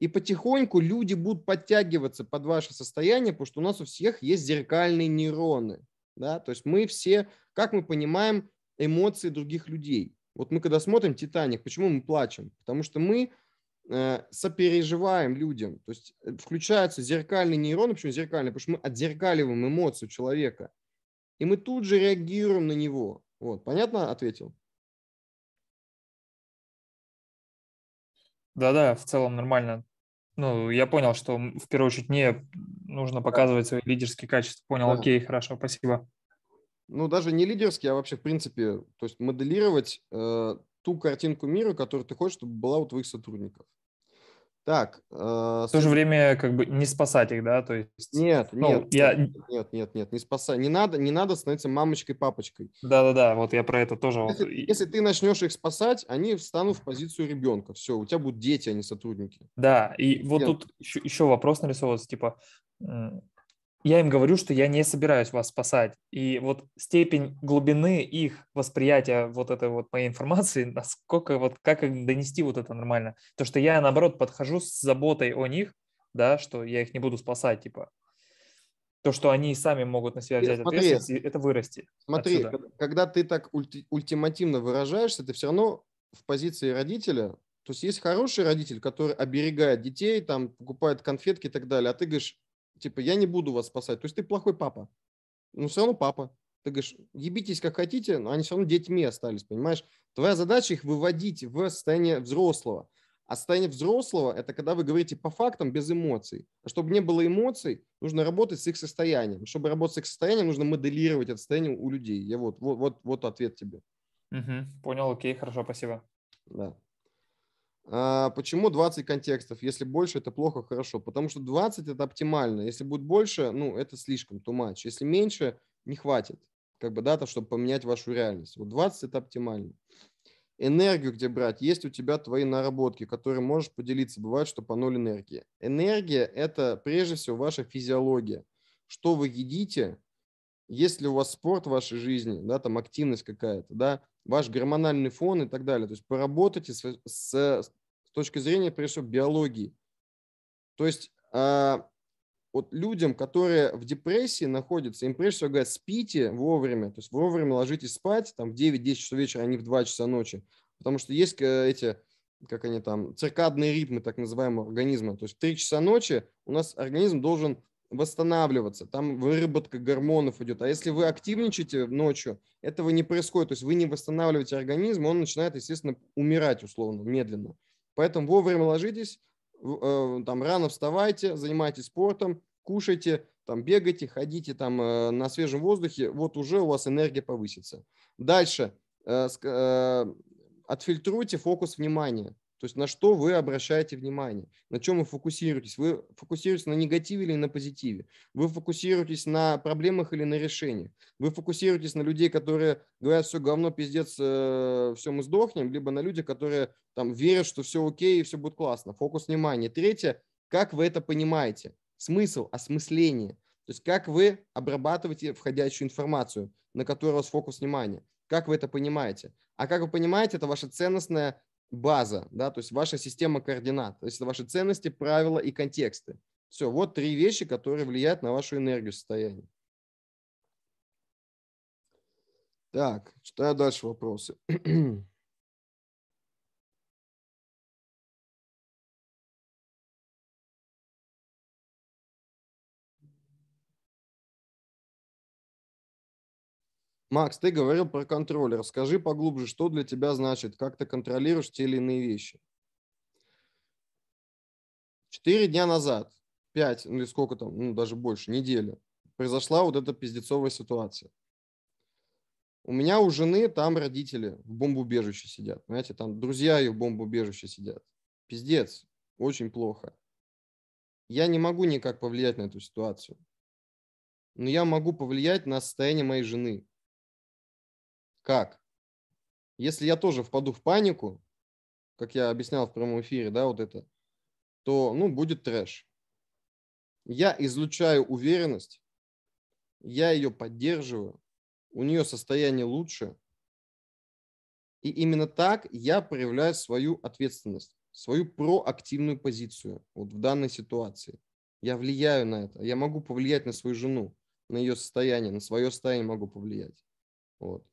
И потихоньку люди будут подтягиваться под ваше состояние, потому что у нас у всех есть зеркальные нейроны. Да? То есть мы все, как мы понимаем эмоции других людей. Вот мы когда смотрим «Титаник», почему мы плачем? Потому что мы э, сопереживаем людям. То есть э, включаются зеркальные нейроны. Почему зеркальные? Потому что мы отзеркаливаем эмоцию человека. И мы тут же реагируем на него. Вот, понятно ответил? Да-да, в целом нормально. Ну, я понял, что в первую очередь не нужно показывать свои лидерские качества. Понял, да. окей, хорошо, спасибо. Ну, даже не лидерские, а вообще, в принципе, то есть моделировать э, ту картинку мира, которую ты хочешь, чтобы была у твоих сотрудников. Так. Э, в то же время как бы не спасать их, да, то есть. Нет, ну, нет, я... нет, нет, нет, не спасать, не надо, не надо становиться мамочкой, папочкой. Да, да, да, вот я про это тоже. Если, вот... если ты начнешь их спасать, они встанут в позицию ребенка, все, у тебя будут дети, а не сотрудники. Да, и нет. вот тут еще, еще вопрос нарисовался, типа, я им говорю, что я не собираюсь вас спасать. И вот степень глубины их восприятия вот этой вот моей информации, насколько вот, как им донести вот это нормально. То, что я, наоборот, подхожу с заботой о них, да, что я их не буду спасать, типа. То, что они сами могут на себя взять смотри, ответственность, и это вырасти. Смотри, когда, когда ты так ульти, ультимативно выражаешься, ты все равно в позиции родителя, то есть есть хороший родитель, который оберегает детей, там покупает конфетки и так далее, а ты говоришь, типа, я не буду вас спасать. То есть ты плохой папа. но все равно папа. Ты говоришь, ебитесь как хотите, но они все равно детьми остались, понимаешь? Твоя задача их выводить в состояние взрослого. А состояние взрослого – это когда вы говорите по фактам без эмоций. А чтобы не было эмоций, нужно работать с их состоянием. Чтобы работать с их состоянием, нужно моделировать это состояние у людей. Я вот, вот, вот, вот ответ тебе. Угу, понял, окей, хорошо, спасибо. Да. А почему 20 контекстов? Если больше, это плохо, хорошо. Потому что 20 это оптимально. Если будет больше, ну, это слишком, too much. Если меньше, не хватит. Как бы, да, там, чтобы поменять вашу реальность. Вот 20 это оптимально. Энергию где брать? Есть у тебя твои наработки, которые можешь поделиться. Бывает, что по ноль энергии. Энергия – это прежде всего ваша физиология. Что вы едите, Есть ли у вас спорт в вашей жизни, да, там активность какая-то, да, ваш гормональный фон и так далее. То есть поработайте с, с, с точки зрения, прежде всего, биологии. То есть э, вот людям, которые в депрессии находятся, им прежде всего говорят, спите вовремя, то есть вовремя ложитесь спать, там в 9-10 часов вечера, а не в 2 часа ночи. Потому что есть э, эти, как они там, циркадные ритмы так называемого организма. То есть в 3 часа ночи у нас организм должен восстанавливаться, там выработка гормонов идет. А если вы активничаете ночью, этого не происходит. То есть вы не восстанавливаете организм, он начинает, естественно, умирать условно, медленно. Поэтому вовремя ложитесь, э, там рано вставайте, занимайтесь спортом, кушайте, там бегайте, ходите там э, на свежем воздухе, вот уже у вас энергия повысится. Дальше э, отфильтруйте фокус внимания. То есть на что вы обращаете внимание, на чем вы фокусируетесь. Вы фокусируетесь на негативе или на позитиве. Вы фокусируетесь на проблемах или на решениях. Вы фокусируетесь на людей, которые говорят, все говно, пиздец, э, все мы сдохнем, либо на люди, которые там верят, что все окей и все будет классно. Фокус внимания. Третье, как вы это понимаете. Смысл, осмысление. То есть как вы обрабатываете входящую информацию, на которую у вас фокус внимания. Как вы это понимаете? А как вы понимаете, это ваша ценностная база, да, то есть ваша система координат, то есть это ваши ценности, правила и контексты. Все, вот три вещи, которые влияют на вашу энергию состояния. Так, читаю дальше вопросы. Макс, ты говорил про контроллер. Скажи поглубже, что для тебя значит, как ты контролируешь те или иные вещи. Четыре дня назад, пять, ну или сколько там, ну даже больше, недели произошла вот эта пиздецовая ситуация. У меня у жены там родители в бомбоубежище сидят, понимаете, там друзья ее в бомбоубежище сидят. Пиздец, очень плохо. Я не могу никак повлиять на эту ситуацию. Но я могу повлиять на состояние моей жены, как? Если я тоже впаду в панику, как я объяснял в прямом эфире, да, вот это, то, ну, будет трэш. Я излучаю уверенность, я ее поддерживаю, у нее состояние лучше. И именно так я проявляю свою ответственность, свою проактивную позицию вот в данной ситуации. Я влияю на это, я могу повлиять на свою жену, на ее состояние, на свое состояние могу повлиять. Вот.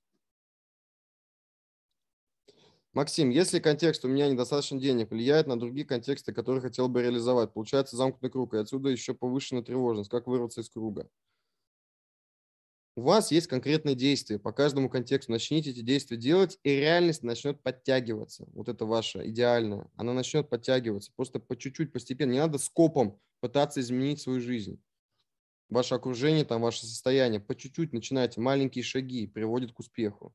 Максим, если контекст «у меня недостаточно денег» влияет на другие контексты, которые хотел бы реализовать, получается замкнутый круг, и отсюда еще повышенная тревожность. Как вырваться из круга? У вас есть конкретные действия по каждому контексту. Начните эти действия делать, и реальность начнет подтягиваться. Вот это ваша идеальная. Она начнет подтягиваться. Просто по чуть-чуть, постепенно. Не надо скопом пытаться изменить свою жизнь. Ваше окружение, там, ваше состояние. По чуть-чуть начинайте. Маленькие шаги приводят к успеху.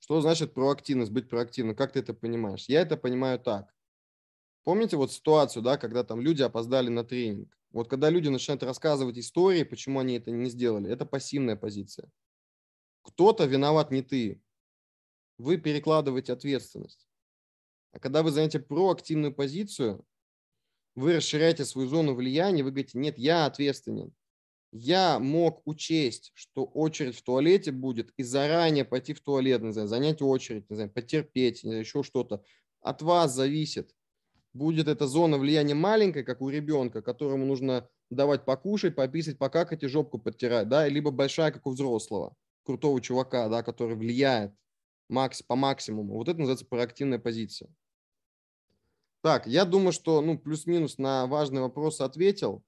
Что значит проактивность, быть проактивным? Как ты это понимаешь? Я это понимаю так. Помните вот ситуацию, да, когда там люди опоздали на тренинг? Вот когда люди начинают рассказывать истории, почему они это не сделали, это пассивная позиция. Кто-то виноват не ты. Вы перекладываете ответственность. А когда вы занимаете проактивную позицию, вы расширяете свою зону влияния, вы говорите, нет, я ответственен я мог учесть, что очередь в туалете будет, и заранее пойти в туалет, не знаю, занять очередь, не знаю, потерпеть, не знаю, еще что-то, от вас зависит. Будет эта зона влияния маленькой, как у ребенка, которому нужно давать покушать, пописать, покакать и жопку подтирать, да, либо большая, как у взрослого, крутого чувака, да, который влияет макс, по максимуму. Вот это называется проактивная позиция. Так, я думаю, что ну, плюс-минус на важный вопрос ответил.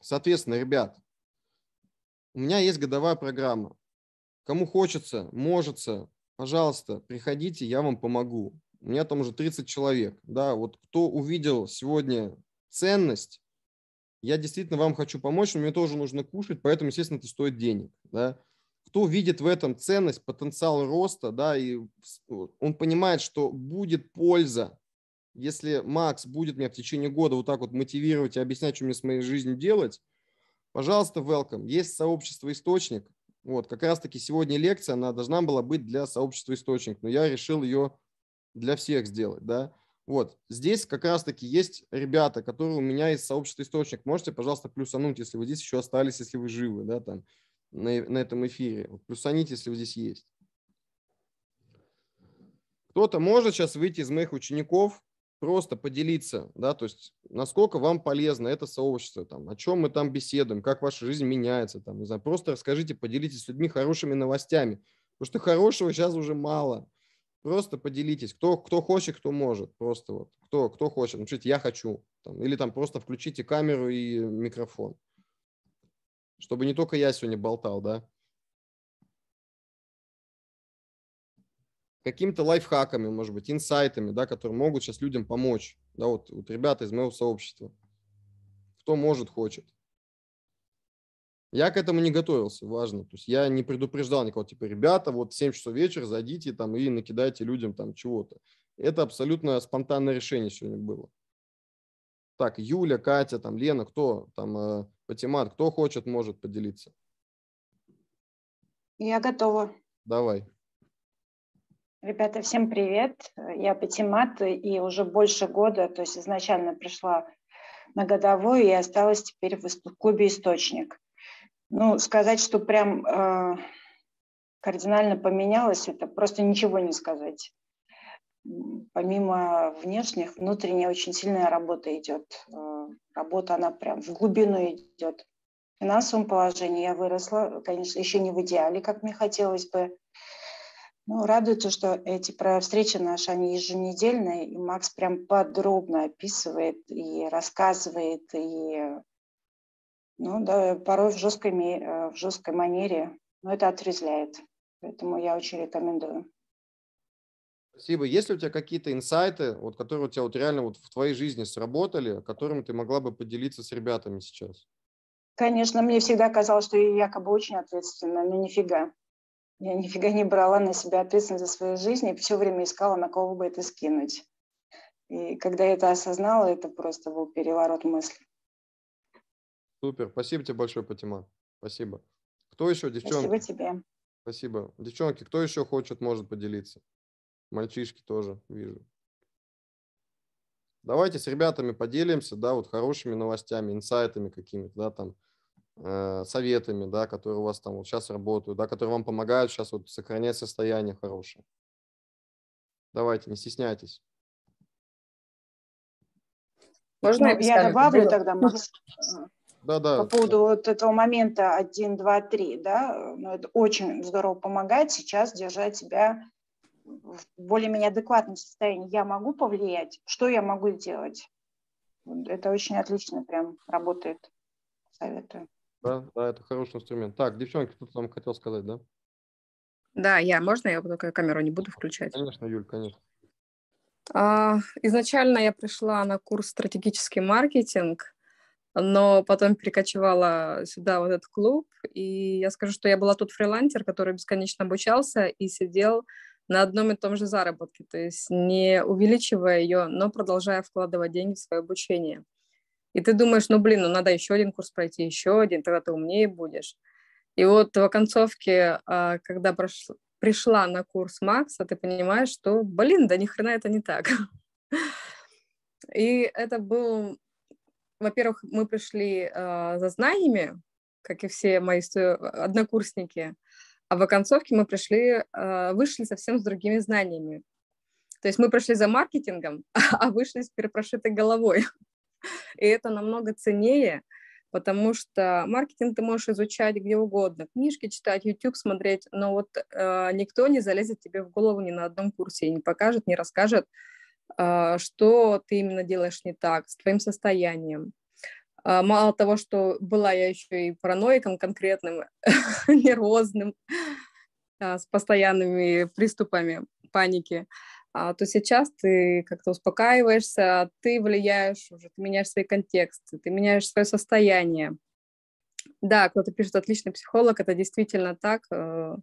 Соответственно, ребят, у меня есть годовая программа. Кому хочется, может, пожалуйста, приходите, я вам помогу. У меня там уже 30 человек. Да, вот кто увидел сегодня ценность, я действительно вам хочу помочь, но мне тоже нужно кушать, поэтому, естественно, это стоит денег. Да. Кто видит в этом ценность, потенциал роста, да, и он понимает, что будет польза, если Макс будет меня в течение года вот так вот мотивировать и объяснять, что мне с моей жизнью делать, Пожалуйста, welcome. Есть сообщество «Источник». Вот, как раз-таки сегодня лекция, она должна была быть для сообщества «Источник», но я решил ее для всех сделать, да. Вот, здесь как раз-таки есть ребята, которые у меня из сообщества «Источник». Можете, пожалуйста, плюсануть, если вы здесь еще остались, если вы живы, да, там, на, на этом эфире. Вот, плюсаните, если вы здесь есть. Кто-то может сейчас выйти из моих учеников просто поделиться, да, то есть насколько вам полезно это сообщество, там, о чем мы там беседуем, как ваша жизнь меняется, там, не знаю, просто расскажите, поделитесь с людьми хорошими новостями, потому что хорошего сейчас уже мало. Просто поделитесь, кто, кто хочет, кто может, просто вот, кто, кто хочет, ну чуть «я хочу», там, или там просто включите камеру и микрофон, чтобы не только я сегодня болтал, да. какими-то лайфхаками, может быть, инсайтами, да, которые могут сейчас людям помочь. Да, вот, вот ребята из моего сообщества. Кто может, хочет. Я к этому не готовился, важно. То есть я не предупреждал никого, типа, ребята, вот в 7 часов вечера зайдите там и накидайте людям там чего-то. Это абсолютно спонтанное решение сегодня было. Так, Юля, Катя, там, Лена, кто, там, э, Патимат, кто хочет, может поделиться. Я готова. Давай. Ребята, всем привет. Я Патимат и уже больше года, то есть изначально пришла на годовую и осталась теперь в клубе «Источник». Ну, сказать, что прям э, кардинально поменялось, это просто ничего не сказать. Помимо внешних, внутренняя очень сильная работа идет. Э, работа, она прям в глубину идет. В финансовом положении я выросла, конечно, еще не в идеале, как мне хотелось бы, ну, радуется, что эти встречи наши, они еженедельные, и Макс прям подробно описывает и рассказывает, и ну, да, порой в жесткой, э, в жесткой манере, но это отрезляет, Поэтому я очень рекомендую. Спасибо. Есть ли у тебя какие-то инсайты, вот, которые у тебя вот реально вот в твоей жизни сработали, которыми ты могла бы поделиться с ребятами сейчас? Конечно, мне всегда казалось, что я якобы очень ответственна, но нифига. Я нифига не брала на себя ответственность за свою жизнь и все время искала, на кого бы это скинуть. И когда я это осознала, это просто был переворот мыслей. Супер. Спасибо тебе большое, Патима. Спасибо. Кто еще, девчонки? Спасибо тебе. Спасибо. Девчонки, кто еще хочет, может поделиться? Мальчишки тоже вижу. Давайте с ребятами поделимся, да, вот хорошими новостями, инсайтами какими-то, да, там, Э, советами, да, которые у вас там вот сейчас работают, да, которые вам помогают сейчас вот сохранять состояние хорошее. Давайте, не стесняйтесь. Ну, Можно ну, я добавлю тогда, Да, да. По поводу вот этого момента 1, 2, 3, да, ну, это очень здорово помогает сейчас держать себя в более-менее адекватном состоянии. Я могу повлиять? Что я могу сделать? Это очень отлично прям работает. Советую. Да, да, это хороший инструмент. Так, девчонки, кто-то там хотел сказать, да? Да, я. Можно я только камеру не буду включать? Конечно, Юль, конечно. А, изначально я пришла на курс «Стратегический маркетинг», но потом перекочевала сюда, в этот клуб, и я скажу, что я была тут фрилансер, который бесконечно обучался и сидел на одном и том же заработке, то есть не увеличивая ее, но продолжая вкладывать деньги в свое обучение. И ты думаешь, ну, блин, ну, надо еще один курс пройти, еще один, тогда ты умнее будешь. И вот в оконцовке, а, когда пришла на курс Макса, ты понимаешь, что, блин, да ни хрена это не так. И это был, во-первых, мы пришли а, за знаниями, как и все мои однокурсники, а в оконцовке мы пришли, а, вышли совсем с другими знаниями. То есть мы пришли за маркетингом, а вышли с перепрошитой головой. И это намного ценнее, потому что маркетинг ты можешь изучать где угодно, книжки читать, YouTube смотреть, но вот э, никто не залезет тебе в голову ни на одном курсе и не покажет, не расскажет, э, что ты именно делаешь не так с твоим состоянием. Э, мало того, что была я еще и параноиком конкретным, нервозным, э, с постоянными приступами паники. Э, а, то сейчас ты как-то успокаиваешься, ты влияешь уже, ты меняешь свои контексты, ты меняешь свое состояние. Да, кто-то пишет, отличный психолог, это действительно так, э,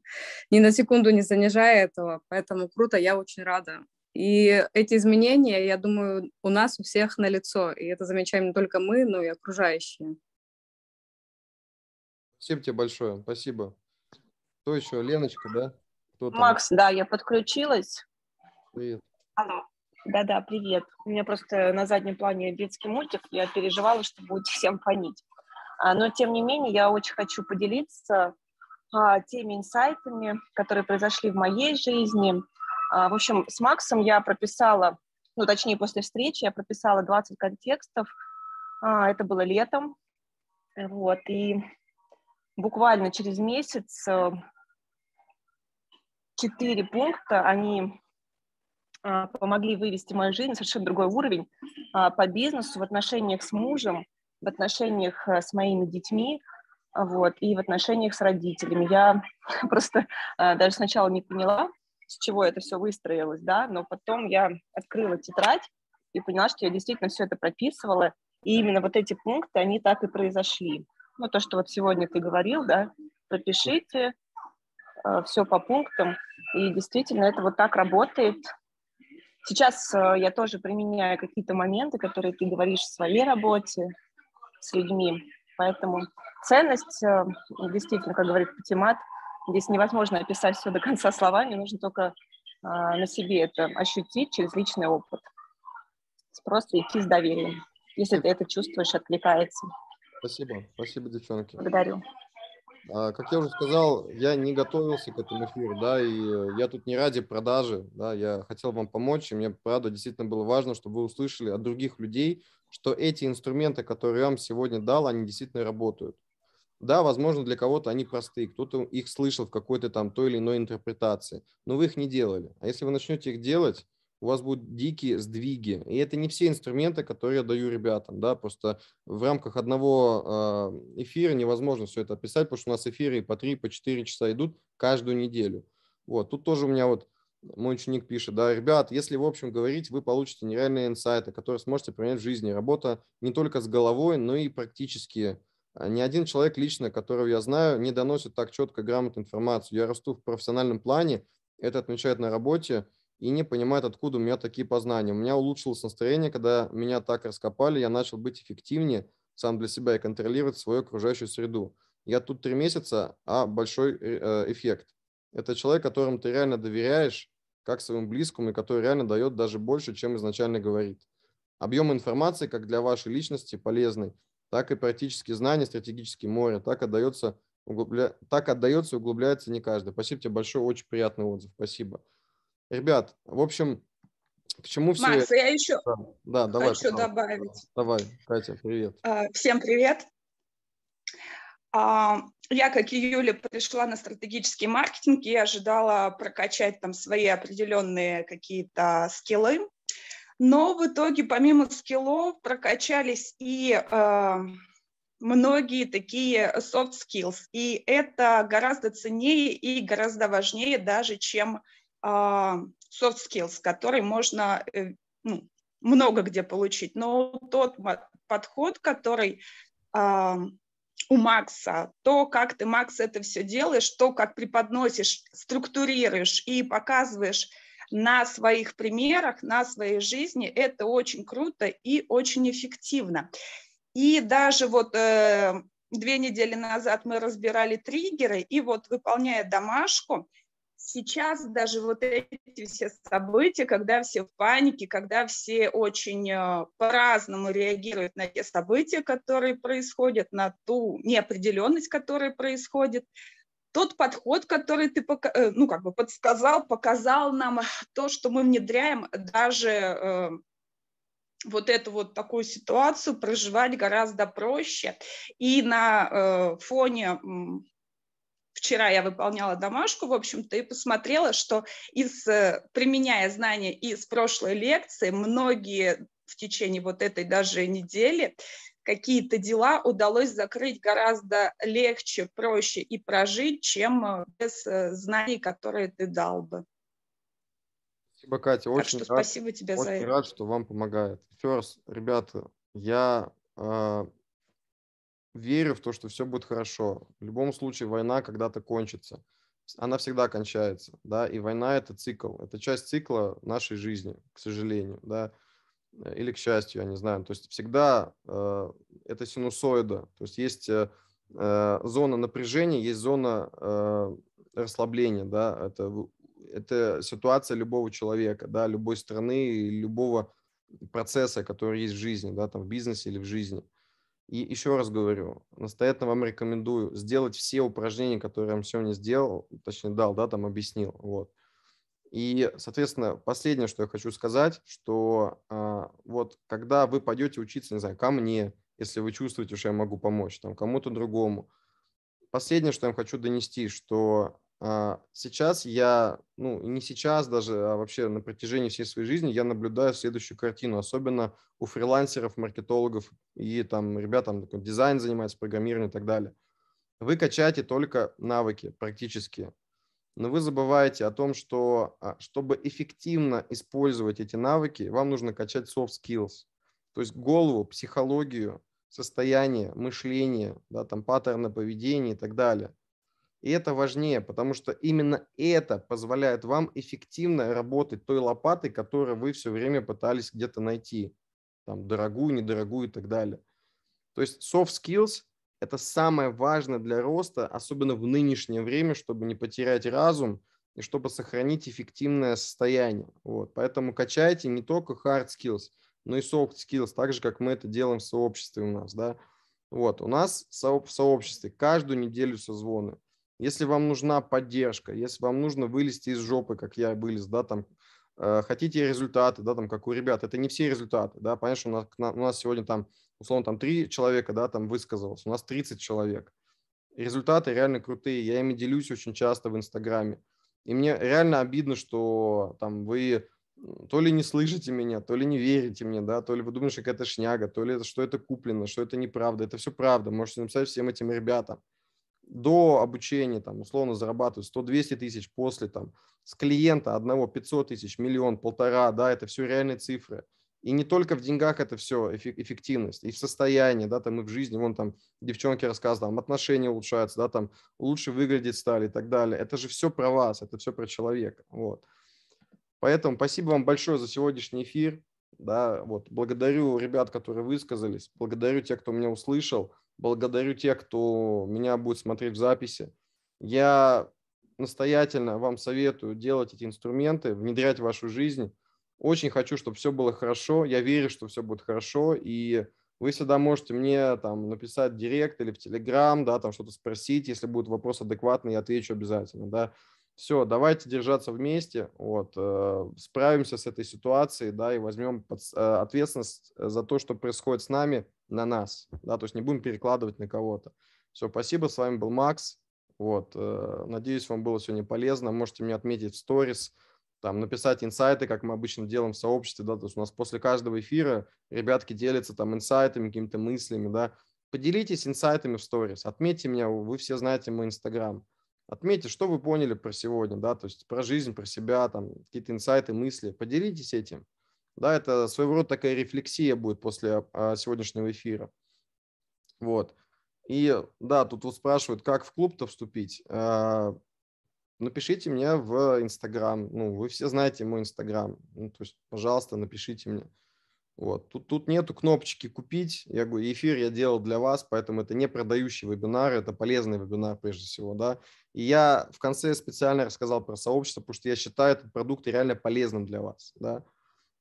ни на секунду не занижая этого, поэтому круто, я очень рада. И эти изменения, я думаю, у нас у всех на лицо, и это замечаем не только мы, но и окружающие. Спасибо тебе большое, спасибо. Кто еще? Леночка, да? Кто Макс, да, я подключилась. Привет. Алло. Да-да, привет. У меня просто на заднем плане детский мультик. Я переживала, что будете всем фонить. А, но, тем не менее, я очень хочу поделиться а, теми инсайтами, которые произошли в моей жизни. А, в общем, с Максом я прописала, ну, точнее, после встречи я прописала 20 контекстов. Это было летом. Вот, и буквально через месяц э, четыре пункта, они а, помогли вывести мою жизнь на совершенно другой уровень а, по бизнесу, в отношениях с мужем, в отношениях э, с моими детьми, а, вот, и в отношениях с родителями. Я просто даже сначала не поняла, с чего это все выстроилось, да, но потом я открыла тетрадь и поняла, что я действительно все это прописывала, и именно вот эти пункты, они так и произошли. Ну, то, что вот сегодня ты говорил, да, пропишите, все по пунктам, и действительно это вот так работает, Сейчас э, я тоже применяю какие-то моменты, которые ты говоришь в своей работе с людьми. Поэтому ценность, э, действительно, как говорит Патимат, здесь невозможно описать все до конца словами, нужно только э, на себе это ощутить через личный опыт. Просто идти с доверием, если ты это чувствуешь, откликается. Спасибо, спасибо, девчонки. Благодарю. А, как я уже сказал, я не готовился к этому эфиру, да, и э, я тут не ради продажи, да, я хотел вам помочь, и мне, правда, действительно было важно, чтобы вы услышали от других людей, что эти инструменты, которые я вам сегодня дал, они действительно работают. Да, возможно, для кого-то они простые, кто-то их слышал в какой-то там той или иной интерпретации, но вы их не делали. А если вы начнете их делать, у вас будут дикие сдвиги. И это не все инструменты, которые я даю ребятам, да, просто в рамках одного э, эфира невозможно все это описать, потому что у нас эфиры по 3, по 4 часа идут каждую неделю. Вот, тут тоже у меня вот мой ученик пишет, да, ребят, если в общем говорить, вы получите нереальные инсайты, которые сможете применять в жизни. Работа не только с головой, но и практически. А ни один человек лично, которого я знаю, не доносит так четко грамотную информацию. Я расту в профессиональном плане, это отмечает на работе, и не понимает, откуда у меня такие познания. У меня улучшилось настроение, когда меня так раскопали, я начал быть эффективнее сам для себя и контролировать свою окружающую среду. Я тут три месяца, а большой э, э, эффект. Это человек, которому ты реально доверяешь, как своему близкому, и который реально дает даже больше, чем изначально говорит. Объем информации как для вашей личности полезный, так и практические знания, стратегические море, так отдается, углубля... так отдается и углубляется не каждый. Спасибо тебе большое, очень приятный отзыв. Спасибо. Ребят, в общем, к чему все... Макс, я еще да, давай, хочу пожалуйста. добавить. Давай, Катя, привет. А, всем привет. А, я, как и Юля, пришла на стратегический маркетинг и ожидала прокачать там свои определенные какие-то скиллы. Но в итоге, помимо скиллов, прокачались и а, многие такие soft skills. И это гораздо ценнее и гораздо важнее даже, чем а, soft skills, который можно э, ну, много где получить. Но тот подход, который у Макса, то, как ты, Макс, это все делаешь, то, как преподносишь, структурируешь и показываешь на своих примерах, на своей жизни, это очень круто и очень эффективно. И даже вот э, две недели назад мы разбирали триггеры, и вот выполняя домашку, сейчас даже вот эти все события, когда все в панике, когда все очень э, по-разному реагируют на те события, которые происходят, на ту неопределенность, которая происходит, тот подход, который ты э, ну, как бы подсказал, показал нам то, что мы внедряем, даже э, вот эту вот такую ситуацию проживать гораздо проще. И на э, фоне вчера я выполняла домашку, в общем-то, и посмотрела, что из, э, применяя знания из прошлой лекции, многие в течение вот этой даже недели какие-то дела удалось закрыть гораздо легче, проще и прожить, чем э, без э, знаний, которые ты дал бы. Спасибо, Катя. Так очень что рад, спасибо тебе очень за это. рад, что вам помогает. Еще раз, ребята, я верю в то, что все будет хорошо. В любом случае война когда-то кончится. Она всегда кончается, да, и война – это цикл, это часть цикла нашей жизни, к сожалению, да, э, или к счастью, я не знаю. То есть всегда э, это синусоида, то есть есть э, э зона напряжения, есть зона э, расслабления, да, это, это ситуация любого человека, да, любой страны, любого процесса, который есть в жизни, да, там в бизнесе или в жизни – и еще раз говорю, настоятельно вам рекомендую сделать все упражнения, которые я вам сегодня сделал, точнее дал, да, там объяснил, вот. И, соответственно, последнее, что я хочу сказать, что э, вот когда вы пойдете учиться, не знаю, ко мне, если вы чувствуете, что я могу помочь, там, кому-то другому, последнее, что я вам хочу донести, что а, сейчас я, ну не сейчас даже, а вообще на протяжении всей своей жизни я наблюдаю следующую картину, особенно у фрилансеров, маркетологов и там ребят, там ну, дизайн занимается, программирование и так далее. Вы качаете только навыки практические, но вы забываете о том, что а, чтобы эффективно использовать эти навыки, вам нужно качать soft skills, то есть голову, психологию, состояние, мышление, да, там паттерны поведения и так далее – и это важнее, потому что именно это позволяет вам эффективно работать той лопатой, которую вы все время пытались где-то найти, там, дорогую, недорогую и так далее. То есть soft skills – это самое важное для роста, особенно в нынешнее время, чтобы не потерять разум и чтобы сохранить эффективное состояние. Вот. Поэтому качайте не только hard skills, но и soft skills, так же, как мы это делаем в сообществе у нас. Да? Вот. У нас в сообществе каждую неделю созвоны – если вам нужна поддержка, если вам нужно вылезти из жопы, как я вылез, да, там, э, хотите результаты, да, там, как у ребят, это не все результаты, да, понятно, что у нас, у нас сегодня там, условно, там три человека, да, там высказалось, у нас 30 человек. Результаты реально крутые, я ими делюсь очень часто в Инстаграме. И мне реально обидно, что там вы то ли не слышите меня, то ли не верите мне, да, то ли вы думаете, что это шняга, то ли это, что это куплено, что это неправда. Это все правда. Можете написать всем этим ребятам до обучения, там, условно, зарабатывают 100-200 тысяч после, там, с клиента одного 500 тысяч, миллион, полтора, да, это все реальные цифры. И не только в деньгах это все, эффективность, и в состоянии, да, там, и в жизни, вон там девчонки рассказывают, там, отношения улучшаются, да, там, лучше выглядеть стали и так далее. Это же все про вас, это все про человека, вот. Поэтому спасибо вам большое за сегодняшний эфир, да, вот, благодарю ребят, которые высказались, благодарю тех, кто меня услышал, Благодарю тех, кто меня будет смотреть в записи. Я настоятельно вам советую делать эти инструменты, внедрять в вашу жизнь. Очень хочу, чтобы все было хорошо. Я верю, что все будет хорошо. И вы всегда можете мне там написать директ или в телеграм, да, там что-то спросить. Если будет вопрос адекватный, я отвечу обязательно, да. Все, давайте держаться вместе, вот, э, справимся с этой ситуацией, да, и возьмем под, э, ответственность за то, что происходит с нами, на нас, да, то есть не будем перекладывать на кого-то. Все, спасибо, с вами был Макс, вот, э, надеюсь, вам было сегодня полезно, можете мне отметить в сторис, там, написать инсайты, как мы обычно делаем в сообществе, да, то есть у нас после каждого эфира ребятки делятся там инсайтами, какими-то мыслями, да, поделитесь инсайтами в сторис, отметьте меня, вы все знаете мой инстаграм, отметьте, что вы поняли про сегодня, да, то есть про жизнь, про себя, там, какие-то инсайты, мысли, поделитесь этим. Да, это своего рода такая рефлексия будет после а, а, сегодняшнего эфира. Вот. И да, тут вот спрашивают, как в клуб-то вступить. А, напишите мне в Инстаграм. Ну, вы все знаете мой Инстаграм. Ну, то есть, пожалуйста, напишите мне. Вот. Тут, тут нету кнопочки «Купить». Я говорю, эфир я делал для вас, поэтому это не продающий вебинар, это полезный вебинар прежде всего. Да? И я в конце специально рассказал про сообщество, потому что я считаю этот продукт реально полезным для вас. Да?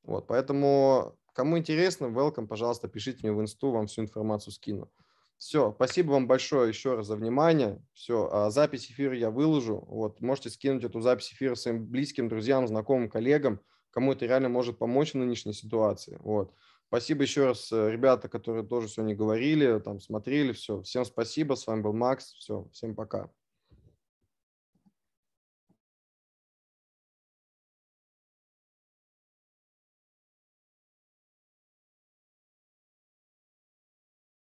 Вот, поэтому, кому интересно, welcome, пожалуйста, пишите мне в инсту, вам всю информацию скину. Все, спасибо вам большое еще раз за внимание. Все, а запись эфира я выложу. Вот, можете скинуть эту запись эфира своим близким, друзьям, знакомым, коллегам, кому это реально может помочь в нынешней ситуации. Вот. Спасибо еще раз, э, ребята, которые тоже сегодня говорили, там смотрели, все. Всем спасибо, с вами был Макс, все, всем пока.